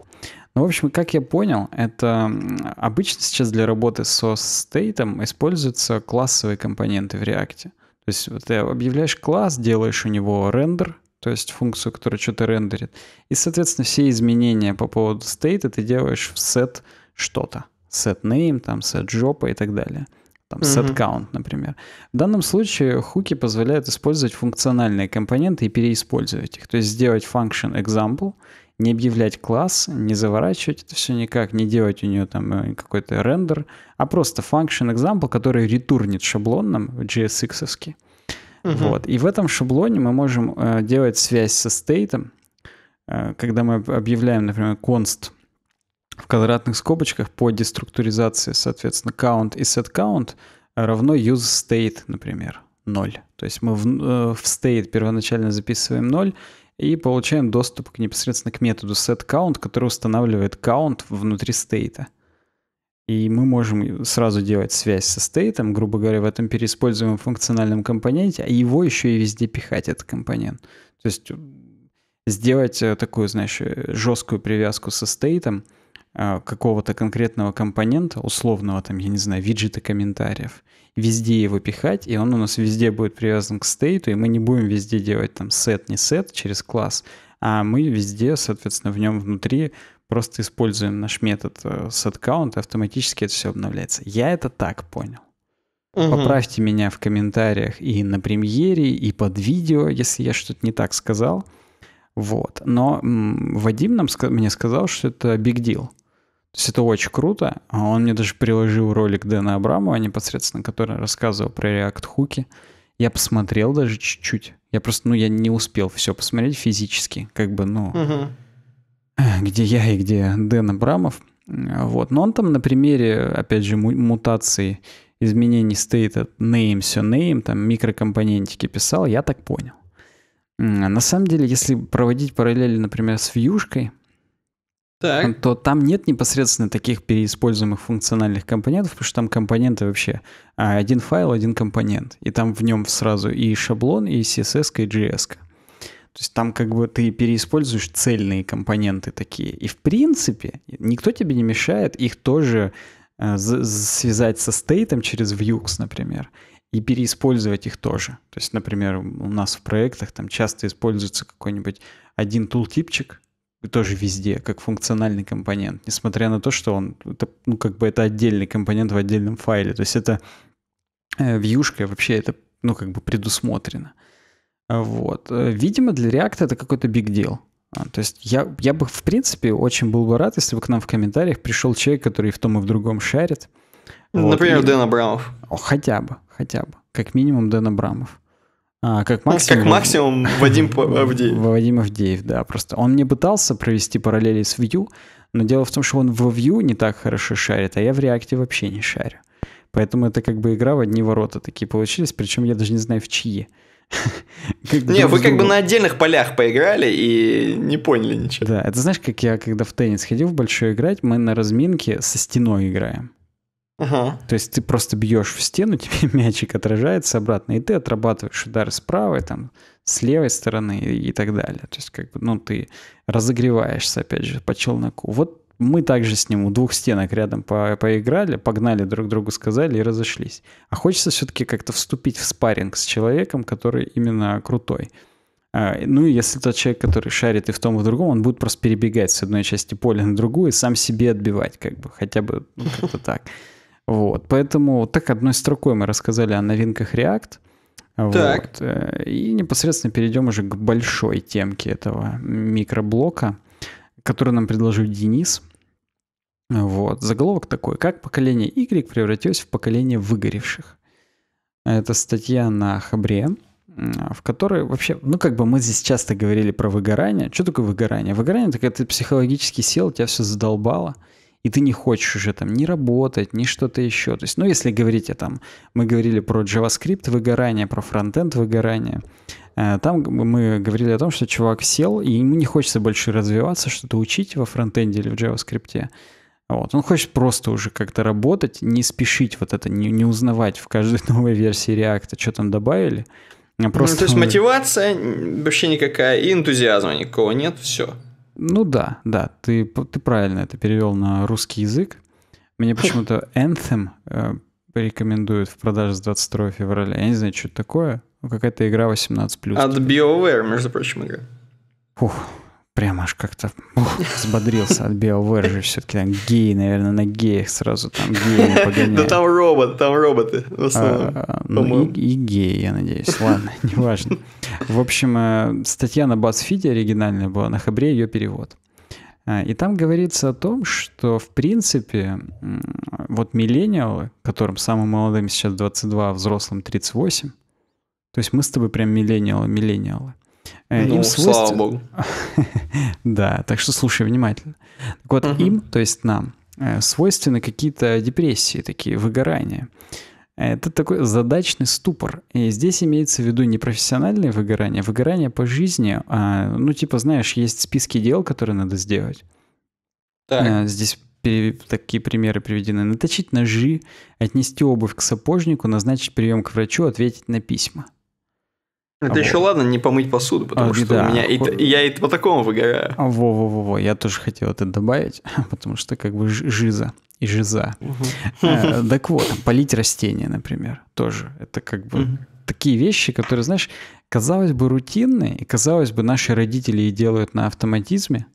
Ну, в общем, как я понял, это обычно сейчас для работы со стейтом используются классовые компоненты в React. То есть ты объявляешь класс, делаешь у него рендер, то есть функцию, которая что-то рендерит. И, соответственно, все изменения по поводу state ты делаешь в set что-то. Set name, там, set job и так далее. Там set mm-hmm. count, например. В данном случае хуки позволяют использовать функциональные компоненты и переиспользовать их. То есть сделать function example, не объявлять класс, не заворачивать это все никак, не делать у нее там э, какой-то рендер, а просто function example, который ретурнит шаблонным JSX-овский. Угу. Вот. И в этом шаблоне мы можем э, делать связь со стейтом, э, когда мы объявляем, например, const в квадратных скобочках по деструктуризации, соответственно, count и setCount равно useState, например, 0. То есть мы в, э, в state первоначально записываем 0 и получаем доступ к, непосредственно к методу setCount, который устанавливает count внутри стейта. И мы можем сразу делать связь со стейтом, грубо говоря, в этом переиспользуемом функциональном компоненте, а его еще и везде пихать, этот компонент. То есть э, сделать э, такую, знаешь, э, жесткую привязку со стейтом какого-то конкретного компонента, условного там, я не знаю, виджета комментариев, везде его пихать, и он у нас везде будет привязан к стейту, и мы не будем везде делать там сет, не сет через класс, а мы везде, соответственно, в нем внутри просто используем наш метод э, с и автоматически это все обновляется. Я это так понял. Угу. Поправьте меня в комментариях и на премьере, и под видео, если я что-то не так сказал. Вот. Но м, Вадим нам ска- мне сказал, что это big deal. То есть это очень круто. А он мне даже приложил ролик Дэна Абрамова, непосредственно, который рассказывал про React-хуки. Я посмотрел даже чуть-чуть. Я просто, ну, я не успел все посмотреть физически. Как бы, ну... Угу. где я и где Дэн Абрамов. Вот. Но он там на примере, опять же, мутации изменений стейта name все name, там микрокомпонентики писал, я так понял. А на самом деле, если проводить параллели, например, с вьюшкой, так. то там нет непосредственно таких переиспользуемых функциональных компонентов, потому что там компоненты вообще а, один файл, один компонент, и там в нем сразу и шаблон, и CSS, и JS. То есть там как бы ты переиспользуешь цельные компоненты такие. И в принципе никто тебе не мешает их тоже э, связать со стейтом через Vuex, например, и переиспользовать их тоже. То есть, например, у нас в проектах там часто используется какой-нибудь один тултипчик, тоже везде, как функциональный компонент, несмотря на то, что он, это, ну, как бы это отдельный компонент в отдельном файле. То есть это э, вьюшка вообще это, ну, как бы предусмотрено. Вот. Э, видимо, для React это какой-то big deal. А, то есть я, я бы, в принципе, очень был бы рад, если бы к нам в комментариях пришел человек, который в том и в другом шарит. Например, вот. Дэн Абрамов. О, хотя бы, хотя бы. Как минимум Дэн Абрамов. А, как максимум... Ну, как максимум Вадим Авдеев. Вадим Авдеев, да. Просто он мне пытался провести параллели с View, но дело в том, что он в View не так хорошо шарит, а я в React вообще не шарю. Поэтому это как бы игра в одни ворота такие получились, причем я даже не знаю в чьи. Не, вы как бы на
отдельных полях поиграли и не поняли
ничего. Да, это знаешь, как я когда в теннис ходил в большой играть, мы на разминке со стеной играем. Ага. То есть ты просто бьешь в стену, тебе мячик отражается обратно, и ты отрабатываешь удары с правой, там, с левой стороны и так далее. То есть, как бы, ну, ты разогреваешься, опять же, по челноку. Вот мы также с ним у двух стенок рядом по поиграли, погнали друг другу, сказали и разошлись. А хочется все-таки как-то вступить в спарринг с человеком, который именно крутой. А, ну и если тот человек, который шарит и в том, и в другом, он будет просто перебегать с одной части поля на другую и сам себе отбивать, как бы, хотя бы ну, как-то так. Вот, поэтому так одной строкой мы рассказали о новинках React. Так. Вот. Э, и непосредственно перейдем уже к большой темке этого микроблока который нам предложил Денис. Вот. Заголовок такой. Как поколение Y превратилось в поколение выгоревших. Это статья на Хабре, в которой вообще, ну как бы мы здесь часто говорили про выгорание. Что такое выгорание? Выгорание — это ты психологически сел, тебя все задолбало, и ты не хочешь уже там ни работать, ни что-то еще. То есть, ну если говорить о там, мы говорили про JavaScript выгорание, про фронтенд выгорание, Э, там мы говорили о том, что чувак сел, и ему не хочется больше развиваться, что-то учить во фронтенде или в JavaScript. Вот. Он хочет просто уже как-то работать, не спешить вот это, не, не узнавать в каждой новой версии React, что там добавили. Просто... А ну, то есть
мотивация вообще никакая, и энтузиазма никакого нет, все.
Ну да, да, ты, ты правильно это перевел на русский язык. Мне почему-то Anthem э, рекомендуют в продаже с 22 февраля. Я не знаю, что это такое. Ну, какая-то игра 18+. От
BioWare, между прочим, игра.
Фух, прямо аж как-то ух, взбодрился от BioWare же все-таки там геи, наверное, на геях сразу там геи Да там
робот, там роботы в а, основном. А, ну
и, и геи, я надеюсь. Ладно, неважно. В общем, э, статья на BuzzFeed оригинальная была, на Хабре ее перевод. А, и там говорится о том, что, в принципе, вот миллениалы, которым самым молодым сейчас 22, а взрослым 38, то есть мы с тобой прям миллениалы, миллениалы. Э, ну, им свойств... слава богу. да, так что слушай внимательно. Так вот, угу. им, то есть нам, э, свойственны какие-то депрессии, такие выгорания. Это такой задачный ступор. И здесь имеется в виду не профессиональное выгорание, а выгорание по жизни. А, ну, типа, знаешь, есть списки дел, которые надо сделать. Так. А, здесь такие примеры приведены. Наточить ножи, отнести обувь к сапожнику, назначить прием к врачу, ответить на письма. Это а еще вот. ладно
не помыть посуду, потому а, что да. у меня и, я и по такому выгораю.
во а, Во-во-во, я тоже хотел это добавить, потому что как бы жиза и жиза. Угу. А, так вот, полить растения, например, тоже. Это как бы угу. такие вещи, которые, знаешь, казалось бы рутинные, и казалось бы наши родители и делают на автоматизме,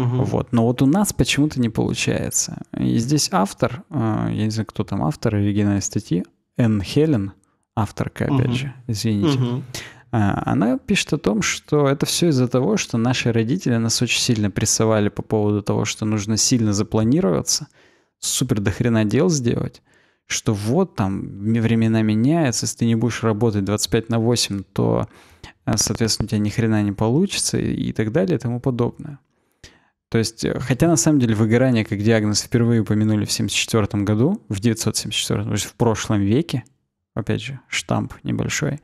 Угу. Вот. Но вот у нас почему-то не получается. И здесь автор, э, я не знаю, кто там автор оригинальной статьи, Энн Хелен, авторка, опять угу. же, извините. Угу. Она пишет о том, что это все из-за того, что наши родители нас очень сильно прессовали по поводу того, что нужно сильно запланироваться, супер дохрена дел сделать, что вот там времена меняются, если ты не будешь работать 25 на 8, то, а, соответственно, у тебя ни хрена не получится и так далее и тому подобное. То есть, э, хотя на самом деле выгорание как диагноз впервые упомянули в 1974 году, в 974, то есть в прошлом веке, опять же, штамп небольшой.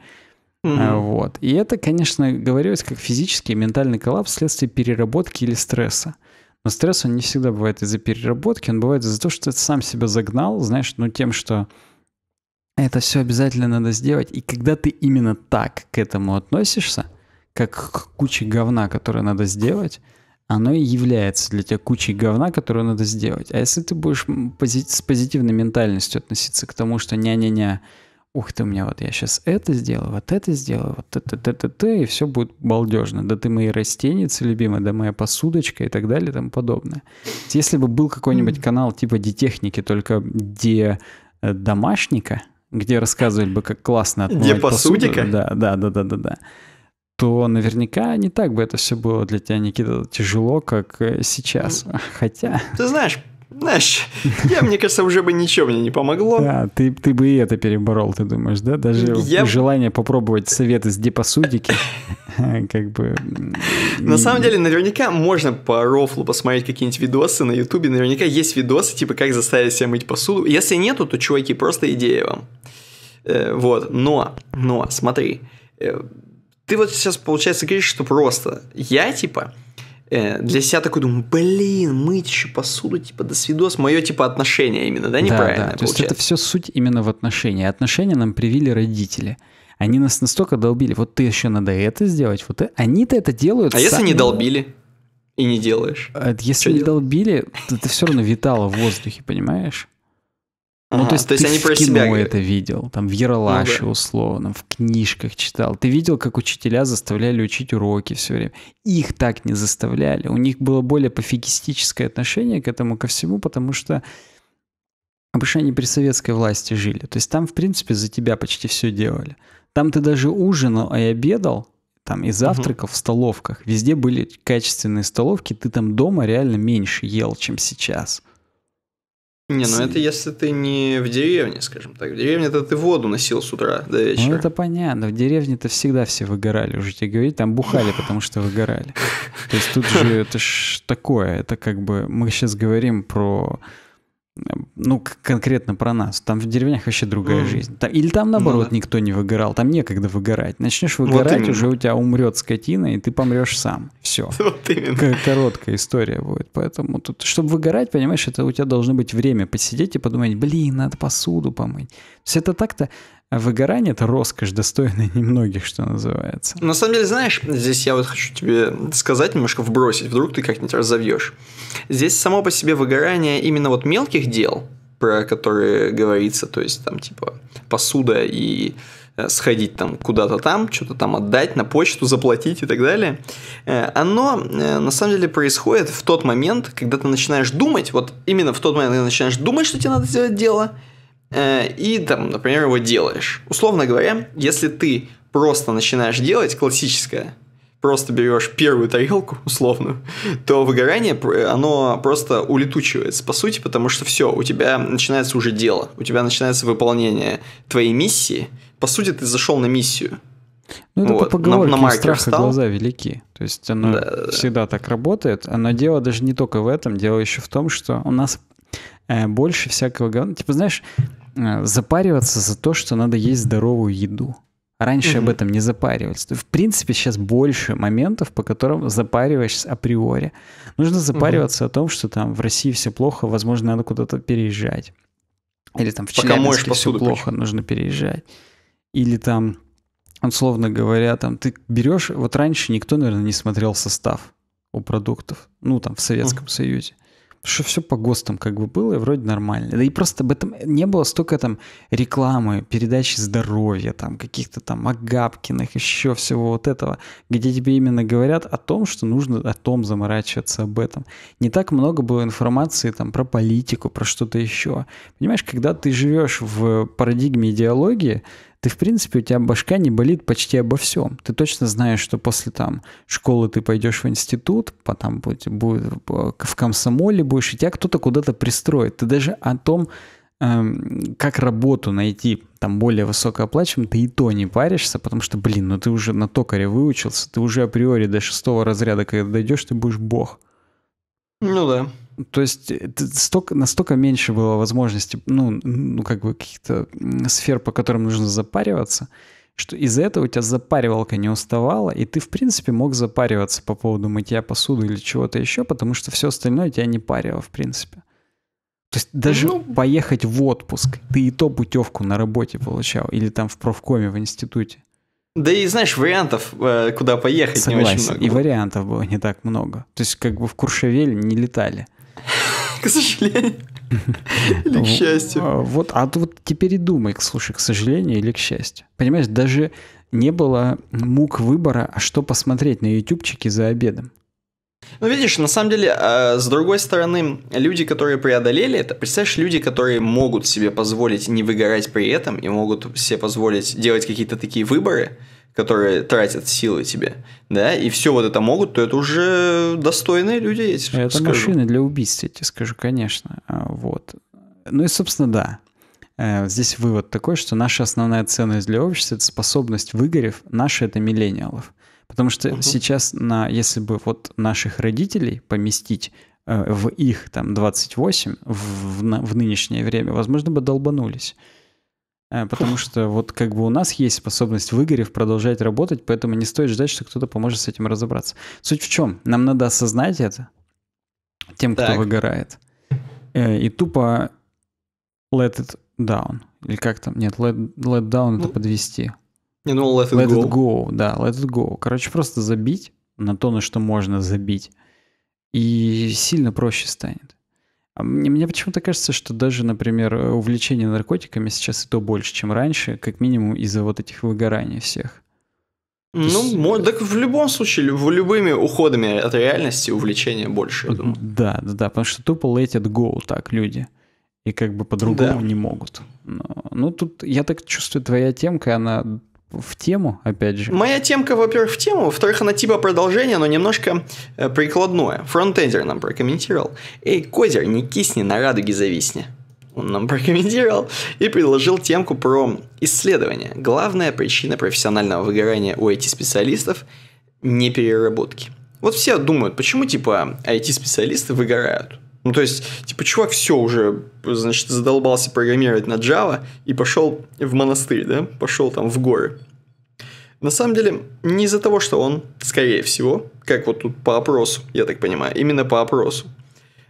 Mm-hmm. Вот. И это, конечно, говорилось как физический и ментальный коллапс вследствие переработки или стресса. Но стресс, он не всегда бывает из-за переработки, он бывает из-за того, что ты сам себя загнал, знаешь, ну тем, что это все обязательно надо сделать. И когда ты именно так к этому относишься, как к куче говна, которое надо сделать, оно и является для тебя кучей говна, которую надо сделать. А если ты будешь пози- с позитивной ментальностью относиться к тому, что ня-ня-ня, ух ты, у меня вот я сейчас это сделаю, вот это сделаю, вот это, это, это, это, и все будет балдежно. Да ты мои растеницы любимые, да моя посудочка и так далее и тому подобное. Если бы был какой-нибудь канал типа Детехники, только где э, домашника, где рассказывали бы, как классно отмывать Где посудика? да, да, да, да, да, да. То наверняка не так бы это все было для тебя, Никита, тяжело, как э, сейчас. Ну, Хотя...
Ты знаешь, знаешь, я, мне кажется, уже бы ничего мне не помогло.
Да, ты, ты бы и это переборол, ты думаешь, да? Даже я... желание попробовать совет из депосудики, как бы... На самом деле,
наверняка можно по рофлу посмотреть какие-нибудь видосы на ютубе, наверняка есть видосы, типа, как заставить себя мыть посуду. Если нету, то, чуваки, просто идея вам. Э, вот, но, но, смотри, э, ты вот сейчас, получается, говоришь, что просто. Я, типа, Э, для себя такой думаю, блин, мыть еще посуду, типа, до свидос, мое, типа, отношение именно, да, неправильно да, да. Получается. То есть
это все суть именно в отношении. Отношения нам привили родители. Они нас настолько долбили, вот ты еще надо это сделать, вот э-». они-то это делают А сами. если не ну, долбили?
И не делаешь. А если Что не делать?
долбили, то ты все равно витало в воздухе, понимаешь?
ну, то есть, то есть ты они в про кино себя... это видел,
там в ну Ералаше ну, да. условно, в книжках читал. Ты видел, как учителя заставляли учить уроки все время. Их так не заставляли. У них было более пофигистическое отношение к этому ко всему, потому что обычно они при советской власти жили. То есть там, в принципе, за тебя почти все делали. Там ты даже ужинал и обедал, там и завтракал угу. в столовках. Везде были качественные столовки, ты там дома реально меньше ел, чем сейчас.
Не, ну это если ты не в деревне, скажем так. В деревне-то ты воду носил с утра до ну, вечера. Ну
это понятно. В деревне-то всегда все выгорали. Уже тебе говорить там бухали, потому что выгорали. То есть тут же это ж такое. Это как бы мы сейчас говорим про ну, конкретно про нас. Там в деревнях вообще другая mm. жизнь. Там, или там, наоборот, ну, никто не выгорал, там некогда выгорать. Начнешь выгорать, вот уже у тебя умрет скотина, и ты помрешь сам. Все. Вот именно. Короткая история будет. Поэтому тут, чтобы выгорать, понимаешь, это у тебя должно быть время посидеть и подумать, блин, надо посуду помыть. То есть это так-то выгорание — это роскошь, достойная немногих, что называется.
На самом деле, знаешь, здесь я вот хочу тебе сказать, немножко вбросить, вдруг ты как-нибудь разовьешь. Здесь само по себе выгорание именно вот мелких дел, про которые говорится, то есть там типа посуда и э, сходить там куда-то там, что-то там отдать, на почту заплатить и так далее. Э, оно э, на самом деле происходит в тот момент, когда ты начинаешь думать, вот именно в тот момент, когда ты начинаешь думать, что тебе надо сделать дело, Э, и там, например, его делаешь. Условно говоря, если ты просто начинаешь делать классическое, просто берешь первую тарелку условную, то выгорание, оно просто улетучивается, по сути, потому что все, у тебя начинается уже дело, у тебя начинается выполнение твоей миссии. По сути, ты зашел на миссию,
ну, это вот. по поговорке на, на страха встал. глаза велики. То есть оно да, всегда да. так работает. Но дело даже не только в этом, дело еще в том, что у нас Э, больше всякого говна. Типа, знаешь, э, запариваться за то, что надо есть здоровую еду. Раньше угу. об этом не запаривались. В принципе, сейчас больше моментов, по которым запариваешься априори. Нужно запариваться угу. о том, что там в России все плохо, возможно, надо куда-то переезжать. Или там в Челябинске все плохо, причем. нужно переезжать. Или там, условно говоря, там ты берешь... Вот раньше никто, наверное, не смотрел состав у продуктов. Ну, там, в Советском угу. Союзе что все по ГОСТам как бы было, и вроде нормально. Да и просто об этом не было столько там рекламы, передачи здоровья, там каких-то там Агапкиных, еще всего вот этого, где тебе именно говорят о том, что нужно о том заморачиваться, об этом. Не так много было информации там про политику, про что-то еще. Понимаешь, когда ты живешь в парадигме идеологии, ты, в принципе, у тебя башка не болит почти обо всем. Ты точно знаешь, что после там школы ты пойдешь в институт, потом будет, будет в комсомоле будешь, и тебя кто-то куда-то пристроит. Ты даже о том, эм, как работу найти там более высокооплачиваемую, ты и то не паришься, потому что, блин, ну ты уже на токаре выучился, ты уже априори до шестого разряда, когда дойдешь, ты будешь бог. Ну да. То есть э, столько, настолько меньше было возможностей, ну, ну как бы каких-то сфер, по которым нужно запариваться, что из-за этого у тебя запаривалка не уставала, и ты, в принципе, мог запариваться по поводу мытья посуды или чего-то еще, потому что все остальное тебя не парило, в принципе. То есть даже ну... поехать в отпуск, ты и то путевку на работе получал, или там в профкоме в институте.
Да и знаешь, вариантов, э, куда поехать, Согласен. не очень много. И
вариантов было не так много. То есть, как бы в Куршевель не летали. К сожалению. Или к ну, счастью. А, вот, а вот теперь и думай, слушай, к сожалению или к счастью. Понимаешь, даже не было мук выбора, а что посмотреть на ютубчике за обедом.
Ну, видишь, на самом деле, э, с другой стороны, люди, которые преодолели это, представляешь, люди, которые могут себе позволить не выгорать при этом и могут себе позволить делать какие-то такие выборы, которые тратят силы тебе, да, и все вот это могут, то это уже достойные люди, есть. Это скажу. машины
для убийств, я тебе скажу, конечно, а, вот. Ну и, собственно, да, э, Здесь вывод такой, что наша основная ценность для общества – это способность выгорев, наши – это миллениалов. Потому что угу. сейчас, на, если бы вот наших родителей поместить э, в их там 28 в, в, в нынешнее время, возможно, бы долбанулись. Э, потому что вот как бы у нас есть способность выгорев продолжать работать, поэтому не стоит ждать, что кто-то поможет с этим разобраться. Суть в чем? Нам надо осознать это тем, так. кто выгорает. Э, и тупо let it down. Или как там? Нет, let, let down ну, это подвести. Не, ну let it, let go. it go. Да, let it go. Короче, просто забить на то, на что можно забить. И сильно проще станет. А мне, мне почему-то кажется, что даже, например, увлечение наркотиками сейчас и то больше, чем раньше, как минимум из-за вот этих выгораний всех.
Ну, есть... мой, э, так в любом случае, в любыми уходами от реальности увлечение больше,
я думаю. Да, да, да, потому что тупо let it go так люди. И как бы по-другому да. не могут. Но, ну, тут, я так чувствую, твоя темка, она в тему, опять же.
Моя темка, во-первых, в тему, во-вторых, она типа продолжение, но немножко э, прикладное. Фронтендер нам прокомментировал. Эй, Козер, не кисни, на радуге зависни. Он нам прокомментировал и предложил темку про исследования. Главная причина профессионального выгорания у IT-специалистов – не переработки. Вот все думают, почему типа IT-специалисты выгорают? Ну, то есть, типа, чувак все уже, значит, задолбался программировать на Java и пошел в монастырь, да, пошел там в горы. На самом деле, не из-за того, что он, скорее всего, как вот тут по опросу, я так понимаю, именно по опросу,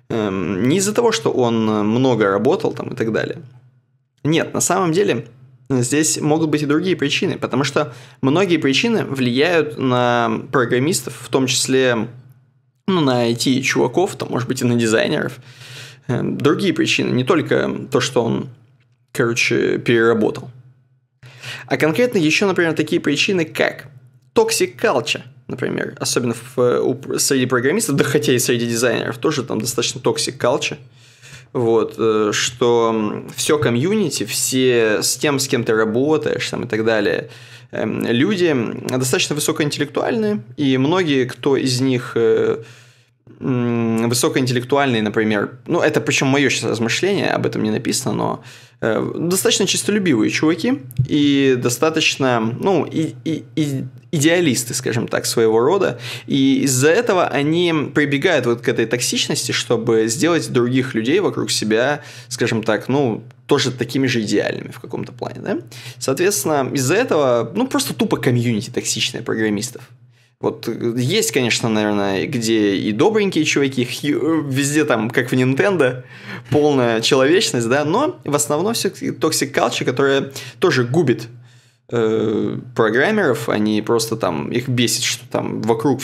эм, не из-за того, что он э, много работал там и так далее. Нет, на самом деле, здесь могут быть и другие причины, потому что многие причины влияют на программистов, в том числе ну, на IT-чуваков, там, может быть, и на дизайнеров. Эм, другие причины, не только то, что он, короче, переработал. А конкретно еще, например, такие причины, как toxic culture, например, особенно в, э, среди программистов, да хотя и среди дизайнеров, тоже там достаточно toxic culture – вот, э, что все комьюнити, все с тем, с кем ты работаешь, там, и так далее, эм, люди достаточно высокоинтеллектуальные, и многие, кто из них э, высокоинтеллектуальные, например, ну, это причем мое сейчас размышление, об этом не написано, но Э, достаточно чистолюбивые чуваки и достаточно, ну, и, и, и идеалисты, скажем так, своего рода. И из-за этого они прибегают вот к этой токсичности, чтобы сделать других людей вокруг себя, скажем так, ну, тоже такими же идеальными в каком-то плане, да? Соответственно, из-за этого, ну, просто тупо комьюнити токсичное программистов. Вот э, есть, конечно, наверное, где и добренькие чуваки, э, везде там, как в Nintendo, полная человечность, да, но в основном все-таки токсик culture, которая тоже губит э, программеров, они просто там, их бесит, что там вокруг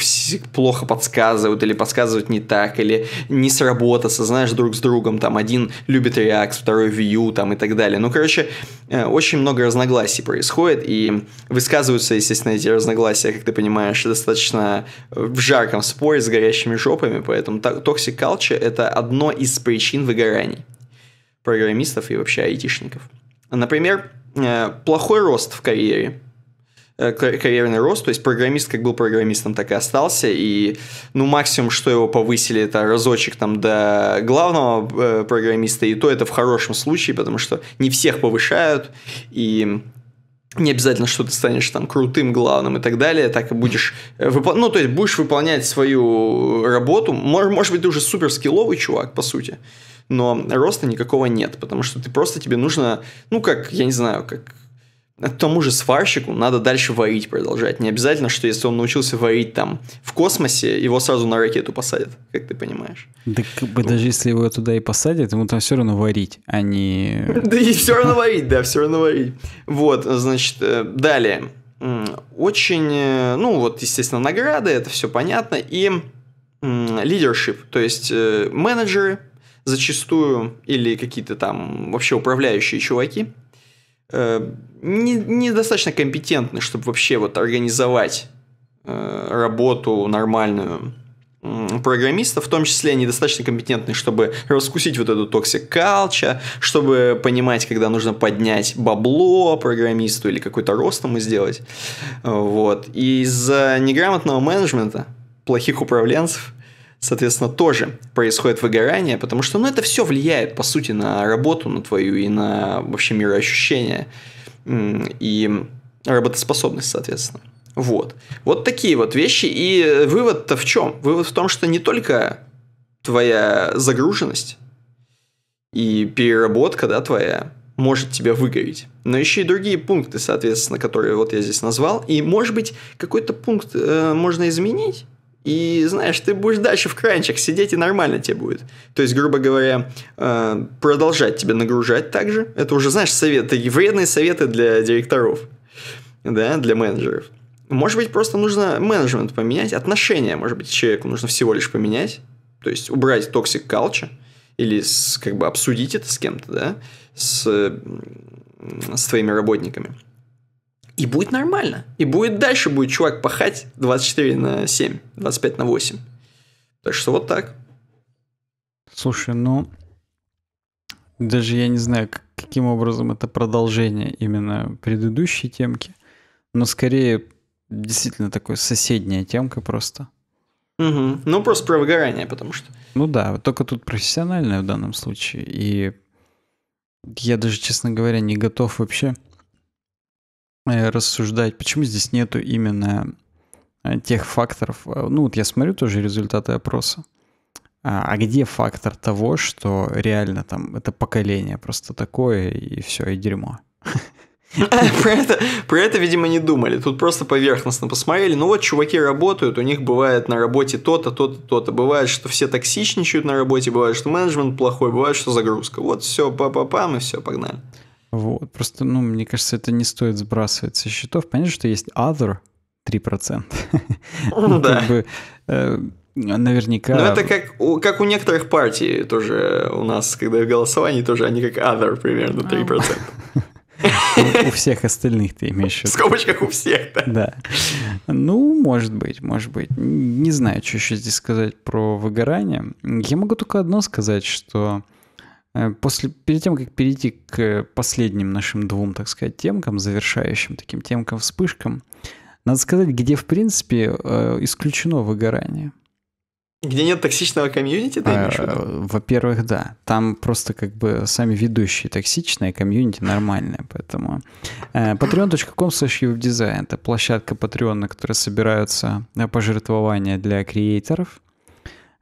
плохо подсказывают, или подсказывают не так, или не сработаться, знаешь, друг с другом, там один любит React, второй Vue, там и так далее. Ну, короче, э, очень много разногласий происходит, и высказываются, естественно, эти разногласия, как ты понимаешь, достаточно э, в жарком споре с горящими жопами, поэтому toxic culture – это одно из причин выгораний программистов и вообще айтишников. Например, э, плохой рост в карьере э, карьерный рост, то есть программист как был программистом, так и остался, и ну максимум, что его повысили, это разочек там до главного э, программиста, и то это в хорошем случае, потому что не всех повышают, и не обязательно, что ты станешь там крутым главным и так далее, так и будешь, выпол... ну, то есть будешь выполнять свою работу, может, может быть, ты уже супер скилловый чувак, по сути, но роста никакого нет, потому что ты просто тебе нужно, ну, как, я не знаю, как тому же сварщику надо дальше варить продолжать. Не обязательно, что если он научился варить там в космосе, его сразу на ракету посадят, как ты понимаешь.
Да как бы даже если его туда и посадят, ему там все равно варить, а не...
Да и все равно варить, да, все равно варить. Вот, значит, э, далее. Очень, э, ну вот, естественно, награды, это все понятно. И лидершип, то есть э, менеджеры, зачастую, или какие-то там вообще управляющие чуваки, э, недостаточно не компетентны, чтобы вообще вот организовать э, работу нормальную программистов, в том числе недостаточно компетентны, чтобы раскусить вот эту токсик culture, чтобы понимать, когда нужно поднять бабло программисту или какой-то рост ему сделать. Вот. из-за неграмотного менеджмента, плохих управленцев, соответственно, тоже происходит выгорание, потому что, ну, это все влияет, по сути, на работу на твою и на вообще мироощущение и работоспособность, соответственно. Вот. Вот такие вот вещи. И вывод-то в чем? Вывод в том, что не только твоя загруженность и переработка, да, твоя, может тебя выгореть. Но еще и другие пункты, соответственно, которые вот я здесь назвал. И, может быть, какой-то пункт э, можно изменить, и, знаешь, ты будешь дальше в кранчах сидеть, и нормально тебе будет. То есть, грубо говоря, э, продолжать тебя нагружать также. Это уже, знаешь, советы, вредные советы для директоров, да, для менеджеров. Может быть, просто нужно менеджмент поменять, отношения, может быть, человеку нужно всего лишь поменять. То есть, убрать токсик culture или с, как бы обсудить это с кем-то, да, с, с твоими работниками. И будет нормально. И будет дальше будет чувак пахать 24 на 7, 25 на 8. Так что вот
так. Слушай, ну, даже я не знаю, каким образом это продолжение именно предыдущей темки, но скорее действительно такой соседняя темка просто.
Угу. Ну, просто про выгорание,
потому что... Ну да, только тут профессиональное в данном случае, и я даже, честно говоря, не готов вообще Э, рассуждать, почему здесь нету именно э, тех факторов. Э, ну вот я смотрю тоже результаты опроса. А, а где фактор того, что реально там это поколение просто такое и все, и дерьмо? про, это,
про это, видимо, не думали. Тут просто поверхностно посмотрели. Ну вот, чуваки работают, у них бывает на работе то-то, то-то, то-то. Бывает, что все токсичничают на работе, бывает, что менеджмент плохой, бывает, что загрузка. Вот все, па-па-пам, и все,
погнали. Вот. Просто, ну, мне кажется, это не стоит сбрасывать со счетов. Понятно, что есть other 3%. Ну, ну да. Э, наверняка... Ну, это как
у, как у некоторых партий тоже у нас, когда в голосовании тоже они как other примерно 3%.
А. У всех остальных ты имеешь в виду. В скобочках у всех, да. Да. Ну, может быть, может быть. Не знаю, что еще здесь сказать про выгорание. Я могу только одно сказать, что Э, после, перед тем, как перейти к последним нашим двум, так сказать, темкам, завершающим таким темкам, вспышкам, надо сказать, где, в принципе, э, исключено выгорание.
Где нет токсичного комьюнити, ты имеешь
а, Во-первых, да. Там просто как бы сами ведущие токсичные, комьюнити нормальные, поэтому... Э, patreon.com slash дизайн это площадка Patreon, на которой собираются пожертвования для креаторов.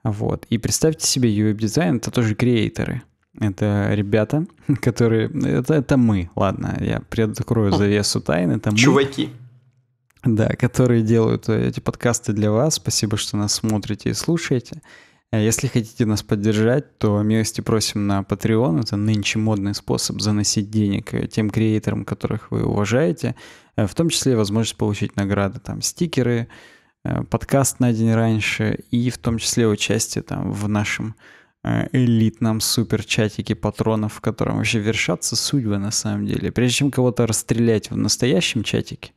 Вот. И представьте себе, UWeb дизайн это тоже креаторы — это ребята, которые... Это, это мы, ладно, я предокрою завесу тайны. Это мы. Чуваки. Да, которые делают э, эти подкасты для вас. Спасибо, что нас смотрите и слушаете. А если хотите нас поддержать, то милости просим на Patreon. Это нынче модный способ заносить денег э, тем креаторам, которых вы уважаете. Э, в том числе возможность получить награды, там, стикеры, подкаст на день раньше и в том числе участие там в нашем Э, элитном суперчатике патронов, в котором вообще вершатся судьбы на самом деле. Прежде чем кого-то расстрелять в настоящем чатике,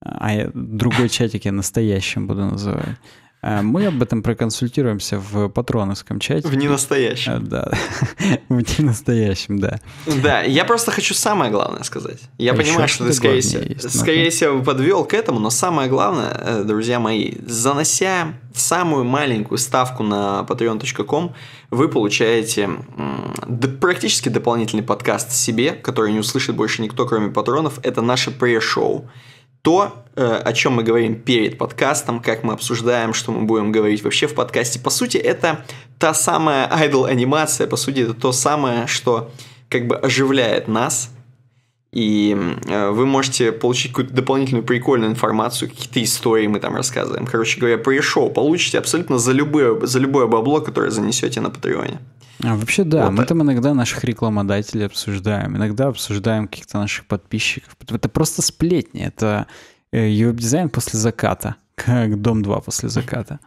а я другой чатик я настоящим буду называть, а, мы об этом проконсультируемся в патроновском чате. В ненастоящем. А, да, в ненастоящем, да.
Да, я просто хочу самое главное сказать. Я а понимаю, что ты, скорее, есть, скорее всего, подвел к этому, но самое главное, э, друзья мои, занося самую маленькую ставку на patreon.com, вы получаете практически дополнительный подкаст себе, который не услышит больше никто, кроме патронов. Это наше пре-шоу то, э, о чем мы говорим перед подкастом, как мы обсуждаем, что мы будем говорить вообще в подкасте. По сути, это та самая айдол анимация, по сути, это то самое, что как бы оживляет нас, и э, вы можете получить какую-то дополнительную прикольную информацию, какие-то истории мы там рассказываем. Короче говоря, шоу получите абсолютно за любое, за любое бабло, которое занесете на Патреоне.
А, вообще да, вот мы там иногда наших рекламодателей обсуждаем, иногда обсуждаем каких-то наших подписчиков. Это просто сплетни, это э, ювеб-дизайн после заката, как Дом 2 после заката.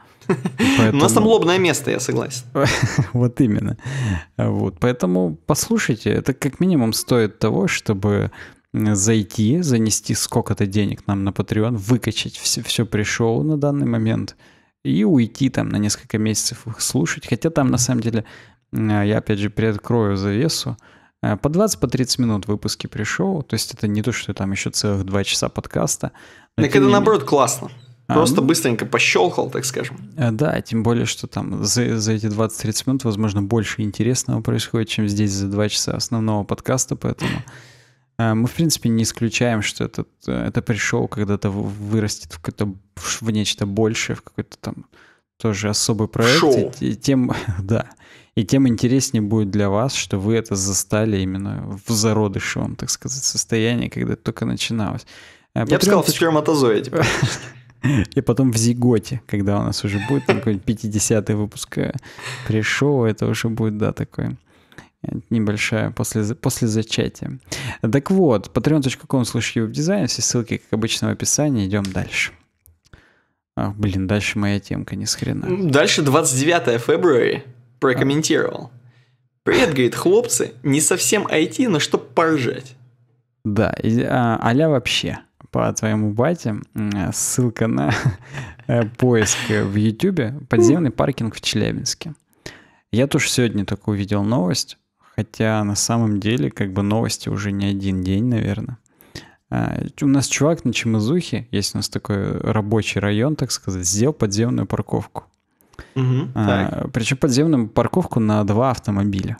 Поэтому... У нас там
лобное место, я согласен.
вот именно. Вот. Поэтому послушайте, это как минимум стоит того, чтобы зайти, занести сколько-то денег нам на Patreon, выкачать все, все пришел на данный момент и уйти там на несколько месяцев их слушать. Хотя там на самом деле, э, я опять же приоткрою завесу, э, по 20-30 по 30 минут выпуски пришел, то есть это не то, что там еще целых 2 часа подкаста. Так это наоборот
классно. А, Просто а, быстренько пощелкал, так скажем.
Э, да, тем более, что там за, за эти 20-30 минут, возможно, больше интересного происходит, чем здесь за 2 часа основного подкаста, поэтому э, мы, в принципе, не исключаем, что этот, э, это пришел когда-то вырастет в, какое-то, в нечто большее, в какой-то там тоже особый проект. Шоу. И, и тем, да, и тем интереснее будет для вас, что вы это застали именно в зародышевом, так сказать, состоянии, когда это только начиналось. Я бы сказал, в
сперматозоиде.
И потом в Зиготе, когда у нас уже будет такой 50-й выпуск э, пришел, это уже будет, да, такой э, небольшая после, после зачатия. Так вот, patreon.com в дизайне все ссылки, как обычно, в описании, идем дальше. А, блин, дальше моя темка, не с хрена.
Дальше 29 февраля, прокомментировал. Привет, говорит, хлопцы, не совсем IT, но чтоб поржать.
Да, а, а вообще по твоему бате ссылка на э, поиск в Ютубе «Подземный паркинг в Челябинске». Я тоже сегодня только увидел новость, хотя на самом деле как бы новости уже не один день, наверное. А, у нас чувак на Чемызухе, есть у нас такой рабочий район, так сказать, сделал подземную парковку. Угу, а, причем подземную парковку на два автомобиля.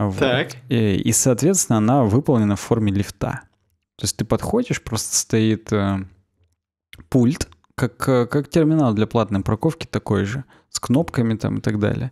Вот. Так. И, и, соответственно, она выполнена в форме лифта. То есть ты подходишь, просто стоит э, пульт, как, э, как терминал для платной парковки такой же, с кнопками там и так далее.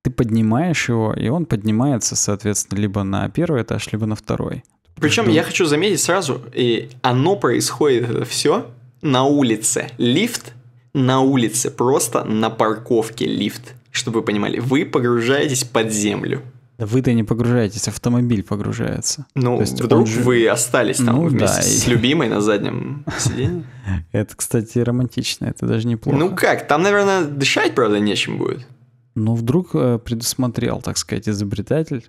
Ты поднимаешь его, и он поднимается, соответственно, либо на первый этаж, либо на второй.
Причем Жду. я хочу заметить сразу, и оно происходит э, все на улице. Лифт на улице, просто на парковке лифт. Чтобы вы понимали, вы погружаетесь под землю.
Да вы-то не погружаетесь, автомобиль погружается. Ну, То есть вдруг же... вы остались там ну, вместе да, с и...
любимой на заднем
сиденье? Это, кстати, романтично, это даже неплохо. Ну
как, там, наверное, дышать, правда, нечем будет.
Ну, вдруг э, предусмотрел, так сказать, изобретатель.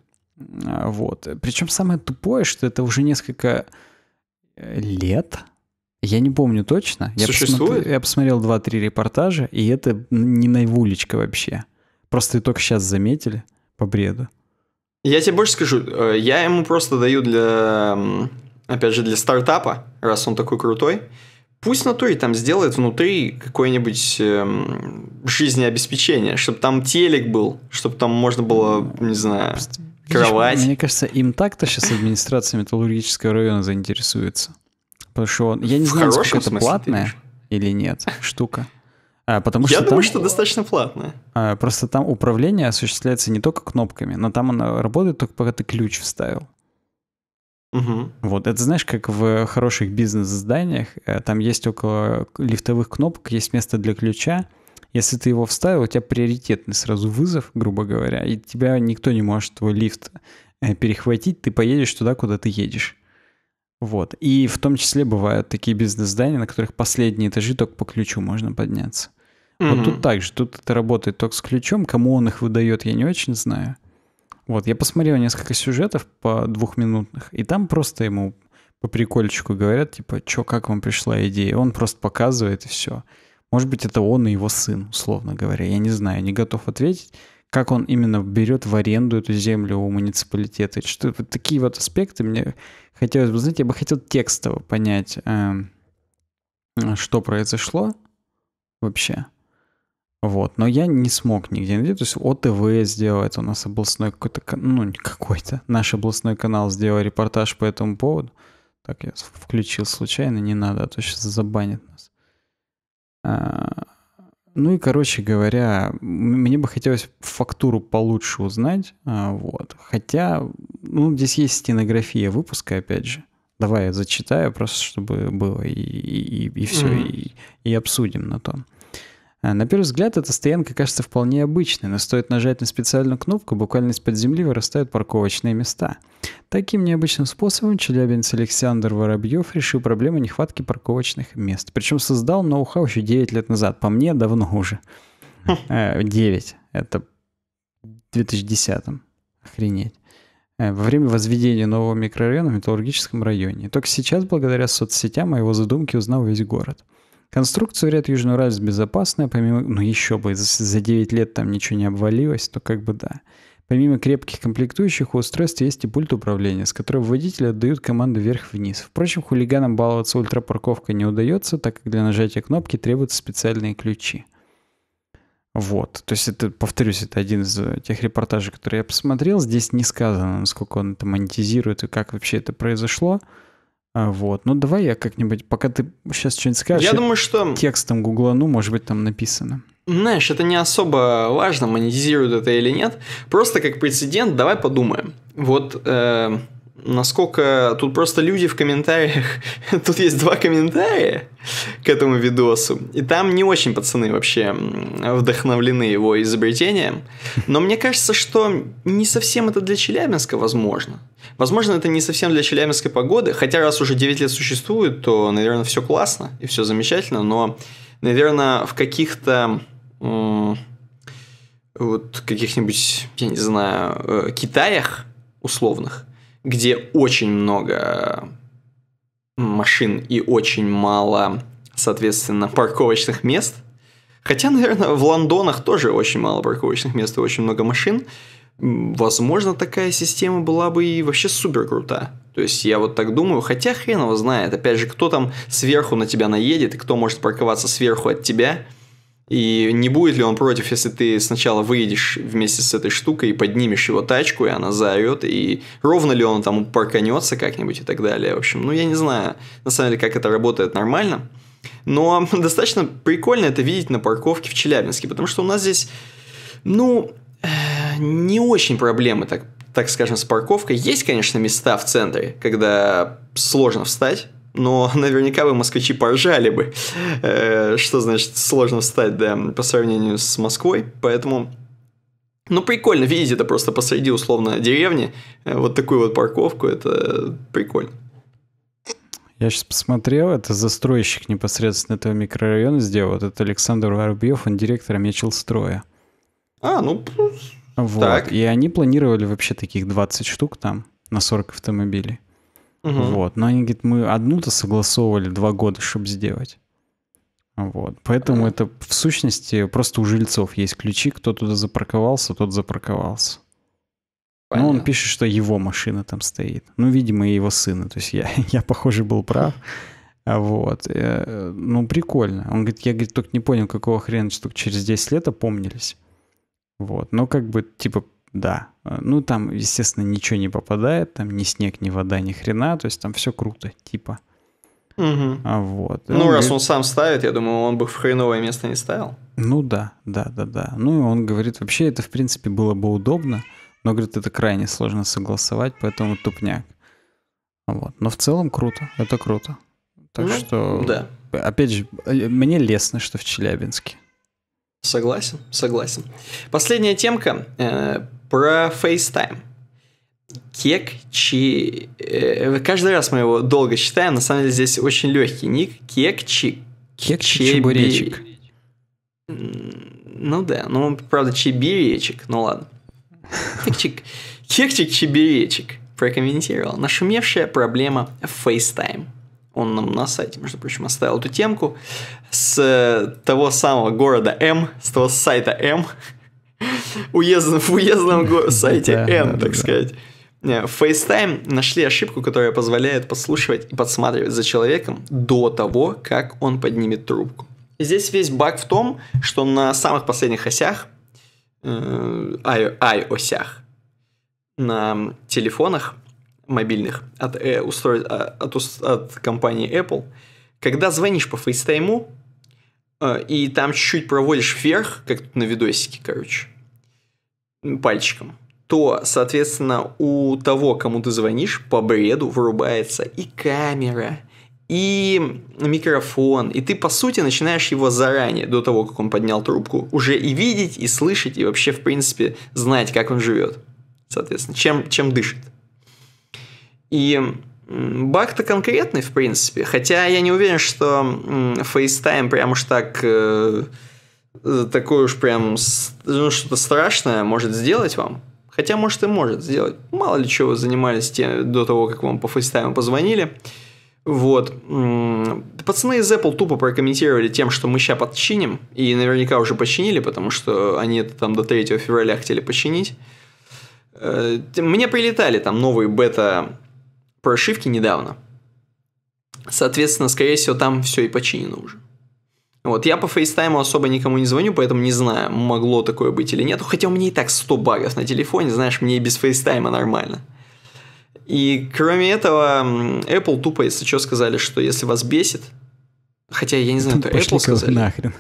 А, вот. Причем самое тупое, что это уже несколько э, лет, я не помню точно. Существует? я посмотрел 2-3 репортажа, и это не наивулечка вообще. Просто и только сейчас заметили по бреду.
Я тебе больше скажу, э, я ему просто даю для, опять же, для стартапа, раз он такой крутой, пусть на туре там сделает внутри какое-нибудь э, эм, жизнеобеспечение, чтобы там телек был, чтобы там можно было, не знаю, кровать.
Мне кажется, им так-то сейчас администрация металлургического района заинтересуется. Потому что он, я не В знаю, насколько это платная или нет штука. А, потому Я что думаю, там, что
достаточно платно.
А, просто там управление осуществляется не только кнопками, но там оно работает только пока ты ключ вставил. Угу. Вот, это знаешь, как в хороших бизнес-зданиях, э, там есть около лифтовых кнопок, есть место для ключа. Если ты его вставил, у тебя приоритетный сразу вызов, грубо говоря, и тебя никто не может твой лифт э, перехватить, ты поедешь туда, куда ты едешь. Вот. И в том числе бывают такие бизнес-здания, на которых последние этажи только по ключу можно подняться. Mm-hmm. Вот тут так же, тут это работает только с ключом, кому он их выдает, я не очень знаю. Вот, я посмотрел несколько сюжетов по двухминутных, и там просто ему по прикольчику говорят, типа, чё, как вам пришла идея? Он просто показывает, и все. Может быть, это он и его сын, условно говоря. Я не знаю, не готов ответить, как он именно берет в аренду эту землю у муниципалитета. Что, вот такие вот аспекты мне хотелось бы, знаете, я бы хотел текстово понять, э, что произошло вообще. Вот, но я не смог нигде найти, то есть ОТВ сделает, у нас областной какой-то, ну какой-то, наш областной канал сделал репортаж по этому поводу. Так, я включил случайно, не надо, а то сейчас забанит нас. А, ну и, короче говоря, мне бы хотелось фактуру получше узнать, а, вот. Хотя, ну, здесь есть стенография выпуска, опять же. Давай я зачитаю, просто чтобы было, и, и, и, и все, mm-hmm. и, и обсудим на том. Э, на первый взгляд эта стоянка кажется вполне обычной, но стоит нажать на специальную кнопку, буквально из-под земли вырастают парковочные места. Таким необычным способом челябинец Александр Воробьев решил проблему нехватки парковочных мест. Причем создал ноу-хау еще 9 лет назад, по мне давно уже. 9, э, это в 2010 -м. Охренеть э, во время возведения нового микрорайона в металлургическом районе. только сейчас, благодаря соцсетям, о его задумке узнал весь город. Конструкция Конструкцию ряд Южноуральск безопасная, помимо... Ну еще бы, за 9 лет там ничего не обвалилось, то как бы да. Помимо крепких комплектующих, у устройства есть и пульт управления, с которого водители отдают команды вверх-вниз. Впрочем, хулиганам баловаться ультрапарковкой не удается, так как для нажатия кнопки требуются специальные ключи. Вот. То есть это, повторюсь, это один из э, тех репортажей, которые я посмотрел. Здесь не сказано, насколько он это монетизирует и как вообще это произошло. А, вот, ну давай я как-нибудь, пока ты сейчас что-нибудь скажешь, я, я думаю, что текстом гуглану, может быть, там написано.
Знаешь, это не особо важно, монетизируют это или нет. Просто как прецедент, давай подумаем. Вот э, насколько тут просто люди в комментариях, тут есть два комментария к этому видосу, и там не очень пацаны вообще вдохновлены его изобретением, но мне кажется, что не совсем это для Челябинска возможно. Возможно, это не совсем для челябинской погоды, хотя раз уже 9 лет существует, то, наверное, все классно и все замечательно, но, наверное, в каких-то вот каких-нибудь, я не знаю, э, Китаях условных, где очень много машин и очень мало, соответственно, парковочных мест. Хотя, наверное, в Лондонах тоже очень мало парковочных мест и очень много машин. Возможно, такая система была бы и вообще супер крута. То есть я вот так думаю, хотя хрен его знает, опять же, кто там сверху на тебя наедет, и кто может парковаться сверху от тебя – и не будет ли он против, если ты сначала выедешь вместе с этой штукой и поднимешь его тачку, и она заорет, и ровно ли он там парканется как-нибудь и так далее. В общем, ну я не знаю, на самом деле, как это работает нормально. Но достаточно прикольно это видеть на парковке в Челябинске, потому что у нас здесь, ну, э, не очень проблемы, так, так скажем, с парковкой. Есть, конечно, места в центре, когда сложно встать, но наверняка бы москвичи поржали бы, э, что значит сложно встать, да, по сравнению с Москвой, поэтому... Ну, прикольно, видите, это просто посреди, условно, деревни, э, вот такую вот парковку, это прикольно.
Я сейчас посмотрел, это застройщик непосредственно этого микрорайона сделал, вот это Александр Воробьев, он директор Мечелстроя. А, ну, вот. так. И они планировали вообще таких 20 штук там на 40 автомобилей. Угу. Вот. Но они говорят, мы одну-то согласовывали два года, чтобы сделать. Вот. Поэтому э. это в сущности просто у жильцов есть ключи. Кто туда запарковался, тот запарковался. Понятно. Ну, он пишет, что его машина там стоит. Ну, видимо, и его сына. То есть я, я похоже, был прав. А вот. Э, ну, прикольно. Он говорит, я говорит, только не понял, какого хрена, что через 10 лет опомнились. Вот. Но как бы, типа, да. Э, ну, там, естественно, ничего не попадает, там ни снег, ни вода, ни хрена, то есть там все круто, типа. Угу. А вот. Ну, он э, раз говорит... он
сам ставит, я думаю, он бы в хреновое место не ставил.
Ну да, да, да, да. Ну и он говорит, вообще это, в принципе, было бы удобно, но, говорит, это крайне сложно согласовать, поэтому тупняк. Вот. Но в целом круто, это круто. Так ну, что, да. опять же, э, мне лестно, что в Челябинске.
Согласен, согласен. Последняя темка про FaceTime. Кек Чи... Э, каждый раз мы его долго считаем, на самом деле здесь очень легкий ник. Кек Чи... Кек Чи Чебуречек. Ну да, ну правда чеберечек, ну ладно. Кекчик, кекчик чеберечек прокомментировал. Нашумевшая проблема FaceTime. Он нам на сайте, между прочим, оставил эту темку с э, того самого города М, с того сайта М, уездном, в уездном сайте N, так сказать. В FaceTime нашли ошибку, которая позволяет подслушивать и подсматривать за человеком до того, как он поднимет трубку. здесь весь баг в том, что на самых последних осях, э, i-осях, на телефонах мобильных от, э, устройств, а, от, от компании Apple, когда звонишь по FaceTime, а, и там чуть-чуть проводишь вверх, как тут на видосике, короче, пальчиком, то, соответственно, у того, кому ты звонишь, по бреду вырубается и камера, и микрофон, и ты, по сути, начинаешь его заранее, до того, как он поднял трубку, уже и видеть, и слышать, и вообще, в принципе, знать, как он живет, соответственно, чем, чем дышит. И Баг-то конкретный, в принципе. Хотя я не уверен, что FaceTime прям уж так... Э, такое уж прям ну, что-то страшное может сделать вам. Хотя, может, и может сделать. Мало ли чего занимались те, до того, как вам по FaceTime позвонили. Вот. Пацаны из Apple тупо прокомментировали тем, что мы сейчас подчиним. И наверняка уже починили, потому что они это там до 3 февраля хотели починить. Э, мне прилетали там новые бета прошивки недавно. Соответственно, скорее всего, там все и починено уже. Вот, я по фейстайму особо никому не звоню, поэтому не знаю, могло такое быть или нет. Хотя у меня и так 100 багов на телефоне, знаешь, мне и без фейстайма нормально. И кроме этого, Apple тупо, если что, сказали, что если вас бесит, хотя я не
знаю, то Apple сказали. нахрен.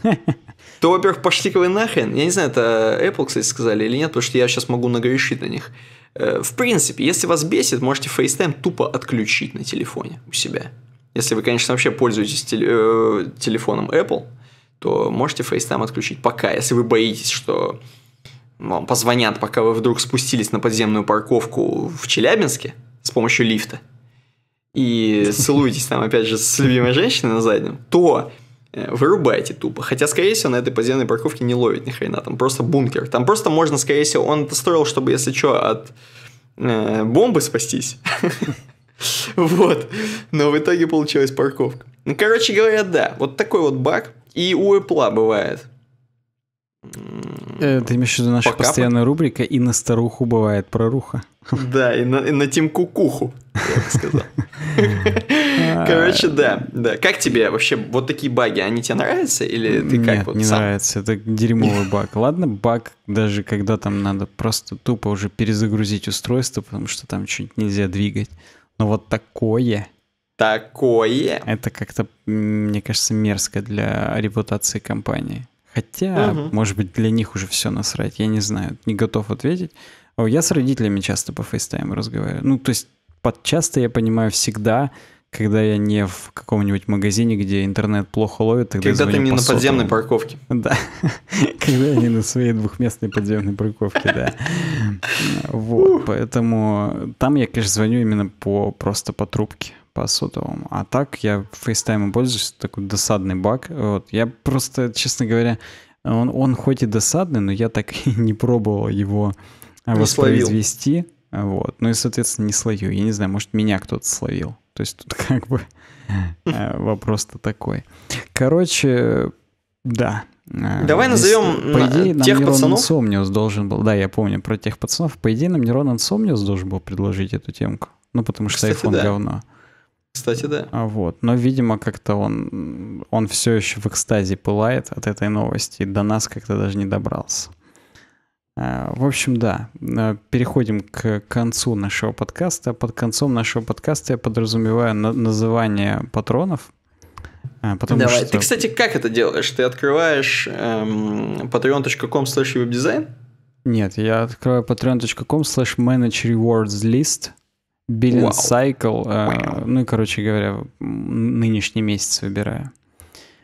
То, во-первых, пошли вы нахрен. Я не знаю, это Apple, кстати, сказали или нет, потому что я сейчас могу нагрешить на них. Э, в принципе, если вас бесит, можете FaceTime тупо отключить на телефоне у себя. Если вы, конечно, вообще пользуетесь теле- э, телефоном Apple, то можете FaceTime отключить. Пока, если вы боитесь, что вам позвонят, пока вы вдруг спустились на подземную парковку в Челябинске с помощью лифта и целуетесь там, опять же, с любимой женщиной на заднем, то Э, вырубайте тупо. Хотя, скорее всего, на этой подземной парковке не ловит ни хрена, там просто бункер. Там просто можно, скорее всего, он это строил, чтобы, если что, от э, бомбы спастись. Вот. Но в итоге получилась парковка. Ну, короче говоря, да, вот такой вот баг и у Apple бывает.
Э, ты имеешь в виду наша Пока постоянная рубрика «И на старуху бывает проруха».
Да, и на, и на Тим Кукуху, я бы сказал. Короче, да, да. Как тебе вообще вот такие баги, они тебе нравятся или ты как Нет, вот не сам?
нравится, это дерьмовый баг. Ладно, баг даже когда там надо просто тупо уже перезагрузить устройство, потому что там что-нибудь нельзя двигать. Но вот такое... Такое? Это как-то, мне кажется, мерзко для репутации компании. Хотя, угу. может быть, для них уже все насрать, я не знаю, не готов ответить. Я с родителями часто по FaceTime разговариваю. Ну, то есть под часто я понимаю всегда, когда я не в каком-нибудь магазине, где интернет плохо ловит, тогда Когда ты не по на подземной парковке. Да. Когда я не на своей двухместной подземной парковке, да. Вот, поэтому там я, конечно, звоню именно по просто по трубке по сотовому. А так я фейстаймом пользуюсь, такой досадный баг. Вот. Я просто, честно говоря, он, он хоть и досадный, но я так и не пробовал его не воспроизвести. Словил. Вот. Ну и, соответственно, не слою, Я не знаю, может, меня кто-то словил. То есть тут как бы э, вопрос-то такой. Короче, да. Э, Давай Здесь, назовем по идее, на, тех пацанов. Сомниус должен был. Да, я помню про тех пацанов. По идее, нам Нерон Сомниус должен был предложить эту темку. Ну, потому что Кстати, iPhone да. говно. Кстати, да. А вот. Но, видимо, как-то он, он все еще в экстазе пылает от этой новости. До нас как-то даже не добрался. А, в общем, да, а, переходим к концу нашего подкаста. Под концом нашего подкаста я подразумеваю на- называние патронов. А, потому Давай. Что... Ты,
кстати, как это делаешь? Ты открываешь эм, patreon.com slash webdesign?
Нет, я открываю patreon.com slash manage rewards list. Billion Cycle, э, ну и, короче говоря, нынешний месяц выбираю.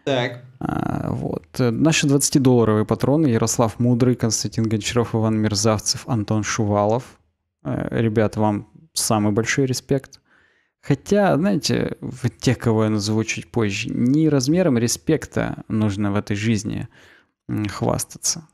Так. А, вот. Наши 20-долларовые патроны Ярослав Мудрый, Константин Гончаров, Иван Мерзавцев, Антон Шувалов. Э, ребят, вам самый большой респект. Хотя, знаете, тех, кого я назову чуть позже, не размером респекта нужно в этой жизни хвастаться.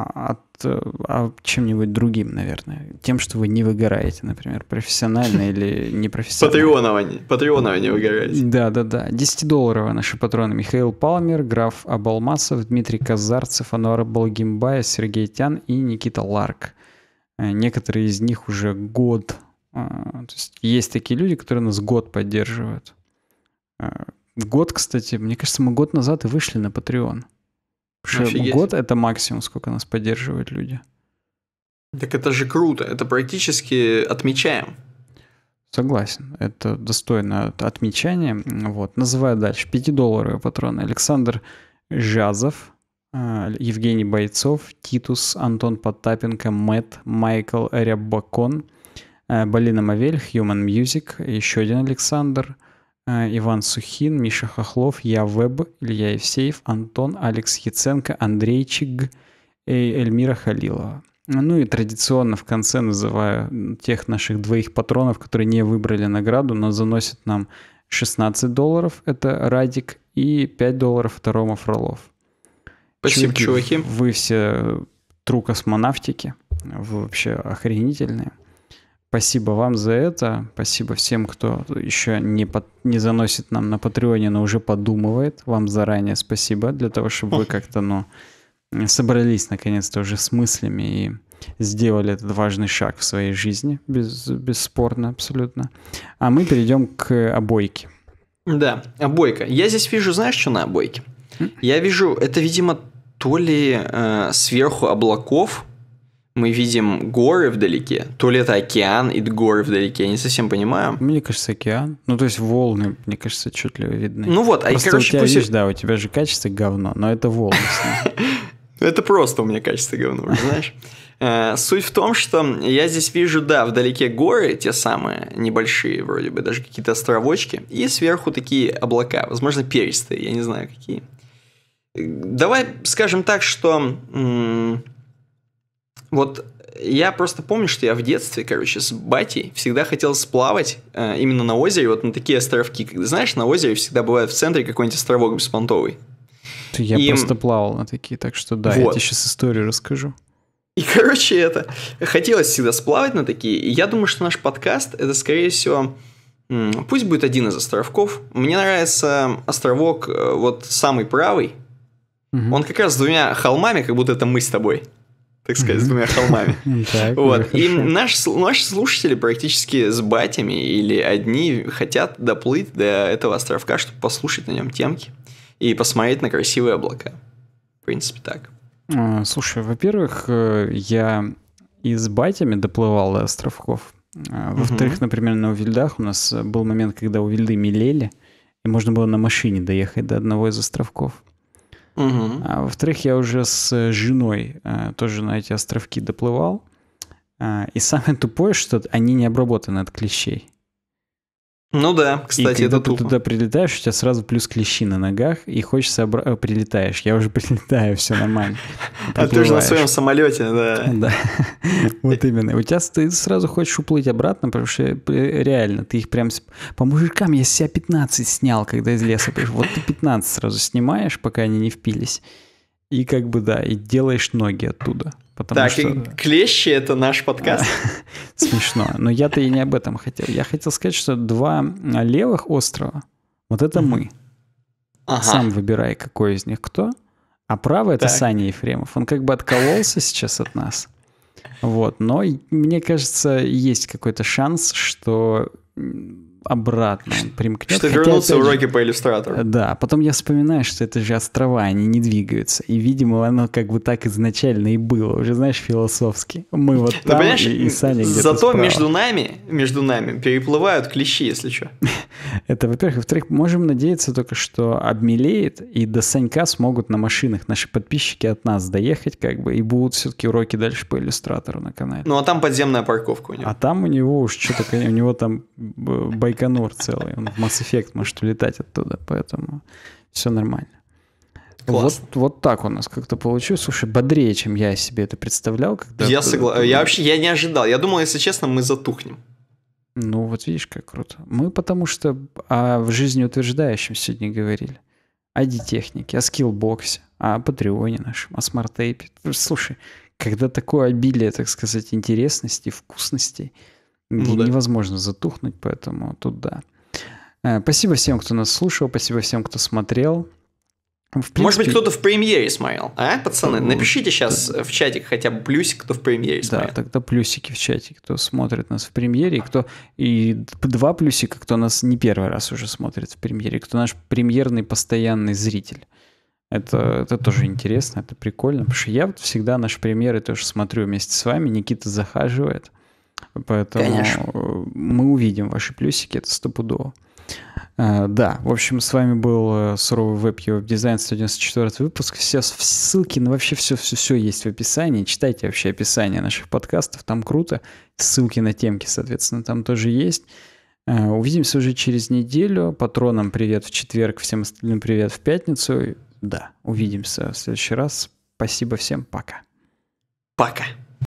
А, от э, а чем-нибудь другим, наверное. Тем, что вы не выгораете, например, профессионально или непрофессионально.
Патреоново, патреоново не выгораете.
Да, да, да. 10-долларовые наши патроны. Михаил Палмер, Граф Абалмасов, Дмитрий Казарцев, Ануар Балгимбая, Сергей Тян и Никита Ларк. Э, некоторые из них уже год. Э, то есть есть такие люди, которые нас год поддерживают. Год, кстати, мне кажется, мы год назад и вышли на Патреон. Офигеть. Год это максимум, сколько нас поддерживают люди.
Так это же круто, это практически отмечаем.
Согласен, это достойно отмечания. Вот. Называю дальше. пятидолларовые патроны. Александр Жазов, э, Евгений Бойцов, Титус, Антон Потапенко, Мэтт, Майкл Рябакон, Балина э, Мавель, Human Music, еще один Александр – Э, Иван Сухин, Миша Хохлов, Я Веб, Илья Евсеев, Антон, Алекс Яценко, Андрей Чиг и Эльмира Халилова. Ну и традиционно в конце называю тех наших двоих патронов, которые не выбрали награду, но заносят нам 16 долларов, это Радик, и 5 долларов второму Фролов. Спасибо, чуваки. чуваки. Вы все э, тру космонавтики, вы вообще охренительные. Спасибо вам за это. Спасибо всем, кто еще не, под, не заносит нам на Патреоне, но уже подумывает. Вам заранее спасибо для того, чтобы вы как-то, ну, собрались наконец-то уже с мыслями и сделали этот важный шаг в своей жизни, без, бесспорно абсолютно. А мы перейдем к обойке.
Да, обойка. Я здесь вижу, знаешь, что на обойке? Я вижу, это, видимо, то ли э, сверху облаков мы видим горы вдалеке. То ли это океан и горы вдалеке, я не совсем понимаю.
Мне кажется, океан. Ну, то есть волны, мне кажется, отчетливо видны. Ну вот, а Просто короче, у тебя, пусть... видишь, да, у тебя же качество говно, но это волны.
Это просто у меня качество говно, знаешь. Э, суть в том, что я здесь вижу, да, вдалеке горы, те самые небольшие вроде бы, даже какие-то островочки, и сверху такие облака, возможно, перистые, я не знаю какие. Э, давай скажем так, что вот я просто помню, что я в детстве, короче, с батей всегда хотел сплавать э, именно на озере, вот на такие островки. Когда, знаешь, на озере всегда бывает в центре какой-нибудь островок беспонтовый.
Я и... просто плавал на такие, так что да, вот. я тебе сейчас историю расскажу. И,
короче, это... Хотелось всегда сплавать на такие. И я думаю, что наш подкаст, это, скорее всего, пусть будет один из островков. Мне нравится островок э, вот самый правый. Угу. Он как раз с двумя холмами, как будто это мы с тобой так сказать, с двумя холмами. Ну вот. Ну, и наши слушатели практически с батями или одни хотят доплыть до этого островка, чтобы послушать на нем темки и посмотреть на красивые облака. В принципе, так.
А, слушай, во-первых, э, я и с батями доплывал до островков. А, во-вторых, например, на Увильдах у нас был момент, когда Увильды мелели, и можно было на машине доехать до одного из островков. Угу. А, во-вторых, я уже с э, женой а, тоже на эти островки доплывал. А, и самое тупое, что они не обработаны от клещей.
Ну да, кстати, и когда это ты
туда прилетаешь, у тебя сразу плюс клещи на ногах, и хочется обра... Э, прилетаешь. Я уже прилетаю, все нормально. А ты же на своем
самолете, да.
Да, вот именно. У тебя ты сразу хочешь уплыть обратно, потому что э, реально, ты их прям... По мужикам я с себя 15 снял, когда из леса пришел. Вот ты 15 сразу снимаешь, пока они не впились. И как бы, да, и делаешь ноги оттуда. Потому так, что...
клещи — это наш подкаст.
Смешно. Но я-то и не об этом хотел. Я хотел сказать, что два левых острова — вот это мы. Сам выбирай, какой из них кто. А правый — это Саня Ефремов. Он как бы откололся сейчас от нас. Вот. Но мне кажется, есть какой-то шанс, что обратно примкнет. Что Хотя, вернутся опять, уроки по иллюстратору. Да, потом я вспоминаю, что это же острова, они не двигаются. И, видимо, оно как бы так изначально и было, уже, знаешь, философски. Мы вот Ты ну, там, и, и Саня где-то Зато справа. между
нами, между нами переплывают клещи, если что.
это, во-первых. Во-вторых, можем надеяться только, что обмелеет, и до Санька смогут на машинах наши подписчики от нас доехать, как бы, и будут все-таки уроки дальше по иллюстратору на канале. Ну,
а там подземная парковка у него. А
там у него уж что-то, у него там Байконур целый. Он в Mass Effect может улетать оттуда, поэтому все нормально. Класс. Вот, вот так у нас как-то получилось. Слушай, бодрее, чем я себе это представлял. Когда я согласен.
Я вообще я не ожидал. Я думал, если честно, мы затухнем.
Ну вот видишь, как круто. Мы потому что о жизнеутверждающем сегодня говорили. О детехнике, о скиллбоксе, о патреоне нашем, о смарт-тейпе. Слушай, когда такое обилие, так сказать, интересностей, вкусностей – ну, да. Невозможно затухнуть, поэтому тут да. Э, спасибо всем, кто нас слушал, спасибо всем, кто смотрел. принципе...
Может быть, кто-то в премьере смотрел, а, пацаны? Напишите сейчас да. в чатик хотя бы плюсик, кто в премьере смотрел.
Да, тогда плюсики в чатике, кто смотрит нас в премьере, кто и два плюсика, кто нас не первый раз уже смотрит в премьере, кто наш премьерный постоянный зритель. Это, это тоже интересно, это прикольно, потому что я всегда наши премьеры тоже смотрю вместе с вами, Никита захаживает. Поэтому Конечно. Э, мы увидим ваши плюсики, это стопудово. Э, да, в общем, с вами был э, суровый веб и дизайн 194 выпуск. Все ссылки на вообще все-все-все есть в описании. Читайте вообще описание наших подкастов, там круто. Ссылки на темки, соответственно, там тоже есть. Увидимся уже через неделю. Патронам привет в четверг, всем остальным привет в пятницу. Да, увидимся в следующий раз. Спасибо всем, пока. Пока.